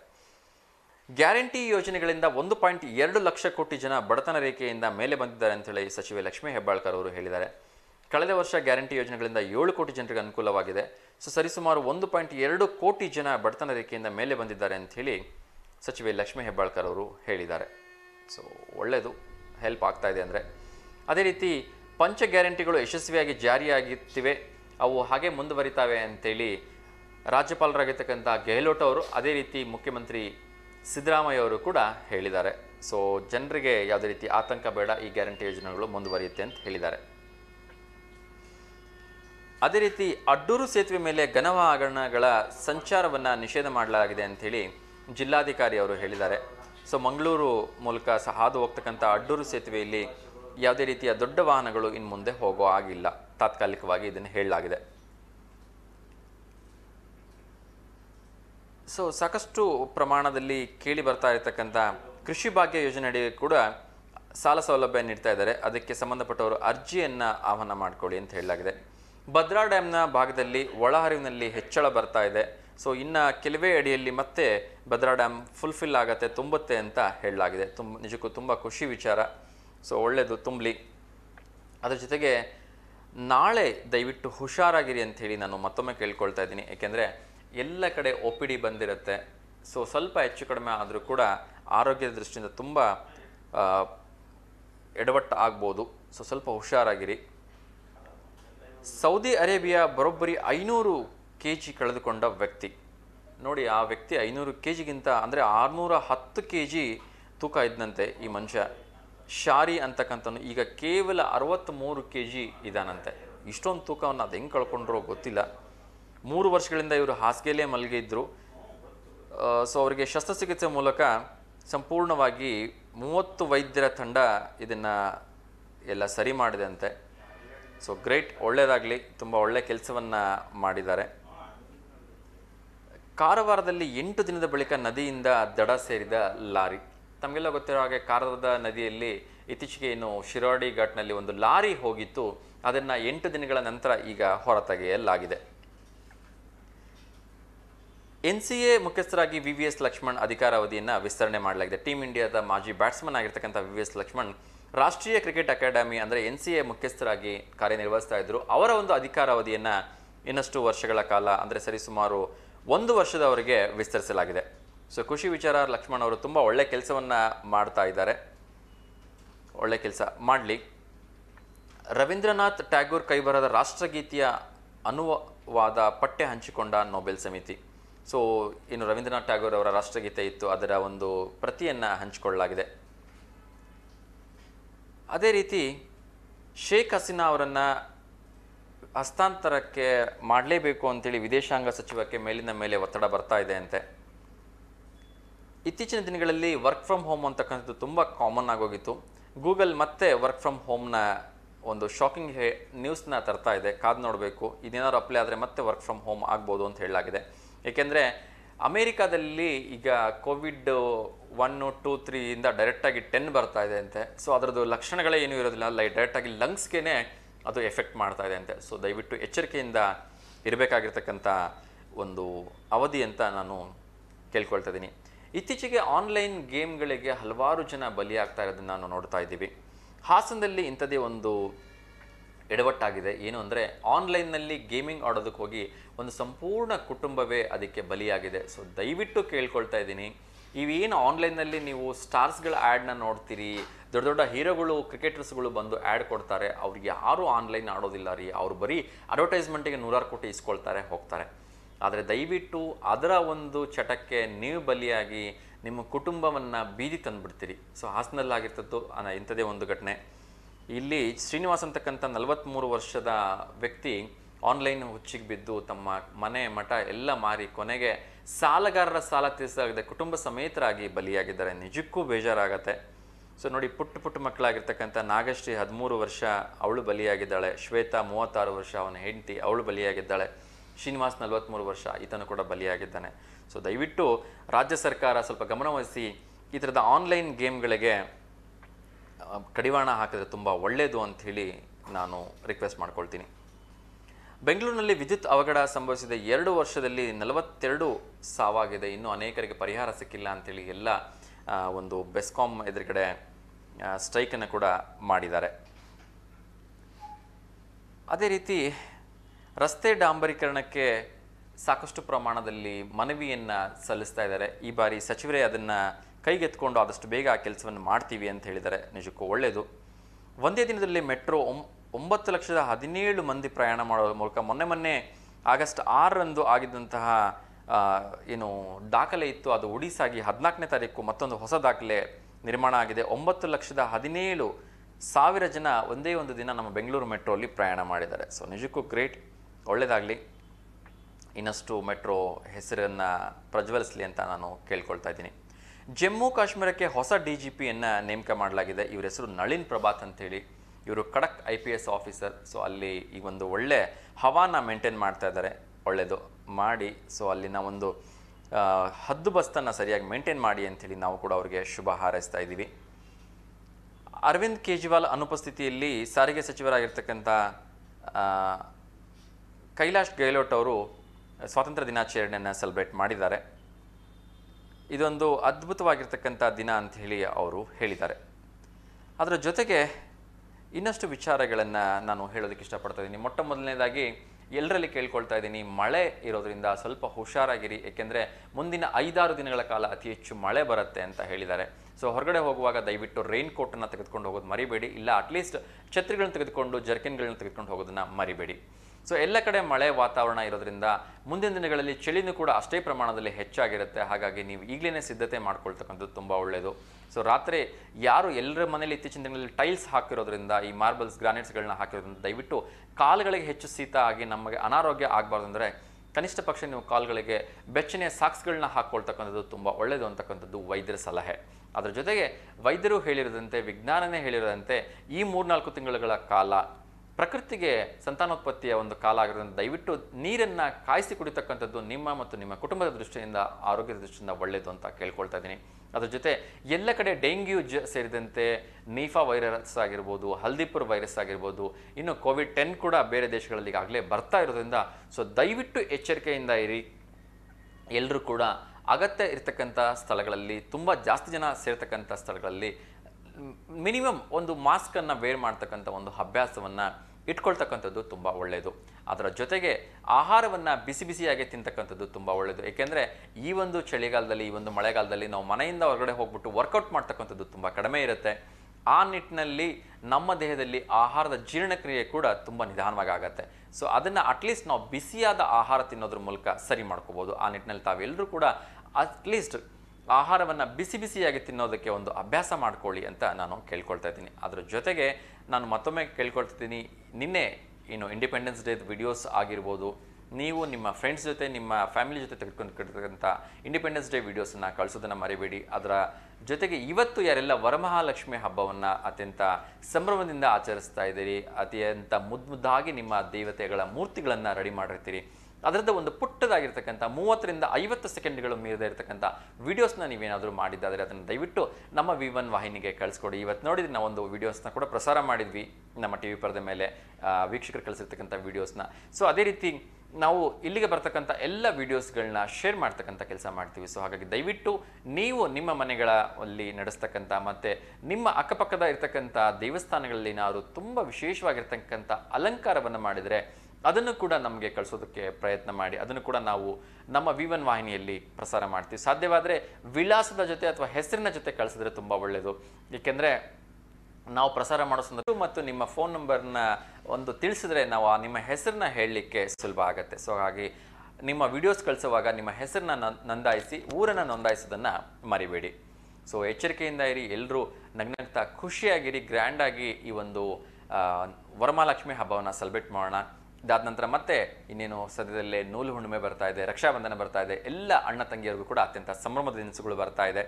ಗ್ಯಾರಂಟಿ ಯೋಜನೆಗಳಿಂದ ಒಂದು ಪಾಯಿಂಟ್ ಎರಡು ಲಕ್ಷ ಕೋಟಿ ಜನ ಬಡತನ ರೇಖೆಯಿಂದ ಮೇಲೆ ಬಂದಿದ್ದಾರೆ ಹೇಳಿ ಸಚಿವೆ ಲಕ್ಷ್ಮೀ ಹೆಬ್ಬಾಳ್ಕರ್ ಅವರು ಹೇಳಿದ್ದಾರೆ ಕಳೆದ ವರ್ಷ ಗ್ಯಾರಂಟಿ ಯೋಜನೆಗಳಿಂದ ಏಳು ಕೋಟಿ ಜನರಿಗೆ ಅನುಕೂಲವಾಗಿದೆ ಸೊ ಸರಿಸುಮಾರು ಒಂದು ಪಾಯಿಂಟ್ ಎರಡು ಕೋಟಿ ಜನ ಬಡತನ ರೇಖೆಯಿಂದ ಮೇಲೆ ಬಂದಿದ್ದಾರೆ ಅಂಥೇಳಿ ಸಚಿವೆ ಲಕ್ಷ್ಮೀ ಹೆಬ್ಬಾಳ್ಕರ್ ಅವರು ಹೇಳಿದ್ದಾರೆ ಸೊ ಒಳ್ಳೆಯದು ಹೆಲ್ಪ್ ಆಗ್ತಾ ಇದೆ ಅಂದರೆ ಅದೇ ರೀತಿ ಪಂಚ ಗ್ಯಾರಂಟಿಗಳು ಯಶಸ್ವಿಯಾಗಿ ಜಾರಿಯಾಗುತ್ತಿವೆ ಅವು ಹಾಗೆ ಮುಂದುವರಿತಾವೆ ಅಂಥೇಳಿ ರಾಜ್ಯಪಾಲರಾಗಿರ್ತಕ್ಕಂಥ ಗೆಹ್ಲೋಟ್ ಅವರು ಅದೇ ರೀತಿ ಮುಖ್ಯಮಂತ್ರಿ ಸಿದ್ದರಾಮಯ್ಯ ಅವರು ಕೂಡ ಹೇಳಿದ್ದಾರೆ ಸೊ ಜನರಿಗೆ ಯಾವುದೇ ರೀತಿ ಆತಂಕ ಬೇಡ ಈ ಗ್ಯಾರಂಟಿ ಯೋಜನೆಗಳು ಮುಂದುವರಿಯುತ್ತೆ ಅಂತ ಹೇಳಿದ್ದಾರೆ ಅದೇ ರೀತಿ ಅಡ್ಡೂರು ಸೇತುವೆ ಮೇಲೆ ಘನವಾಹನಗಳ ಸಂಚಾರವನ್ನು ನಿಷೇಧ ಮಾಡಲಾಗಿದೆ ಅಂಥೇಳಿ ಜಿಲ್ಲಾಧಿಕಾರಿ ಅವರು ಹೇಳಿದ್ದಾರೆ ಸೊ ಮಂಗಳೂರು ಮೂಲಕ ಸಹ ಹಾದು ಹೋಗ್ತಕ್ಕಂಥ ಅಡ್ಡೂರು ಸೇತುವೆಯಲ್ಲಿ ಯಾವುದೇ ರೀತಿಯ ದೊಡ್ಡ ವಾಹನಗಳು ಇನ್ನು ಮುಂದೆ ಹೋಗೋ ಆಗಿಲ್ಲ ತಾತ್ಕಾಲಿಕವಾಗಿ ಇದನ್ನು ಹೇಳಲಾಗಿದೆ ಸೊ ಸಾಕಷ್ಟು ಪ್ರಮಾಣದಲ್ಲಿ ಕೇಳಿ ಬರ್ತಾ ಇರತಕ್ಕಂಥ ಕೃಷಿ ಭಾಗ್ಯ ಯೋಜನೆಯಡಿ ಕೂಡ ಸಾಲ ಸೌಲಭ್ಯ ನೀಡ್ತಾ ಇದ್ದಾರೆ ಅದಕ್ಕೆ ಸಂಬಂಧಪಟ್ಟವರು ಅರ್ಜಿಯನ್ನು ಆಹ್ವಾನ ಮಾಡಿಕೊಳ್ಳಿ ಅಂತ ಹೇಳಲಾಗಿದೆ ಭದ್ರಾ ಡ್ಯಾಮ್ನ ಭಾಗದಲ್ಲಿ ಒಳಹರಿವಿನಲ್ಲಿ ಹೆಚ್ಚಳ ಬರ್ತಾ ಇದೆ ಸೊ ಇನ್ನು ಕೆಲವೇ ಅಡಿಯಲ್ಲಿ ಮತ್ತೆ ಭದ್ರಾ ಡ್ಯಾಮ್ ಫುಲ್ಫಿಲ್ ಆಗುತ್ತೆ ತುಂಬುತ್ತೆ ಅಂತ ಹೇಳಲಾಗಿದೆ ತುಂಬ ನಿಜಕ್ಕೂ ತುಂಬ ಖುಷಿ ವಿಚಾರ ಸೊ ಒಳ್ಳೆಯದು ತುಂಬಲಿ ಅದರ ಜೊತೆಗೆ ನಾಳೆ ದಯವಿಟ್ಟು ಹುಷಾರಾಗಿರಿ ಅಂಥೇಳಿ ನಾನು ಮತ್ತೊಮ್ಮೆ ಕೇಳ್ಕೊಳ್ತಾ ಇದ್ದೀನಿ ಏಕೆಂದರೆ ಎಲ್ಲ ಕಡೆ ಒ ಪಿ ಡಿ ಬಂದಿರುತ್ತೆ ಸೊ ಸ್ವಲ್ಪ ಹೆಚ್ಚು ಕಡಿಮೆ ಆದರೂ ಕೂಡ ಆರೋಗ್ಯದ ದೃಷ್ಟಿಯಿಂದ ತುಂಬ ಎಡವಟ್ಟು ಆಗ್ಬೋದು ಸೊ ಸ್ವಲ್ಪ ಹುಷಾರಾಗಿರಿ ಸೌದಿ ಅರೇಬಿಯಾ ಬರೋಬ್ಬರಿ ಐನೂರು ಕೆ ಜಿ ಕಳೆದುಕೊಂಡ ವ್ಯಕ್ತಿ ನೋಡಿ ಆ ವ್ಯಕ್ತಿ ಐನೂರು ಕೆ ಜಿಗಿಂತ ಅಂದರೆ ಆರುನೂರ ಹತ್ತು ಕೆ ಜಿ ತೂಕ ಇದ್ದಂತೆ ಈ ಮನುಷ್ಯ ಶಾರಿ ಅಂತಕ್ಕಂಥ ಈಗ ಕೇವಲ ಅರವತ್ತ್ಮೂರು ಕೆ ಜಿ ಇದಾನಂತೆ ಇಷ್ಟೊಂದು ತೂಕವನ್ನು ಅದು ಹೆಂಗೆ ಕಳ್ಕೊಂಡ್ರೋ ಗೊತ್ತಿಲ್ಲ ಮೂರು ವರ್ಷಗಳಿಂದ ಇವರು ಹಾಸಿಗೆಯಲ್ಲೇ ಮಲಗಿದ್ದರು ಸೊ ಅವರಿಗೆ ಶಸ್ತ್ರಚಿಕಿತ್ಸೆ ಮೂಲಕ ಸಂಪೂರ್ಣವಾಗಿ ಮೂವತ್ತು ವೈದ್ಯರ ತಂಡ ಇದನ್ನು ಎಲ್ಲ ಸರಿ ಮಾಡಿದೆ ಅಂತೆ ಸೊ ಗ್ರೇಟ್ ಒಳ್ಳೆಯದಾಗಲಿ ತುಂಬ ಒಳ್ಳೆಯ ಕೆಲಸವನ್ನು ಮಾಡಿದ್ದಾರೆ ಕಾರವಾರದಲ್ಲಿ ಎಂಟು ದಿನದ ಬಳಿಕ ನದಿಯಿಂದ ದಡ ಸೇರಿದ ಲಾರಿ ತಮಗೆಲ್ಲ ಗೊತ್ತಿರೋ ಹಾಗೆ ಕಾರವಾರದ ನದಿಯಲ್ಲಿ ಇತ್ತೀಚೆಗೆ ಏನು ಶಿರಾಡಿ ಘಾಟ್ನಲ್ಲಿ ಒಂದು ಲಾರಿ ಹೋಗಿತ್ತು ಅದನ್ನು ಎಂಟು ದಿನಗಳ ನಂತರ ಈಗ ಹೊರತೆಗೆಯಲಾಗಿದೆ ಎನ್ ಸಿ ಎ ಮುಖ್ಯಸ್ಥರಾಗಿ ವಿ ವಿ ಎಸ್ ಲಕ್ಷ್ಮಣ್ ಅಧಿಕಾರಾವಧಿಯನ್ನು ವಿಸ್ತರಣೆ ಮಾಡಲಾಗಿದೆ ಟೀಮ್ ಇಂಡಿಯಾದ ಮಾಜಿ ಬ್ಯಾಟ್ಸ್ಮನ್ ಆಗಿರ್ತಕ್ಕಂಥ ವಿ ವಿ ಎಸ್ ಲಕ್ಷ್ಮಣ್ ರಾಷ್ಟ್ರೀಯ ಕ್ರಿಕೆಟ್ ಅಕಾಡೆಮಿ ಅಂದರೆ ಎನ್ ಸಿ ಎ ಮುಖ್ಯಸ್ಥರಾಗಿ ಕಾರ್ಯನಿರ್ವಹಿಸ್ತಾ ಇದ್ದರು ಅವರ ಒಂದು ಅಧಿಕಾರಾವಧಿಯನ್ನು ಇನ್ನಷ್ಟು ವರ್ಷಗಳ ಕಾಲ ಅಂದರೆ ಸರಿಸುಮಾರು ಒಂದು ವರ್ಷದವರೆಗೆ ವಿಸ್ತರಿಸಲಾಗಿದೆ ಸೊ ಖುಷಿ ವಿಚಾರ ಲಕ್ಷ್ಮಣ್ ಅವರು ತುಂಬ ಒಳ್ಳೆ ಕೆಲಸವನ್ನು ಮಾಡ್ತಾ ಇದ್ದಾರೆ ಒಳ್ಳೆ ಕೆಲಸ ಮಾಡಲಿ ರವೀಂದ್ರನಾಥ್ ಟ್ಯಾಗೋರ್ ಕೈಬರದ ರಾಷ್ಟ್ರಗೀತೆಯ ಅನುವಾದ ಪಠ್ಯ ಹಂಚಿಕೊಂಡ ನೊಬೆಲ್ ಸಮಿತಿ ಸೊ ಇನ್ನು ರವೀಂದ್ರನಾಥ್ ಟ್ಯಾಗೋರ್ ಅವರ ರಾಷ್ಟ್ರಗೀತೆ ಇತ್ತು ಅದರ ಒಂದು ಪ್ರತಿಯನ್ನು ಹಂಚಿಕೊಳ್ಳಲಾಗಿದೆ ಅದೇ ರೀತಿ ಶೇಖ್ ಹಸೀನಾ ಅವರನ್ನು ಹಸ್ತಾಂತರಕ್ಕೆ ಮಾಡಲೇಬೇಕು ಅಂತೇಳಿ ವಿದೇಶಾಂಗ ಸಚಿವಕ್ಕೆ ಮೇಲಿನ ಮೇಲೆ ಒತ್ತಡ ಬರ್ತಾ ಇದೆ ಅಂತೆ ಇತ್ತೀಚಿನ ದಿನಗಳಲ್ಲಿ ವರ್ಕ್ ಫ್ರಮ್ ಹೋಮ್ ಅಂತಕ್ಕಂಥದ್ದು ತುಂಬ ಕಾಮನ್ ಆಗೋಗಿತ್ತು ಗೂಗಲ್ ಮತ್ತೆ ವರ್ಕ್ ಫ್ರಮ್ ಹೋಮ್ನ ಒಂದು ಶಾಕಿಂಗ್ ಹೇ ನ್ಯೂಸ್ನ ತರ್ತಾ ಇದೆ ಕಾದು ನೋಡಬೇಕು ಇದೇನಾದ್ರು ಅಪ್ಲೈ ಆದರೆ ಮತ್ತೆ ವರ್ಕ್ ಫ್ರಮ್ ಹೋಮ್ ಆಗ್ಬೋದು ಅಂತ ಹೇಳಲಾಗಿದೆ ಏಕೆಂದರೆ ಅಮೇರಿಕಾದಲ್ಲಿ ಈಗ ಕೋವಿಡ್ ಒನ್ ಟೂ ತ್ರೀಯಿಂದ ಡೈರೆಕ್ಟಾಗಿ ಟೆನ್ ಬರ್ತಾ ಇದೆ ಅಂತೆ ಸೊ ಅದರದ್ದು ಲಕ್ಷಣಗಳೇ ಏನೂ ಇರೋದಿಲ್ಲ ಲೈ ಡೈರೆಕ್ಟಾಗಿ ಲಂಗ್ಸ್ಗೆ ಅದು ಎಫೆಕ್ಟ್ ಮಾಡ್ತಾ ಇದೆ ಅಂತೆ ಸೊ ದಯವಿಟ್ಟು ಎಚ್ಚರಿಕೆಯಿಂದ ಇರಬೇಕಾಗಿರ್ತಕ್ಕಂಥ ಒಂದು ಅವಧಿ ಅಂತ ನಾನು ಕೇಳ್ಕೊಳ್ತಾ ಇದ್ದೀನಿ ಇತ್ತೀಚೆಗೆ ಆನ್ಲೈನ್ ಗೇಮ್ಗಳಿಗೆ ಹಲವಾರು ಜನ ಬಲಿಯಾಗ್ತಾ ಇರೋದನ್ನು ನಾವು ನೋಡ್ತಾ ಇದ್ದೀವಿ ಹಾಸನದಲ್ಲಿ ಇಂಥದೇ ಒಂದು ಎಡವಟ್ಟಾಗಿದೆ ಏನು ಅಂದರೆ ಆನ್ಲೈನ್ನಲ್ಲಿ ಗೇಮಿಂಗ್ ಆಡೋದಕ್ಕೆ ಹೋಗಿ ಒಂದು ಸಂಪೂರ್ಣ ಕುಟುಂಬವೇ ಅದಕ್ಕೆ ಬಲಿಯಾಗಿದೆ ಸೊ ದಯವಿಟ್ಟು ಕೇಳ್ಕೊಳ್ತಾ ಇದ್ದೀನಿ ಇವೇನು ಆನ್ಲೈನ್ನಲ್ಲಿ ನೀವು ಸ್ಟಾರ್ಸ್ಗಳ ಆ್ಯಡ್ನ ನೋಡ್ತೀರಿ ದೊಡ್ಡ ದೊಡ್ಡ ಹೀರೋಗಳು ಕ್ರಿಕೆಟರ್ಸ್ಗಳು ಬಂದು ಆ್ಯಡ್ ಕೊಡ್ತಾರೆ ಅವ್ರಿಗೆ ಯಾರೂ ಆನ್ಲೈನ್ ಆಡೋದಿಲ್ಲ ರೀ ಅವ್ರು ಬರೀ ಅಡ್ವರ್ಟೈಸ್ಮೆಂಟಿಗೆ ನೂರಾರು ಕೋಟಿ ಇಸ್ಕೊಳ್ತಾರೆ ಹೋಗ್ತಾರೆ ಆದರೆ ದಯವಿಟ್ಟು ಅದರ ಒಂದು ಚಟಕ್ಕೆ ನೀವು ಬಲಿಯಾಗಿ ನಿಮ್ಮ ಕುಟುಂಬವನ್ನು ಬೀದಿ ತಂದುಬಿಡ್ತೀರಿ ಸೊ ಹಾಸನಲ್ಲಾಗಿರ್ತದ್ದು ಇಂಥದೇ ಒಂದು ಘಟನೆ ಇಲ್ಲಿ ಶ್ರೀನಿವಾಸ್ ಅಂತಕ್ಕಂಥ ನಲವತ್ತ್ಮೂರು ವರ್ಷದ ವ್ಯಕ್ತಿ ಆನ್ಲೈನ್ ಹುಚ್ಚಿಗೆ ಬಿದ್ದು ತಮ್ಮ ಮನೆ ಮಠ ಎಲ್ಲ ಮಾರಿ ಕೊನೆಗೆ ಸಾಲಗಾರರ ಸಾಲ ತೀರಿಸಲಾಗಿದೆ ಕುಟುಂಬ ಸಮೇತರಾಗಿ ಬಲಿಯಾಗಿದ್ದಾರೆ ನಿಜಕ್ಕೂ ಬೇಜಾರಾಗತ್ತೆ ಸೊ ನೋಡಿ ಪುಟ್ಟ ಪುಟ್ಟ ಮಕ್ಕಳಾಗಿರ್ತಕ್ಕಂಥ ನಾಗಶ್ರೀ ಹದಿಮೂರು ವರ್ಷ ಅವಳು ಬಲಿಯಾಗಿದ್ದಾಳೆ ಶ್ವೇತಾ ಮೂವತ್ತಾರು ವರ್ಷ ಅವನ ಹೆಂಡತಿ ಅವಳು ಬಲಿಯಾಗಿದ್ದಾಳೆ ಶ್ರೀನಿವಾಸ್ ನಲವತ್ತ್ಮೂರು ವರ್ಷ ಈತನು ಕೂಡ ಬಲಿಯಾಗಿದ್ದಾನೆ ಸೊ ದಯವಿಟ್ಟು ರಾಜ್ಯ ಸರ್ಕಾರ ಸ್ವಲ್ಪ ಗಮನವಹಿಸಿ ಈ ಥರದ ಆನ್ಲೈನ್ ಗೇಮ್ಗಳಿಗೆ ಕಡಿವಾಣ ಹಾಕಿದ್ರೆ ತುಂಬ ಒಳ್ಳೆಯದು ಅಂಥೇಳಿ ನಾನು ರಿಕ್ವೆಸ್ಟ್ ಮಾಡ್ಕೊಳ್ತೀನಿ ಬೆಂಗಳೂರಿನಲ್ಲಿ ವಿದ್ಯುತ್ ಅವಘಡ ಸಂಭವಿಸಿದ ಎರಡು ವರ್ಷದಲ್ಲಿ ನಲವತ್ತೆರಡು ಸಾವಾಗಿದೆ ಇನ್ನೂ ಅನೇಕರಿಗೆ ಪರಿಹಾರ ಸಿಕ್ಕಿಲ್ಲ ಅಂಥೇಳಿ ಎಲ್ಲ ಒಂದು ಬೆಸ್ಕಾಮ್ ಎದುರುಗಡೆ ಸ್ಟ್ರೈಕನ್ನು ಕೂಡ ಮಾಡಿದ್ದಾರೆ ಅದೇ ರೀತಿ ರಸ್ತೆ ಡಾಂಬರೀಕರಣಕ್ಕೆ ಸಾಕಷ್ಟು ಪ್ರಮಾಣದಲ್ಲಿ ಮನವಿಯನ್ನು ಸಲ್ಲಿಸ್ತಾ ಇದ್ದಾರೆ ಈ ಬಾರಿ ಸಚಿವರೇ ಅದನ್ನು ಕೈಗೆತ್ಕೊಂಡು ಆದಷ್ಟು ಬೇಗ ಆ ಕೆಲಸವನ್ನು ಮಾಡ್ತೀವಿ ಅಂತ ಹೇಳಿದರೆ ನಿಜಕ್ಕೂ ಒಳ್ಳೆಯದು ಒಂದೇ ದಿನದಲ್ಲಿ ಮೆಟ್ರೋ ಒಂಬತ್ತು ಲಕ್ಷದ ಹದಿನೇಳು ಮಂದಿ ಪ್ರಯಾಣ ಮಾಡೋ ಮೂಲಕ ಮೊನ್ನೆ ಮೊನ್ನೆ ಆಗಸ್ಟ್ ಆರರಂದು ಆಗಿದ್ದಂತಹ ಏನು ದಾಖಲೆ ಇತ್ತು ಅದು ಉಡಿಸಾಗಿ ಹದಿನಾಲ್ಕನೇ ತಾರೀಕು ಮತ್ತೊಂದು ಹೊಸ ದಾಖಲೆ ನಿರ್ಮಾಣ ಆಗಿದೆ ಒಂಬತ್ತು ಲಕ್ಷದ ಹದಿನೇಳು ಸಾವಿರ ಜನ ಒಂದೇ ಒಂದು ದಿನ ನಮ್ಮ ಬೆಂಗಳೂರು ಮೆಟ್ರೋಲ್ಲಿ ಪ್ರಯಾಣ ಮಾಡಿದ್ದಾರೆ ಸೊ ನಿಜಕ್ಕೂ ಗ್ರೇಟ್ ಒಳ್ಳೆಯದಾಗಲಿ ಇನ್ನಷ್ಟು ಮೆಟ್ರೋ ಹೆಸರನ್ನು ಪ್ರಜ್ವಲಿಸಲಿ ಅಂತ ನಾನು ಕೇಳ್ಕೊಳ್ತಾ ಇದ್ದೀನಿ ಜಮ್ಮು ಕಾಶ್ಮೀರಕ್ಕೆ ಹೊಸ ಡಿ ಜಿ ಪಿಯನ್ನು ನೇಮಕ ಮಾಡಲಾಗಿದೆ ಇವರ ಹೆಸರು ನಳಿನ್ ಪ್ರಭಾತ್ ಅಂತೇಳಿ ಇವರು ಖಡಕ್ I P S officer so ಅಲ್ಲಿ ಈ ಒಂದು ಒಳ್ಳೆ ಹವಾನ ಮೇಂಟೈನ್ ಮಾಡ್ತಾ ಇದ್ದಾರೆ ಒಳ್ಳೆಯದು ಮಾಡಿ ಸೊ ಅಲ್ಲಿನ ಒಂದು ಹದ್ದು ಬಸ್ತನ್ನು ಸರಿಯಾಗಿ ಮೇಂಟೈನ್ ಮಾಡಿ ಅಂಥೇಳಿ ನಾವು ಕೂಡ ಅವರಿಗೆ ಶುಭ ಹಾರೈಸ್ತಾ ಇದ್ದೀವಿ ಅರವಿಂದ್ ಕೇಜ್ರಿವಾಲ್ ಅನುಪಸ್ಥಿತಿಯಲ್ಲಿ ಸಾರಿಗೆ ಸಚಿವರಾಗಿರ್ತಕ್ಕಂಥ ಕೈಲಾಶ್ ಗೆಹ್ಲೋಟ್ ಅವರು ಸ್ವಾತಂತ್ರ್ಯ ದಿನಾಚರಣೆಯನ್ನು ಸೆಲೆಬ್ರೇಟ್ ಮಾಡಿದ್ದಾರೆ ಇದೊಂದು ಅದ್ಭುತವಾಗಿರ್ತಕ್ಕಂಥ ದಿನ ಅಂತ ಹೇಳಿ ಅವರು ಹೇಳಿದ್ದಾರೆ ಅದರ ಜೊತೆಗೆ ಇನ್ನಷ್ಟು ವಿಚಾರಗಳನ್ನು ನಾನು ಹೇಳೋದಕ್ಕೆ ಇಷ್ಟಪಡ್ತಾ ಇದ್ದೀನಿ ಮೊಟ್ಟ ಮೊದಲನೇದಾಗಿ ಎಲ್ಲರಲ್ಲಿ ಕೇಳ್ಕೊಳ್ತಾ ಇದ್ದೀನಿ ಮಳೆ ಇರೋದರಿಂದ ಸ್ವಲ್ಪ ಹುಷಾರಾಗಿರಿ ಏಕೆಂದರೆ ಮುಂದಿನ ಐದಾರು ದಿನಗಳ ಕಾಲ ಅತಿ ಹೆಚ್ಚು ಮಳೆ ಬರುತ್ತೆ ಅಂತ ಹೇಳಿದ್ದಾರೆ ಸೊ ಹೊರಗಡೆ ಹೋಗುವಾಗ ದಯವಿಟ್ಟು ರೈನ್ ಕೋಟನ್ನು ತೆಗೆದುಕೊಂಡು ಹೋಗೋದು ಮರಿಬೇಡಿ ಇಲ್ಲ ಅಟ್ಲೀಸ್ಟ್ ಛತ್ರಿಗಳನ್ನ ತೆಗೆದುಕೊಂಡು ಜರ್ಕಿನ್ಗಳನ್ನ ತೆಗೆದುಕೊಂಡು ಹೋಗೋದನ್ನು ಮರಿಬೇಡಿ ಸೊ ಎಲ್ಲ ಕಡೆ ಮಳೆ ವಾತಾವರಣ ಇರೋದ್ರಿಂದ ಮುಂದಿನ ದಿನಗಳಲ್ಲಿ ಚಳಿನೂ ಕೂಡ ಅಷ್ಟೇ ಪ್ರಮಾಣದಲ್ಲಿ ಹೆಚ್ಚಾಗಿರುತ್ತೆ ಹಾಗಾಗಿ ನೀವು ಈಗಲೇ ಸಿದ್ಧತೆ ಮಾಡ್ಕೊಳ್ತಕ್ಕಂಥದ್ದು ತುಂಬ ಒಳ್ಳೆಯದು ಸೊ ರಾತ್ರಿ ಯಾರು ಎಲ್ಲರ ಮನೇಲಿ ಇತ್ತೀಚಿನ ದಿನಗಳಲ್ಲಿ ಟೈಲ್ಸ್ ಹಾಕಿರೋದ್ರಿಂದ ಈ ಮಾರ್ಬಲ್ಸ್ ಗ್ರಾನೈಟ್ಸ್ಗಳನ್ನ ಹಾಕಿರೋದ್ರಿಂದ ದಯವಿಟ್ಟು ಕಾಲುಗಳಿಗೆ ಹೆಚ್ಚು ಶೀತ ಆಗಿ ನಮಗೆ ಅನಾರೋಗ್ಯ ಆಗಬಾರ್ದು ಅಂದರೆ ಕನಿಷ್ಠ ಪಕ್ಷ ನೀವು ಕಾಲುಗಳಿಗೆ ಬೆಚ್ಚನೆಯ ಸಾಕ್ಸ್ಗಳನ್ನ ಹಾಕ್ಕೊಳ್ತಕ್ಕಂಥದ್ದು ತುಂಬ ಒಳ್ಳೆಯದು ಅಂತಕ್ಕಂಥದ್ದು ವೈದ್ಯರ ಸಲಹೆ ಅದರ ಜೊತೆಗೆ ವೈದ್ಯರು ಹೇಳಿರದಂತೆ ವಿಜ್ಞಾನನೇ ಹೇಳಿರದಂತೆ ಈ ಮೂರ್ನಾಲ್ಕು ತಿಂಗಳುಗಳ ಕಾಲ ಪ್ರಕೃತಿಗೆ ಸಂತಾನೋತ್ಪತ್ತಿಯ ಒಂದು ಕಾಲ ಆಗಿರೋದ್ರಿಂದ ದಯವಿಟ್ಟು ನೀರನ್ನು ಕಾಯಿಸಿ ಕುಡಿತಕ್ಕಂಥದ್ದು ನಿಮ್ಮ ಮತ್ತು ನಿಮ್ಮ ಕುಟುಂಬದ ದೃಷ್ಟಿಯಿಂದ ಆರೋಗ್ಯದ ದೃಷ್ಟಿಯಿಂದ ಒಳ್ಳೆಯದು ಅಂತ ಕೇಳ್ಕೊಳ್ತಾ ಇದ್ದೀನಿ ಅದ್ರ ಜೊತೆ ಎಲ್ಲ ಕಡೆ ಡೆಂಗ್ಯೂ ಜ ಸೇರಿದಂತೆ ನೀಫಾ ವೈರಸ್ ಆಗಿರ್ಬೋದು ಹಲ್ದಿಪುರ್ ವೈರಸ್ ಆಗಿರ್ಬೋದು ಇನ್ನು ಕೋವಿಡ್ ಟೆನ್ ಕೂಡ ಬೇರೆ ದೇಶಗಳಲ್ಲಿ ಆಗಲೇ ಬರ್ತಾ ಇರೋದ್ರಿಂದ ಸೊ ದಯವಿಟ್ಟು ಎಚ್ಚರಿಕೆಯಿಂದ ಇರಿ ಎಲ್ಲರೂ ಕೂಡ ಅಗತ್ಯ ಇರತಕ್ಕಂಥ ಸ್ಥಳಗಳಲ್ಲಿ ತುಂಬ ಜಾಸ್ತಿ ಜನ ಸೇರ್ತಕ್ಕಂಥ ಸ್ಥಳಗಳಲ್ಲಿ ಮಿನಿಮಮ್ ಒಂದು ಮಾಸ್ಕನ್ನು ವೇರ್ ಮಾಡ್ತಕ್ಕಂಥ ಒಂದು ಅಭ್ಯಾಸವನ್ನು ಇಟ್ಕೊಳ್ತಕ್ಕಂಥದ್ದು ತುಂಬ ಒಳ್ಳೆಯದು ಅದರ ಜೊತೆಗೆ ಆಹಾರವನ್ನು ಬಿಸಿ ಬಿಸಿಯಾಗಿ ತಿಂತಕ್ಕಂಥದ್ದು ತುಂಬ ಒಳ್ಳೆಯದು ಏಕೆಂದರೆ ಈ ಒಂದು ಚಳಿಗಾಲದಲ್ಲಿ ಈ ಒಂದು ಮಳೆಗಾಲದಲ್ಲಿ ನಾವು ಮನೆಯಿಂದ ಹೊರಗಡೆ ಹೋಗ್ಬಿಟ್ಟು ವರ್ಕೌಟ್ ಮಾಡ್ತಕ್ಕಂಥದ್ದು ತುಂಬ ಕಡಿಮೆ ಇರುತ್ತೆ ಆ ನಿಟ್ಟಿನಲ್ಲಿ ನಮ್ಮ ದೇಹದಲ್ಲಿ ಆಹಾರದ ಜೀರ್ಣಕ್ರಿಯೆ ಕೂಡ ತುಂಬ ನಿಧಾನವಾಗಿ ಆಗುತ್ತೆ ಸೊ ಅದನ್ನು ಅಟ್ಲೀಸ್ಟ್ ನಾವು ಬಿಸಿಯಾದ ಆಹಾರ ತಿನ್ನೋದ್ರ ಮೂಲಕ ಸರಿ ಮಾಡ್ಕೋಬೋದು ಆ ನಿಟ್ಟಿನಲ್ಲಿ ತಾವೆಲ್ಲರೂ ಕೂಡ ಅಟ್ಲೀಸ್ಟ್ ಆಹಾರವನ್ನು ಬಿಸಿ ಬಿಸಿಯಾಗಿ ತಿನ್ನೋದಕ್ಕೆ ಒಂದು ಅಭ್ಯಾಸ ಮಾಡ್ಕೊಳ್ಳಿ ಅಂತ ನಾನು ಕೇಳ್ಕೊಳ್ತಾ ಇದ್ದೀನಿ ಅದರ ಜೊತೆಗೆ ನಾನು ಮತ್ತೊಮ್ಮೆ ಕೇಳ್ಕೊಳ್ತಿದ್ದೀನಿ ನಿನ್ನೆ ಏನು ಇಂಡಿಪೆಂಡೆನ್ಸ್ ಡೇದ ವಿಡಿಯೋಸ್ ಆಗಿರ್ಬೋದು ನೀವು ನಿಮ್ಮ ಫ್ರೆಂಡ್ಸ್ ಜೊತೆ ನಿಮ್ಮ ಫ್ಯಾಮಿಲಿ ಜೊತೆ ತೆಗೆದುಕೊಂಡಿರ್ತಕ್ಕಂಥ ಇಂಡಿಪೆಂಡೆನ್ಸ್ ಡೇ ವೀಡಿಯೋಸನ್ನು ಕಳಿಸೋದನ್ನು ಮರಿಬೇಡಿ ಅದರ ಜೊತೆಗೆ ಇವತ್ತು ಯಾರೆಲ್ಲ ವರಮಹಾಲಕ್ಷ್ಮಿ ಹಬ್ಬವನ್ನು ಅತ್ಯಂತ ಸಂಭ್ರಮದಿಂದ ಆಚರಿಸ್ತಾ ಇದ್ದೀರಿ ಅತ್ಯಂತ ಮುದ್ದು ಮುದ್ದಾಗಿ ನಿಮ್ಮ ದೇವತೆಗಳ ಮೂರ್ತಿಗಳನ್ನು ರೆಡಿ ಮಾಡಿರ್ತೀರಿ ಅದರದ್ದು ಒಂದು ಪುಟ್ಟದಾಗಿರ್ತಕ್ಕಂಥ ಮೂವತ್ತರಿಂದ ಐವತ್ತು ಸೆಕೆಂಡ್ಗಳು ಮೀರದೇ ಇರತಕ್ಕಂಥ ವೀಡಿಯೋಸ್ನ ನೀವೇನಾದರೂ ಮಾಡಿದ್ದಾದರೆ ಅದನ್ನು ದಯವಿಟ್ಟು ನಮ್ಮ ವಿ ಒನ್ ವಾಹಿನಿಗೆ ಕಳಿಸ್ಕೊಡಿ ಇವತ್ತು ನೋಡಿದ್ರೆ ನಾವು ಒಂದು ವೀಡಿಯೋಸ್ನ ಕೂಡ ಪ್ರಸಾರ ಮಾಡಿದ್ವಿ ನಮ್ಮ ಟಿ ವಿ ಪರದೆ ಮೇಲೆ ವೀಕ್ಷಕರು ಕಳಿಸಿರ್ತಕ್ಕಂಥ ವೀಡಿಯೋಸ್ನ ಸೊ ಅದೇ ರೀತಿ ನಾವು ಇಲ್ಲಿಗೆ ಬರ್ತಕ್ಕಂಥ ಎಲ್ಲ ವೀಡಿಯೋಸ್ಗಳನ್ನ ಶೇರ್ ಮಾಡ್ತಕ್ಕಂಥ ಕೆಲಸ ಮಾಡ್ತೀವಿ ಸೊ ಹಾಗಾಗಿ ದಯವಿಟ್ಟು ನೀವು ನಿಮ್ಮ ಮನೆಗಳಲ್ಲಿ ನಡೆಸ್ತಕ್ಕಂಥ ಮತ್ತು ನಿಮ್ಮ ಅಕ್ಕಪಕ್ಕದ ಇರ್ತಕ್ಕಂಥ ದೇವಸ್ಥಾನಗಳಲ್ಲಿ ನಾವು ತುಂಬ ವಿಶೇಷವಾಗಿರ್ತಕ್ಕಂಥ ಅಲಂಕಾರವನ್ನು ಮಾಡಿದರೆ ಅದನ್ನು ಕೂಡ ನಮಗೆ ಕಳಿಸೋದಕ್ಕೆ ಪ್ರಯತ್ನ ಮಾಡಿ ಅದನ್ನು ಕೂಡ ನಾವು ನಮ್ಮ ವಿವನ್ ವಾಹಿನಿಯಲ್ಲಿ ಪ್ರಸಾರ ಮಾಡ್ತೀವಿ ಸಾಧ್ಯವಾದರೆ ವಿಳಾಸದ ಜೊತೆ ಅಥವಾ ಹೆಸರಿನ ಜೊತೆ ಕಳಿಸಿದ್ರೆ ತುಂಬ ಒಳ್ಳೆಯದು ಏಕೆಂದರೆ ನಾವು ಪ್ರಸಾರ ಮಾಡೋ ಸಂದರ್ಭ ಮತ್ತು ನಿಮ್ಮ ಫೋನ್ ನಂಬರ್ನ ಒಂದು ತಿಳಿಸಿದ್ರೆ ನಾವು ಆ ನಿಮ್ಮ ಹೆಸರನ್ನ ಹೇಳಲಿಕ್ಕೆ ಸುಲಭ ಆಗುತ್ತೆ ಸೊ ಹಾಗಾಗಿ ನಿಮ್ಮ ವಿಡಿಯೋಸ್ ಕಳಿಸುವಾಗ ನಿಮ್ಮ ಹೆಸರನ್ನ ನೋಂದಾಯಿಸಿ ಊರನ್ನು ನೋಂದಾಯಿಸೋದನ್ನು ಮರಿಬೇಡಿ ಸೊ ಎಚ್ಚರಿಕೆಯಿಂದ ಇರಿ ಎಲ್ಲರೂ ನಗ್ನಗ್ತಾ ಖುಷಿಯಾಗಿರಿ ಗ್ರ್ಯಾಂಡಾಗಿ ಈ ಒಂದು ವರಮಹಾಲಕ್ಷ್ಮಿ ಹಬ್ಬವನ್ನು ಸೆಲೆಬ್ರೇಟ್ ಮಾಡೋಣ ಇದಾದ ನಂತರ ಮತ್ತೆ ಇನ್ನೇನು ಸದ್ಯದಲ್ಲೇ ನೂಲು ಹುಣ್ಣಿಮೆ ಬರ್ತಾ ಇದೆ ರಕ್ಷಾಬಂಧನ ಬರ್ತಾ ಇದೆ ಎಲ್ಲ ಅಣ್ಣ ತಂಗಿಯರಿಗೂ ಕೂಡ ಅತ್ಯಂತ ಸಂಭ್ರಮದ ದಿನಸುಗಳು ಬರ್ತಾ ಇದೆ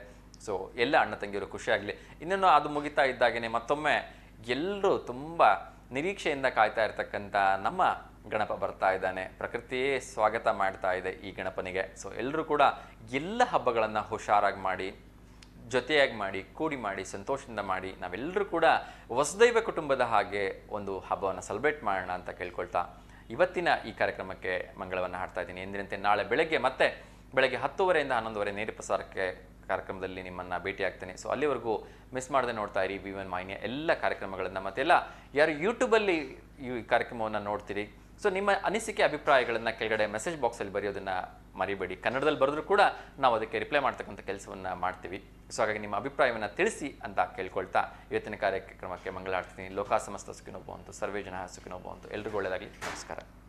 ಸೊ ಎಲ್ಲ ಅಣ್ಣ ತಂಗಿಯರು ಖುಷಿಯಾಗಲಿ ಇನ್ನೇನು ಅದು ಮುಗಿತಾ ಇದ್ದಾಗೇ ಮತ್ತೊಮ್ಮೆ ಎಲ್ಲರೂ ತುಂಬ ನಿರೀಕ್ಷೆಯಿಂದ ಕಾಯ್ತಾ ಇರತಕ್ಕಂಥ ನಮ್ಮ ಗಣಪ ಬರ್ತಾ ಇದ್ದಾನೆ ಪ್ರಕೃತಿಯೇ ಸ್ವಾಗತ ಮಾಡ್ತಾ ಇದೆ ಈ ಗಣಪನಿಗೆ ಸೊ ಎಲ್ಲರೂ ಕೂಡ ಎಲ್ಲ ಹಬ್ಬಗಳನ್ನು ಹುಷಾರಾಗಿ ಮಾಡಿ ಜೊತೆಯಾಗಿ ಮಾಡಿ ಕೂಡಿ ಮಾಡಿ ಸಂತೋಷದಿಂದ ಮಾಡಿ ನಾವೆಲ್ಲರೂ ಕೂಡ ವಸುದೈವ ಕುಟುಂಬದ ಹಾಗೆ ಒಂದು ಹಬ್ಬವನ್ನು ಸೆಲೆಬ್ರೇಟ್ ಮಾಡೋಣ ಅಂತ ಕೇಳ್ಕೊಳ್ತಾ ಇವತ್ತಿನ ಈ ಕಾರ್ಯಕ್ರಮಕ್ಕೆ ಮಂಗಳವನ್ನು ಹಾಡ್ತಾ ಇದ್ದೀನಿ ಎಂದಿನಂತೆ ನಾಳೆ ಬೆಳಗ್ಗೆ ಮತ್ತೆ ಬೆಳಗ್ಗೆ ಹತ್ತುವರೆಯಿಂದ ಹನ್ನೊಂದುವರೆ ನೇರ ಪ್ರಸಾರಕ್ಕೆ ಕಾರ್ಯಕ್ರಮದಲ್ಲಿ ನಿಮ್ಮನ್ನು ಭೇಟಿ ಆಗ್ತೇನೆ ಸೊ ಅಲ್ಲಿವರೆಗೂ ಮಿಸ್ ಮಾಡದೆ ನೋಡ್ತಾ ಇರಿ ವಿ ಒನ್ ಮಾಹಿನಿಯ ಎಲ್ಲ ಕಾರ್ಯಕ್ರಮಗಳನ್ನು ಮತ್ತೆಲ್ಲ ಯಾರು ಯೂಟ್ಯೂಬಲ್ಲಿ ಈ ಕಾರ್ಯಕ್ರಮವನ್ನು ನೋಡ್ತೀರಿ ಸೊ ನಿಮ್ಮ ಅನಿಸಿಕೆ ಅಭಿಪ್ರಾಯಗಳನ್ನು ಕೆಳಗಡೆ ಮೆಸೇಜ್ ಬಾಕ್ಸಲ್ಲಿ ಬರೆಯೋದನ್ನು ಮರಿಬೇಡಿ ಕನ್ನಡದಲ್ಲಿ ಬರೆದ್ರು ಕೂಡ ನಾವು ಅದಕ್ಕೆ ರಿಪ್ಲೈ ಮಾಡ್ತಕ್ಕಂಥ ಕೆಲಸವನ್ನು ಮಾಡ್ತೀವಿ ಸೊ ಹಾಗಾಗಿ ನಿಮ್ಮ ಅಭಿಪ್ರಾಯವನ್ನು ತಿಳಿಸಿ ಅಂತ ಕೇಳ್ಕೊಳ್ತಾ ಇವತ್ತಿನ ಕಾರ್ಯಕ್ರಮಕ್ಕೆ ಮಂಗಳಾಡ್ತೀನಿ ಲೋಕ ಸಮಸ್ತ ಸುಖಿನೋಭವಂತು ಸರ್ವೇ ಜನ ಅಂತು ಎಲ್ಲರಿಗೂ ಒಳ್ಳೆಯದಾಗಲಿ ನಮಸ್ಕಾರ